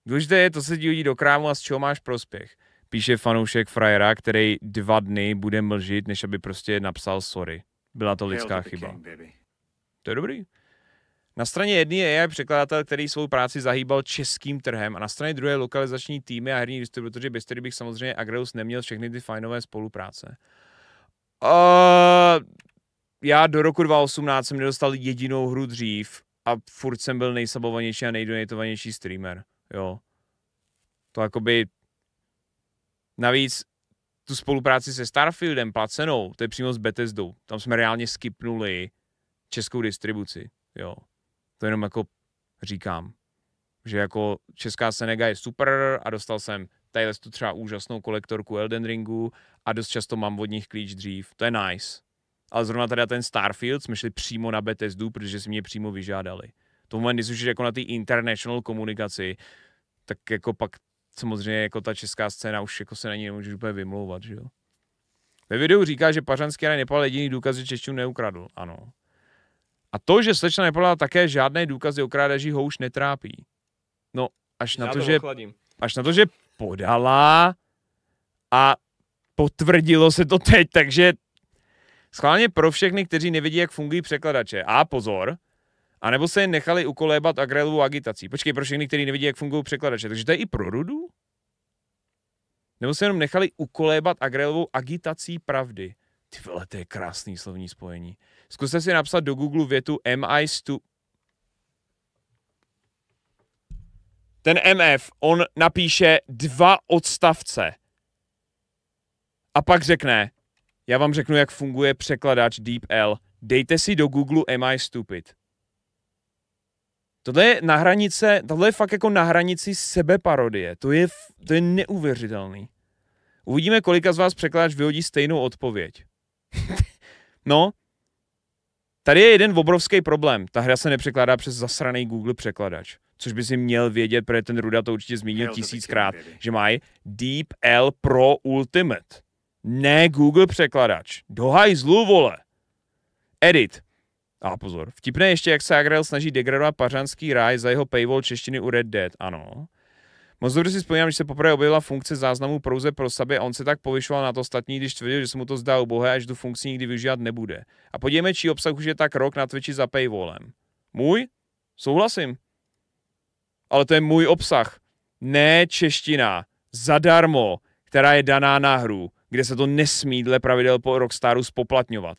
Důležité je to, se dílí do krámu a z čeho máš prospěch. Píše fanoušek Frajera, který dva dny bude mlžit, než aby prostě napsal sorry. Byla to lidská chyba. To je dobrý. Na straně jedné je AI překladatel, který svou práci zahýbal českým trhem a na straně druhé lokalizační týmy a herní distributoři, bez kterých bych samozřejmě Agreus neměl všechny ty fajnové spolupráce. Uh, já do roku 2018 jsem nedostal jedinou hru dřív a furt jsem byl nejsabovanější a nejdonatovanější streamer. Jo. To jakoby Navíc tu spolupráci se Starfieldem placenou, to je přímo s Bethesdou. Tam jsme reálně skipnuli českou distribuci. Jo. To jenom jako říkám, že jako česká Senega je super a dostal jsem tadyhle tu třeba úžasnou kolektorku Elden Ringu a dost často mám od nich klíč dřív. To je nice. Ale zrovna teda ten Starfield jsme šli přímo na Bethesdu, protože si mě přímo vyžádali. To moment, když jako na té international komunikaci, tak jako pak samozřejmě jako ta česká scéna už jako se na ní nemůžeš úplně vymlouvat, že jo. Ve videu říká, že Pařanský raj nepal jediný důkaz, že Češtinu neukradl. Ano. A to, že slečna nepodala také žádné důkazy o krádeži, ho už netrápí. No, až Já na to, to že, až na to, že podala a potvrdilo se to teď, takže schválně pro všechny, kteří nevidí, jak fungují překladače. A pozor, a nebo se nechali ukolébat agrelovou agitací. Počkej, pro všechny, kteří nevidí, jak fungují překladače. Takže to je i pro rudu? Nebo se jenom nechali ukolébat agrelovou agitací pravdy. Ty vole, to je krásný slovní spojení. Zkuste si napsat do Google větu MI stu... Ten MF, on napíše dva odstavce. A pak řekne, já vám řeknu, jak funguje překladač DeepL. Dejte si do Google Am I Stupid. Tohle je na hranice, tohle je fakt jako na hranici sebeparodie. To je, to je neuvěřitelný. Uvidíme, kolika z vás překládač vyhodí stejnou odpověď. no, tady je jeden obrovský problém. Ta hra se nepřekládá přes zasraný Google překladač. Což by si měl vědět, protože ten Ruda to určitě zmínil měl tisíckrát, že mají Deep L Pro Ultimate. Ne Google překladač. Do hajzlu, vole. Edit. A pozor, vtipné ještě, jak se Agrel snaží degradovat pařanský ráj za jeho paywall češtiny u Red Dead, ano. Moc dobře si vzpomínám, že se poprvé objevila funkce záznamů prouze pro sebe. a on se tak povyšoval na to ostatní, když tvrdil, že se mu to zdá ubohé a že tu funkci nikdy využívat nebude. A podívejme, či obsah už je tak rok na Twitchi za paywallem. Můj? Souhlasím. Ale to je můj obsah. Ne čeština. Zadarmo, která je daná na hru, kde se to nesmí dle pravidel po Rockstaru spoplatňovat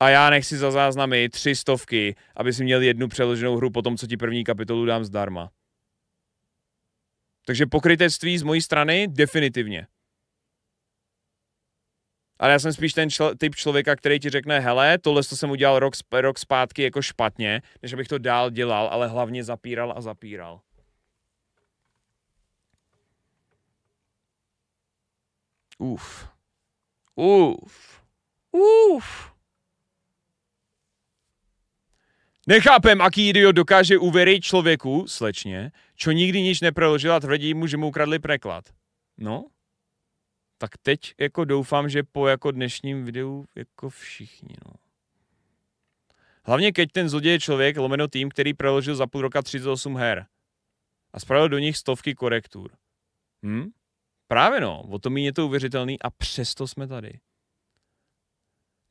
a já nechci za záznamy tři stovky, aby si měl jednu přeloženou hru po tom, co ti první kapitolu dám zdarma. Takže pokrytectví z mojí strany definitivně. Ale já jsem spíš ten čl- typ člověka, který ti řekne, hele, tohle to jsem udělal rok, sp- rok zpátky jako špatně, než abych to dál dělal, ale hlavně zapíral a zapíral. Uf. Uf. Uf. Nechápem, aký idiot dokáže uvěřit člověku, slečně, čo nikdy nič nepreložil a tvrdí mu, že mu ukradli preklad. No, tak teď jako doufám, že po jako dnešním videu jako všichni, no. Hlavně keď ten zloděj je člověk, lomeno tým, který preložil za půl roka 38 her a spravil do nich stovky korektur. Hm? Právě no, o tom je to uvěřitelný a přesto jsme tady.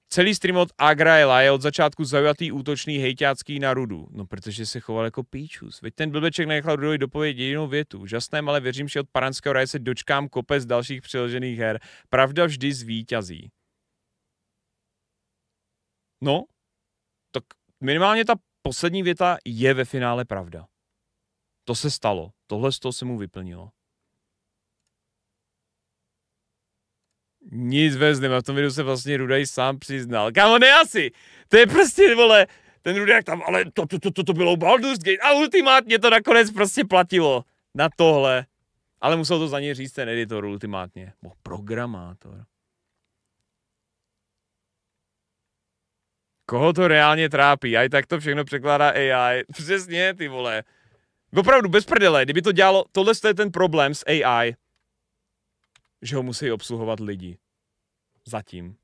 Celý stream od Agraela je od začátku zaujatý útočný hejťácký na rudu. No, protože se choval jako píčus. Veď ten blbeček nechal Rudovi dopovědět jedinou větu. Žasné, ale věřím, že od Paranského raje se dočkám kopec dalších přiložených her. Pravda vždy zvítězí. No, tak minimálně ta poslední věta je ve finále pravda. To se stalo. Tohle z toho se mu vyplnilo. Nic vez A v tom videu se vlastně Rudaj sám přiznal. Kámo, ne asi! To je prostě, vole, ten Rudák tam, ale to, to, to, to, to bylo Baldur's Gate a ultimátně to nakonec prostě platilo na tohle. Ale musel to za ně říct ten editor ultimátně. Bo programátor. Koho to reálně trápí? A tak to všechno překládá AI. Přesně, ty vole. Opravdu, bez prdele, kdyby to dělalo, tohle je ten problém s AI že ho musí obsluhovat lidi. Zatím.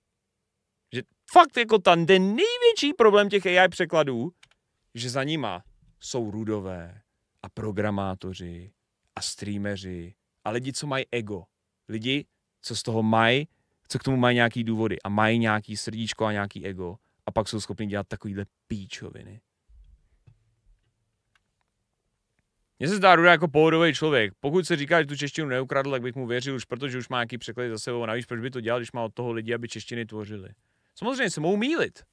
Že fakt jako ten, největší problém těch AI překladů, že za nima jsou rudové a programátoři a streameři a lidi, co mají ego. Lidi, co z toho mají, co k tomu mají nějaký důvody a mají nějaký srdíčko a nějaký ego a pak jsou schopni dělat takovýhle píčoviny. Mně se zdá Ruda jako pohodový člověk. Pokud se říká, že tu češtinu neukradl, tak bych mu věřil už, protože už má nějaký překlady za sebou. Navíc proč by to dělal, když má od toho lidi, aby češtiny tvořili. Samozřejmě se mohou mýlit.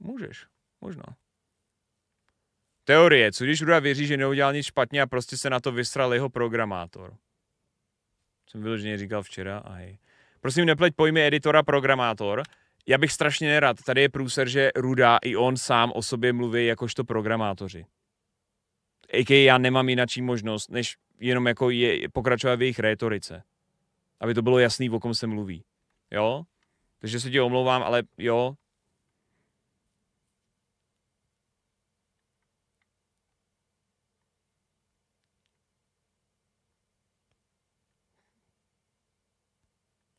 Můžeš, možná. Teorie. Co když Ruda věří, že neudělal nic špatně a prostě se na to vysral jeho programátor? Jsem vyloženě říkal včera a hej. Prosím, nepleť pojmy editora programátor. Já bych strašně nerad. Tady je průser, že Ruda i on sám o sobě mluví jakožto programátoři. AKA já nemám jinačí možnost, než jenom jako je, pokračovat v jejich rétorice. Aby to bylo jasný, o kom se mluví. Jo? Takže se ti omlouvám, ale jo,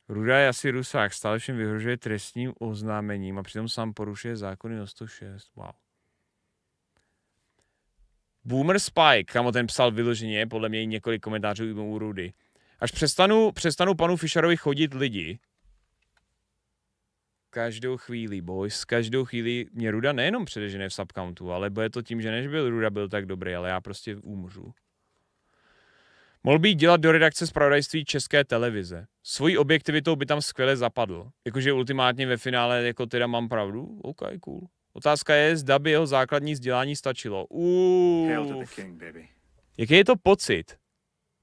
Ruda je asi rusák, stále všem vyhrožuje trestním oznámením a přitom sám porušuje zákony 106. Wow. Boomer Spike, kam ten psal vyloženě, podle mě několik komentářů u Rudy. Až přestanu, přestanu panu Fischerovi chodit lidi, každou chvíli, boys, každou chvíli mě Ruda nejenom předežené ne v subcountu, ale bude to tím, že než byl Ruda byl tak dobrý, ale já prostě umřu. Mohl být dělat do redakce zpravodajství České televize. Svojí objektivitou by tam skvěle zapadl. Jakože ultimátně ve finále jako teda mám pravdu? OK, cool. Otázka je, zda by jeho základní vzdělání stačilo. Uf. Jaký je to pocit,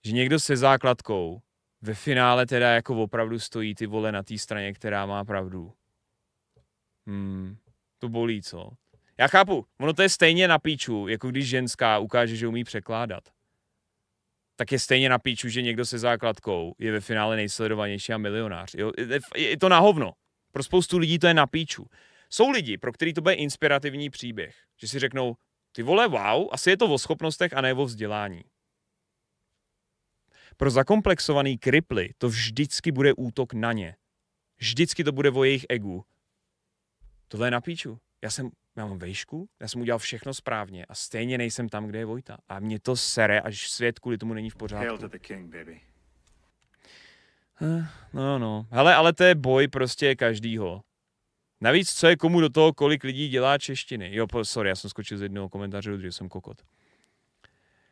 že někdo se základkou ve finále teda jako opravdu stojí ty vole na té straně, která má pravdu? Hmm, to bolí, co? Já chápu, ono to je stejně na píču, jako když ženská ukáže, že umí překládat. Tak je stejně na píču, že někdo se základkou je ve finále nejsledovanější a milionář. Jo? Je to na hovno. Pro spoustu lidí to je na píču. Jsou lidi, pro který to bude inspirativní příběh, že si řeknou, ty vole, wow, asi je to o schopnostech a ne o vzdělání. Pro zakomplexovaný kriply to vždycky bude útok na ně. Vždycky to bude o jejich egu. Tohle je na píču. Já jsem, já mám vejšku, já jsem udělal všechno správně a stejně nejsem tam, kde je Vojta. A mě to sere, až svět kvůli tomu není v pořádku. Eh, no, no. Hele, ale to je boj prostě každýho. Navíc, co je komu do toho, kolik lidí dělá češtiny. Jo, sorry, já jsem skočil z jednoho komentáře, že jsem kokot.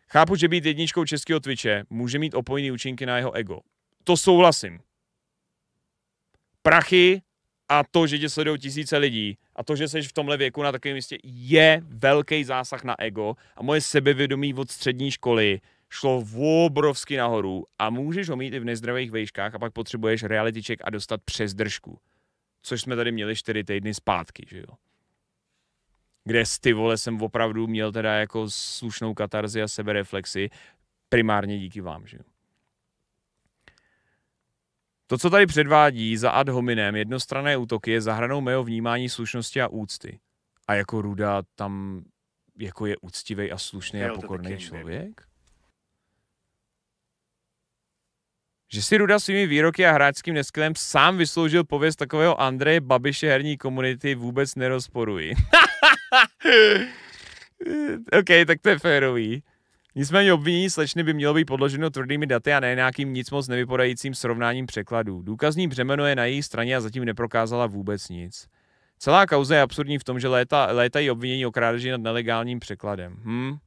Chápu, že být jedničkou českého Twitche může mít opojný účinky na jeho ego. To souhlasím. Prachy a to, že tě sledují tisíce lidí a to, že jsi v tomhle věku na takovém místě, je velký zásah na ego a moje sebevědomí od střední školy šlo obrovsky nahoru a můžeš ho mít i v nezdravých vejškách a pak potřebuješ realityček a dostat přes držku což jsme tady měli čtyři týdny zpátky, že jo. Kde s ty vole jsem opravdu měl teda jako slušnou katarzi a sebereflexy, primárně díky vám, že jo. To, co tady předvádí za ad hominem jednostrané útoky, je zahranou mého vnímání slušnosti a úcty. A jako Ruda tam jako je úctivý a slušný a pokorný člověk? že si Ruda svými výroky a hráčským neskylem sám vysloužil pověst takového Andreje Babiše herní komunity, vůbec nerozporuji. OK, tak to je férový. Nicméně obvinění slečny by mělo být podloženo tvrdými daty a ne nějakým nic moc nevypadajícím srovnáním překladů. Důkazní břemeno je na její straně a zatím neprokázala vůbec nic. Celá kauza je absurdní v tom, že léta, létají obvinění o krádeži nad nelegálním překladem. Hm?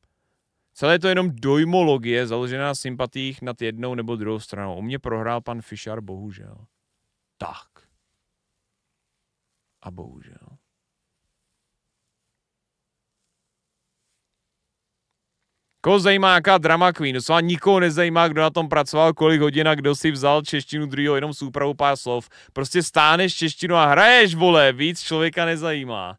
Celé to jenom dojmologie založená na sympatiích nad jednou nebo druhou stranou. U mě prohrál pan Fischer, bohužel. Tak. A bohužel. Koho zajímá, jaká drama queen? Docela nikoho nezajímá, kdo na tom pracoval, kolik hodin a kdo si vzal češtinu druhého, jenom s úpravou pár slov. Prostě stáneš češtinu a hraješ, vole, víc člověka nezajímá.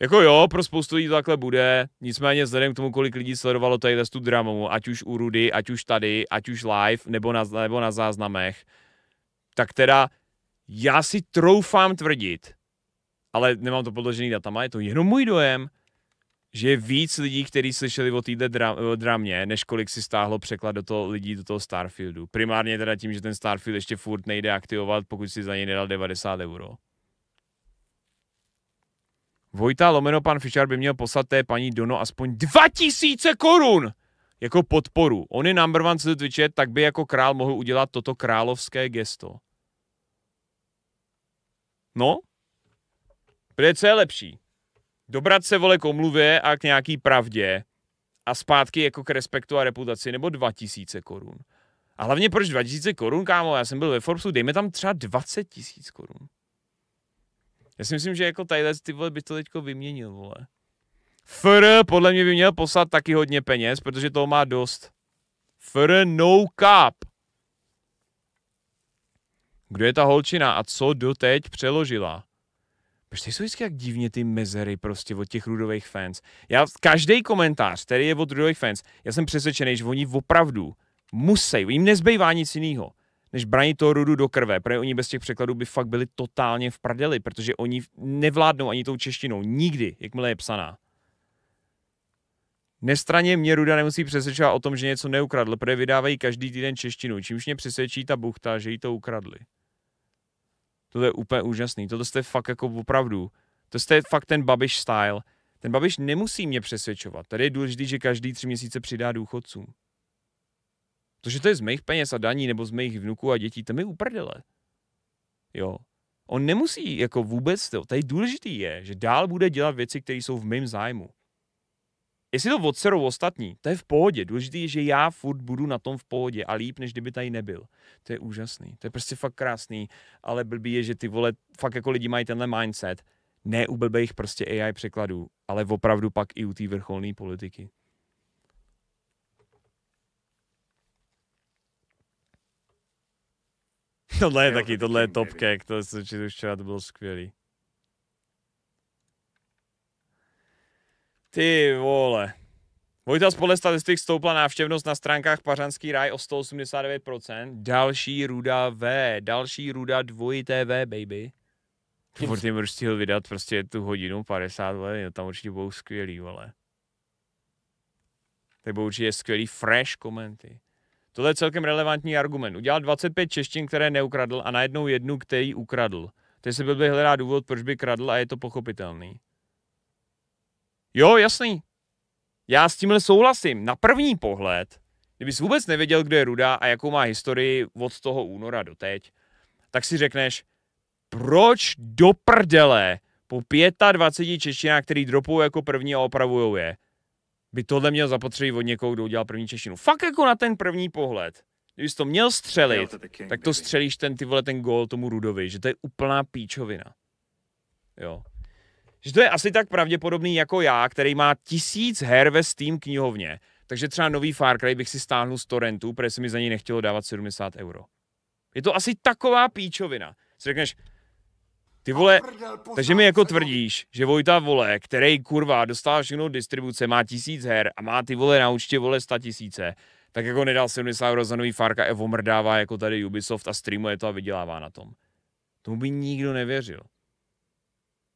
Jako jo, pro spoustu lidí to takhle bude, nicméně vzhledem k tomu, kolik lidí sledovalo tady tu dramu, ať už u Rudy, ať už tady, ať už live, nebo na, nebo na záznamech, tak teda já si troufám tvrdit, ale nemám to podložený datama, je to jenom můj dojem, že je víc lidí, kteří slyšeli o této dra- dramě, než kolik si stáhlo překlad do toho lidí do toho Starfieldu. Primárně teda tím, že ten Starfield ještě furt nejde aktivovat, pokud si za něj nedal 90 euro. Vojta lomeno pan Fischer by měl poslat té paní Dono aspoň 2000 korun jako podporu. On je number one co Twitche, tak by jako král mohl udělat toto královské gesto. No, protože co je lepší? Dobrat se vole k omluvě a k nějaký pravdě a zpátky jako k respektu a reputaci nebo 2000 korun. A hlavně proč 2000 korun, kámo? Já jsem byl ve Forbesu, dejme tam třeba 20 tisíc korun. Já si myslím, že jako Tyler ty vole by to teďko vyměnil, vole. FR podle mě by měl poslat taky hodně peněz, protože toho má dost. FR no cap. Kdo je ta holčina a co doteď přeložila? Proč ty jsou vždycky jak divně ty mezery prostě od těch rudových fans. Já, každý komentář, který je od rudových fans, já jsem přesvědčený, že oni opravdu musí, jim nezbývá nic jiného než branit toho rudu do krve, protože oni bez těch překladů by fakt byli totálně v prdeli, protože oni nevládnou ani tou češtinou nikdy, jakmile je psaná. Nestraně mě Ruda nemusí přesvědčovat o tom, že něco neukradl, protože vydávají každý týden češtinu, čímž mě přesvědčí ta buchta, že jí to ukradli. To je úplně úžasný, To jste fakt jako opravdu, to jste fakt ten babiš style. Ten babiš nemusí mě přesvědčovat, tady je důležité, že každý tři měsíce přidá důchodcům. To, že to je z mých peněz a daní nebo z mých vnuků a dětí, to mi uprdele. Jo. On nemusí jako vůbec, to, tady důležitý je, že dál bude dělat věci, které jsou v mém zájmu. Jestli to odserou ostatní, to je v pohodě. Důležité je, že já furt budu na tom v pohodě a líp, než kdyby tady nebyl. To je úžasný. To je prostě fakt krásný, ale blbý je, že ty vole, fakt jako lidi mají tenhle mindset. Ne u blbých prostě AI překladů, ale opravdu pak i u té vrcholné politiky. Tohle je taky, tohle je top cake, to jsem už včera, to bylo skvělý. Ty vole. Vojta podle statistik stoupla návštěvnost na stránkách Pařanský ráj o 189%. Další ruda V, další ruda dvojité V, baby. Forty už stihl vydat prostě tu hodinu 50, let, no, tam určitě budou skvělý, vole. Tak budou určitě skvělý fresh komenty. Tohle je celkem relevantní argument. Udělal 25 češtin, které neukradl a najednou jednu, který ukradl. Teď se byl by hledá důvod, proč by kradl a je to pochopitelný. Jo, jasný. Já s tímhle souhlasím. Na první pohled, kdybys vůbec nevěděl, kdo je Ruda a jakou má historii od toho února do teď, tak si řekneš, proč do prdele po 25 češtinách, který dropou jako první a opravujou je, by tohle měl zapotřebí od někoho, kdo udělal první češtinu. Fakt jako na ten první pohled. Kdyby to měl střelit, tak to střelíš ten ty vole ten gól tomu Rudovi, že to je úplná píčovina. Jo. Že to je asi tak pravděpodobný jako já, který má tisíc her ve Steam knihovně, takže třeba nový Far Cry bych si stáhnul z torrentu, protože se mi za něj nechtělo dávat 70 euro. Je to asi taková píčovina. Si řekneš, ty vole, takže mi jako tvrdíš, že Vojta vole, který kurva dostává všechno distribuce, má tisíc her a má ty vole na účtě vole sta tisíce, tak jako nedal 70 euro za nový Farka, Evo mrdává jako tady Ubisoft a streamuje to a vydělává na tom. Tomu by nikdo nevěřil.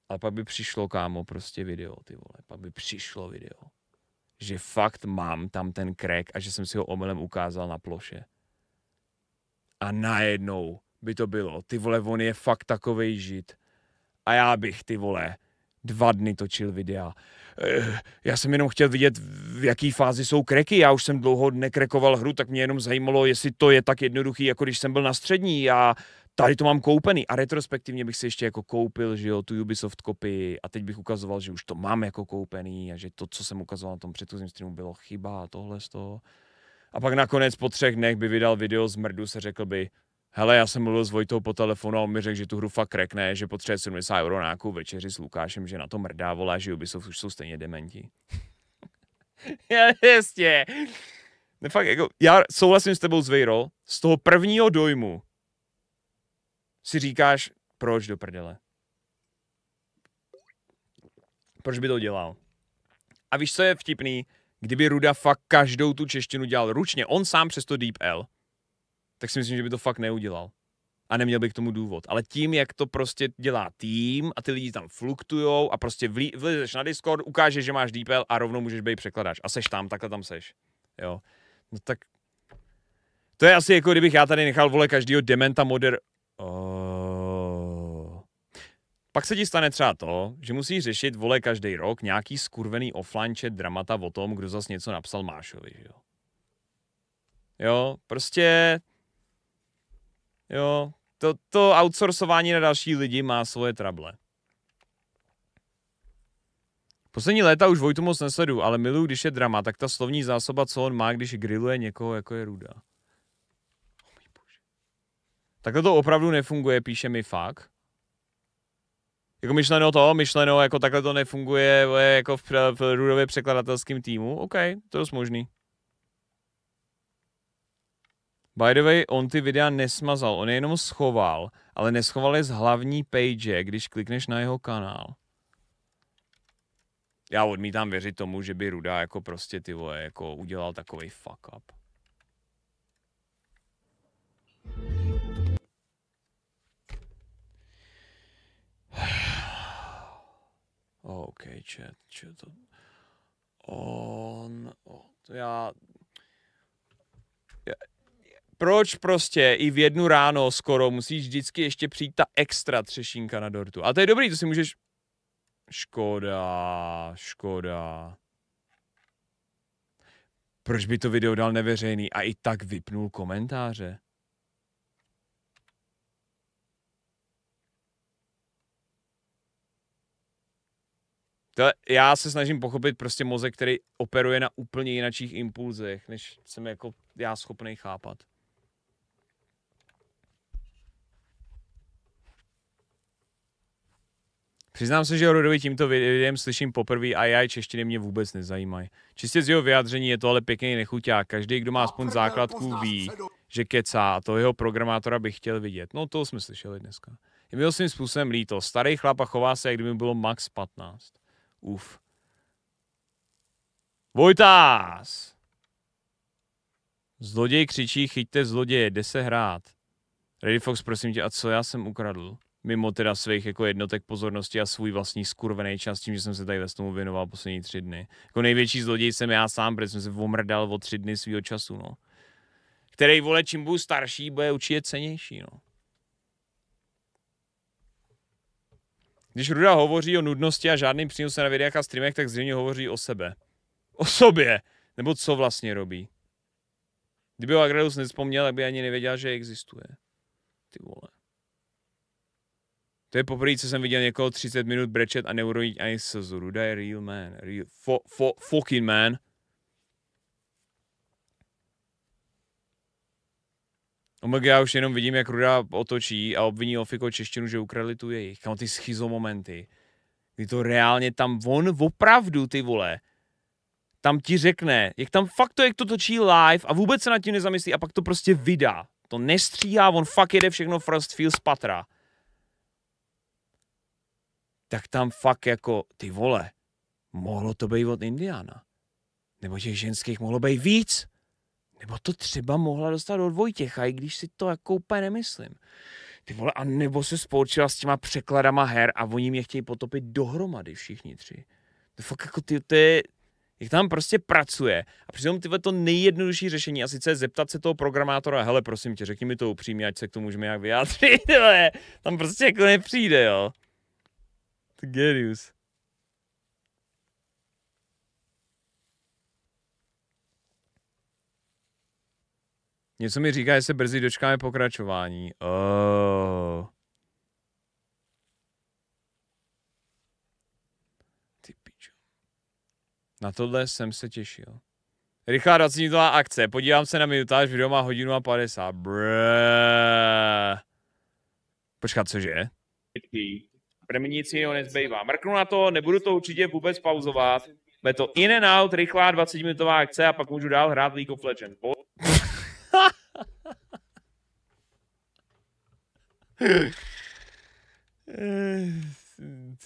Ale pak by přišlo, kámo, prostě video, ty vole. Pak by přišlo video. Že fakt mám tam ten krek a že jsem si ho omylem ukázal na ploše. A najednou by to bylo. Ty vole, on je fakt takovej žid. A já bych, ty vole, dva dny točil videa. Eh, já jsem jenom chtěl vidět, v jaký fázi jsou kreky. Já už jsem dlouho nekrekoval hru, tak mě jenom zajímalo, jestli to je tak jednoduchý, jako když jsem byl na střední a tady to mám koupený. A retrospektivně bych si ještě jako koupil, že jo, tu Ubisoft kopii a teď bych ukazoval, že už to mám jako koupený a že to, co jsem ukazoval na tom předchozím streamu, bylo chyba a tohle z toho. A pak nakonec po třech dnech by vydal video z mrdu, se řekl by, hele, já jsem mluvil s Vojtou po telefonu a on mi řekl, že tu hru fakt krekne, že potřebuje 70 euro na nějakou večeři s Lukášem, že na to mrdá, volá, že Ubisoft už jsou stejně dementi. Jasně. Ne, fakt, jako, já souhlasím s tebou s Vejro, z toho prvního dojmu si říkáš, proč do prdele? Proč by to dělal? A víš, co je vtipný? Kdyby Ruda fakt každou tu češtinu dělal ručně, on sám přesto DeepL, tak si myslím, že by to fakt neudělal. A neměl by k tomu důvod. Ale tím, jak to prostě dělá tým a ty lidi tam fluktujou a prostě vlí, na Discord, ukážeš, že máš DPL a rovnou můžeš být překladač. A seš tam, takhle tam seš. Jo. No tak to je asi jako kdybych já tady nechal vole každého dementa moder... Oh. Pak se ti stane třeba to, že musíš řešit vole každý rok nějaký skurvený offline chat dramata o tom, kdo zas něco napsal Mášovi, že jo. Jo, prostě Jo, to, to outsourcování na další lidi má svoje trable. Poslední léta už Vojtu moc nesledu, ale miluju, když je drama, tak ta slovní zásoba, co on má, když grilluje někoho, jako je Ruda. Oh Takhle to opravdu nefunguje, píše mi fakt. Jako myšleno to, myšleno, jako takhle to nefunguje jako v, v Rudově překladatelském týmu. OK, to je dost možný. By the way, on ty videa nesmazal, on je jenom schoval, ale neschoval je z hlavní page, když klikneš na jeho kanál. Já odmítám věřit tomu, že by Ruda jako prostě ty vole, jako udělal takový fuck up. OK, chat, čo To... On, oh, to já, proč prostě i v jednu ráno skoro musíš vždycky ještě přijít ta extra třešínka na dortu. A to je dobrý, to si můžeš... Škoda, škoda. Proč by to video dal neveřejný a i tak vypnul komentáře? To, já se snažím pochopit prostě mozek, který operuje na úplně jiných impulzech, než jsem jako já schopný chápat. Přiznám se, že Rudovi tímto videem slyším poprvé a já češtiny mě vůbec nezajímají. Čistě z jeho vyjádření je to ale pěkný nechuťák. Každý, kdo má aspoň základku, ví, že kecá a to jeho programátora bych chtěl vidět. No to jsme slyšeli dneska. Je mi svým způsobem líto. Starý chlap a chová se, jak kdyby bylo max 15. Uf. Vojtás! Zloděj křičí, chyťte zloděje, jde se hrát. Ready Fox, prosím tě, a co já jsem ukradl? mimo teda svých jako jednotek pozornosti a svůj vlastní skurvený čas tím, že jsem se tady tomu věnoval poslední tři dny. Jako největší zloděj jsem já sám, protože jsem se vomrdal o tři dny svého času, no. Který, vole, čím budu starší, bude určitě cenější, no. Když Ruda hovoří o nudnosti a žádným přínosu na videách a streamech, tak zřejmě hovoří o sebe. O sobě! Nebo co vlastně robí. Kdyby ho Agradus nespomněl, tak by ani nevěděl, že existuje. Ty vole. To je poprvé, co jsem viděl někoho 30 minut brečet a neurojit ani slzu. Ruda je real man. Real, fo, fo, fucking man. Omega, já už jenom vidím, jak Ruda otočí a obviní Ofiko češtinu, že ukradli tu jejich. Kam ty schizomomenty. Kdy to reálně tam, on opravdu, ty vole, tam ti řekne, jak tam fakt to, jak to točí live a vůbec se nad tím nezamyslí a pak to prostě vydá. To nestříhá, on fakt jede všechno first feel z patra tak tam fakt jako, ty vole, mohlo to být od Indiana. Nebo těch ženských mohlo být víc. Nebo to třeba mohla dostat od Vojtěcha, i když si to jako úplně nemyslím. Ty vole, a nebo se spolčila s těma překladama her a oni mě chtějí potopit dohromady všichni tři. To fakt jako ty, to je, jak tam prostě pracuje. A přitom tyhle to nejjednodušší řešení, a sice zeptat se toho programátora, hele, prosím tě, řekni mi to upřímně, ať se k tomu můžeme jak vyjádřit, ale tam prostě jako nepřijde, jo. Ty Něco mi říká, že se brzy dočkáme pokračování. Oh. Ty piču. Na tohle jsem se těšil. Rychlá 20 akce. Podívám se na minutáž, video má hodinu a 50. Brrr. Počkat, cože? první ho nezbývá. Mrknu na to, nebudu to určitě vůbec pauzovat. Bude to in and out, rychlá 20-minutová akce a pak můžu dál hrát League of Legends. Po...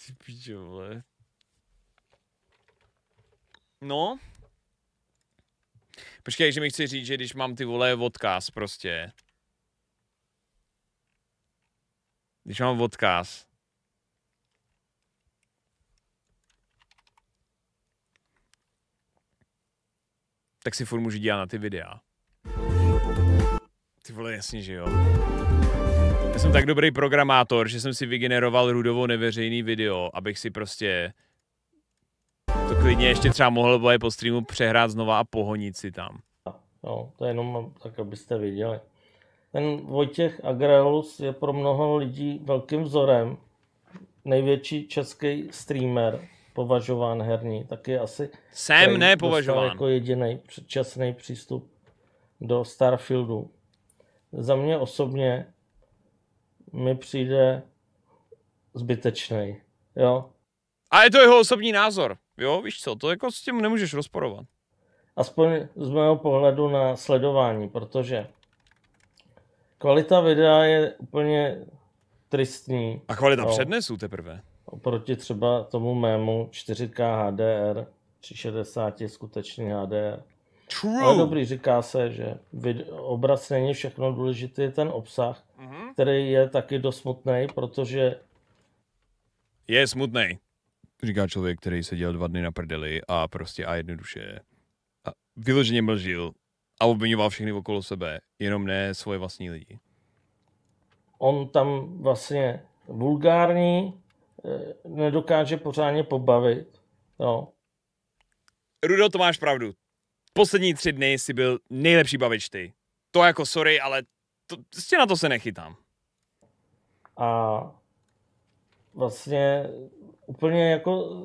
Ty píčo, vole. No. Počkej, že mi chci říct, že když mám ty vole odkaz prostě. Když mám odkaz, tak si furt můžu dělat na ty videa. Ty vole, jasně, že jo. Já jsem tak dobrý programátor, že jsem si vygeneroval rudovo neveřejný video, abych si prostě to klidně ještě třeba mohl boje po streamu přehrát znova a pohonit si tam. No, to je jenom tak, abyste viděli. Ten Vojtěch Agrelus je pro mnoho lidí velkým vzorem, největší český streamer považován herní, tak je asi... Jsem nepovažován. jako jediný předčasný přístup do Starfieldu. Za mě osobně mi přijde zbytečný. Jo? A je to jeho osobní názor. Jo, víš co, to jako s tím nemůžeš rozporovat. Aspoň z mého pohledu na sledování, protože kvalita videa je úplně tristní. A kvalita jo. No. přednesu teprve oproti třeba tomu mému 4K HDR, 360 skutečný HDR. True. Ale dobrý, říká se, že obraz není všechno důležitý, je ten obsah, mm-hmm. který je taky dost smutný, protože... Je smutný. Říká člověk, který seděl dva dny na prdeli a prostě a jednoduše a vyloženě mlžil a obvinoval všechny okolo sebe, jenom ne svoje vlastní lidi. On tam vlastně vulgární, Eh, nedokáže pořádně pobavit. No. Rudo, to máš pravdu. Poslední tři dny jsi byl nejlepší bavič ty. To jako sorry, ale to, prostě na to se nechytám. A vlastně úplně jako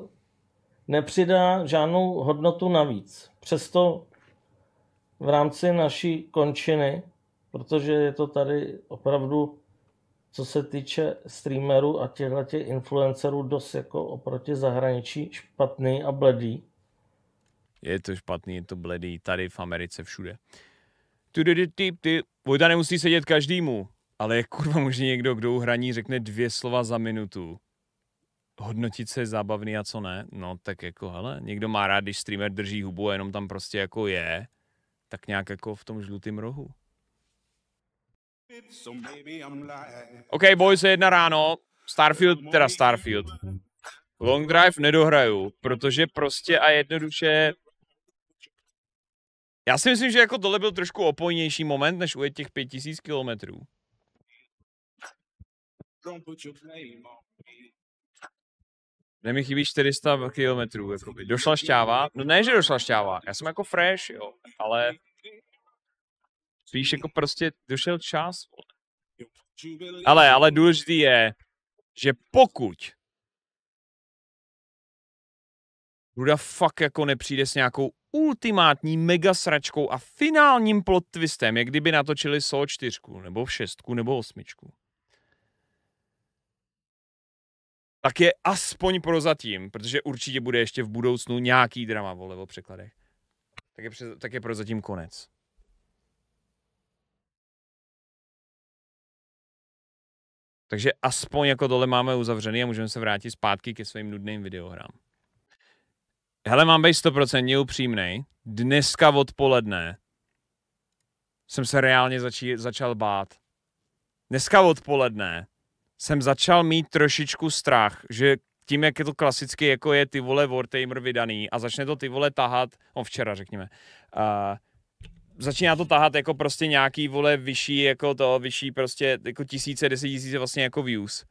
nepřidá žádnou hodnotu navíc. Přesto v rámci naší končiny, protože je to tady opravdu co se týče streamerů a těchto influencerů dost jako oproti zahraničí špatný a bledý. Je to špatný, je to bledý, tady v Americe všude. Vojta nemusí sedět každému, ale je kurva možný někdo, kdo u hraní řekne dvě slova za minutu. Hodnotit se je zábavný a co ne, no tak jako hele, někdo má rád, když streamer drží hubu a jenom tam prostě jako je, tak nějak jako v tom žlutém rohu. OK, boys, je jedna ráno. Starfield, teda Starfield. Long Drive nedohraju, protože prostě a jednoduše... Já si myslím, že jako tohle byl trošku opojnější moment, než u těch 5000 kilometrů. Ne, mi chybí 400 kilometrů, jakoby. Došla šťáva? No ne, že došla šťáva, já jsem jako fresh, jo, ale Víš, jako prostě došel čas. Ale, ale důležitý je, že pokud Ruda fakt jako nepřijde s nějakou ultimátní mega sračkou a finálním plot twistem, jak kdyby natočili SO 4, nebo 6, nebo 8. Tak je aspoň prozatím, protože určitě bude ještě v budoucnu nějaký drama, vole, o překladech. Tak je, tak je prozatím konec. Takže aspoň jako tohle máme uzavřený a můžeme se vrátit zpátky ke svým nudným videohrám. Hele, mám být 100% upřímný. Dneska odpoledne jsem se reálně začí, začal bát. Dneska odpoledne jsem začal mít trošičku strach, že tím, jak je to klasicky, jako je ty vole Wartamer vydaný a začne to ty vole tahat, on včera řekněme, uh, začíná to tahat jako prostě nějaký, vole, vyšší jako to, vyšší prostě jako tisíce, deset tisíce vlastně jako views.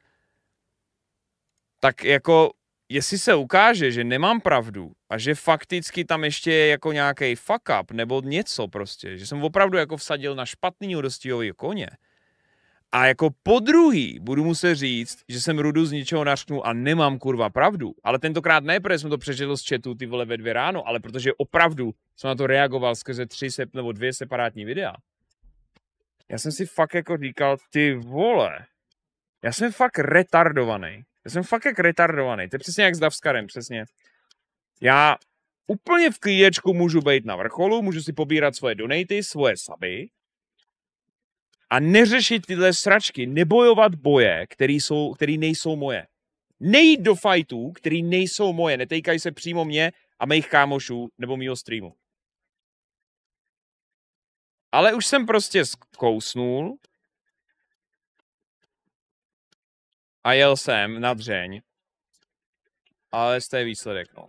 Tak jako, jestli se ukáže, že nemám pravdu a že fakticky tam ještě je jako nějaký fuck up nebo něco prostě, že jsem opravdu jako vsadil na špatný dostihový koně, a jako po druhý budu muset říct, že jsem Rudu z ničeho nařknul a nemám kurva pravdu. Ale tentokrát ne, protože jsem to přežil z chatu ty vole ve dvě ráno, ale protože opravdu jsem na to reagoval skrze tři sep, nebo dvě separátní videa. Já jsem si fakt jako říkal, ty vole, já jsem fakt retardovaný. Já jsem fakt jak retardovaný. To je přesně jak s Davskarem, přesně. Já úplně v klíječku můžu být na vrcholu, můžu si pobírat svoje donaty, svoje saby, a neřešit tyhle sračky, nebojovat boje, který, jsou, který nejsou moje. Nejít do fajtů, který nejsou moje, netejkají se přímo mě a mých kámošů nebo mýho streamu. Ale už jsem prostě zkousnul a jel jsem na dřeň. Ale z té výsledek, no.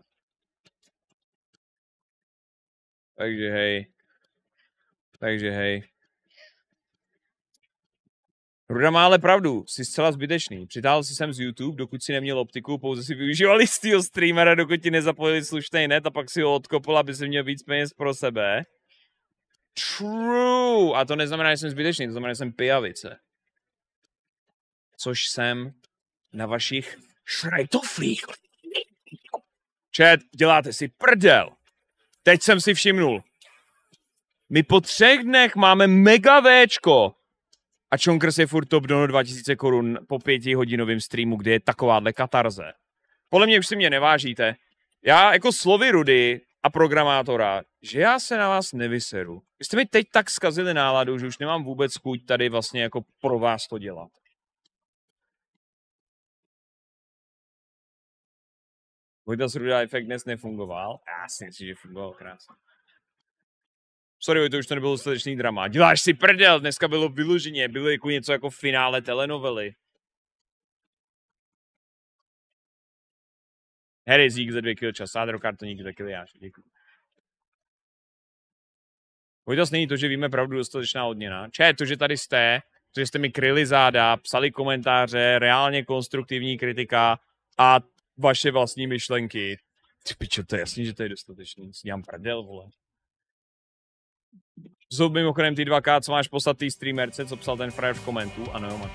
Takže hej. Takže hej. Ruda má ale pravdu, jsi zcela zbytečný. Přitáhl si sem z YouTube, dokud si neměl optiku, pouze si využíval jistýho streamera, dokud ti nezapojili slušný net a pak si ho odkopl, aby si měl víc peněz pro sebe. True! A to neznamená, že jsem zbytečný, to znamená, že jsem pijavice. Což jsem na vašich šrajtoflích. Čet, děláte si prdel. Teď jsem si všimnul. My po třech dnech máme mega Včko a Chonkers je furt top dono 2000 korun po pětihodinovém streamu, kde je takováhle katarze. Podle mě už si mě nevážíte. Já jako slovy Rudy a programátora, že já se na vás nevyseru. Vy jste mi teď tak zkazili náladu, že už nemám vůbec chuť tady vlastně jako pro vás to dělat. Vojta Ruda efekt dnes nefungoval? Já si myslím, že fungoval krásně. Sorry, to už to nebylo dostatečný drama. Děláš si prdel, dneska bylo vyloženě, bylo jako něco jako finále telenovely. Harry Zík za dvě kilča, Sádro Kartoník za já. Děkuji. Vojtas není to, že víme pravdu dostatečná odměna. Če, to, že tady jste, to, že jste mi kryli záda, psali komentáře, reálně konstruktivní kritika a vaše vlastní myšlenky. Ty pičo, to je jasný, že to je dostatečný. Si dělám prdel, vole. Jsou mimochodem ty dvakrát, co máš poslat streamerce, co psal ten frajer v komentu. Ano, jo, máš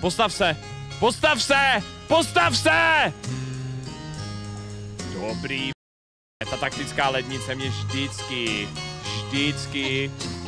Postav se! Postav se! Postav se! Dobrý. Ta taktická lednice mě vždycky, vždycky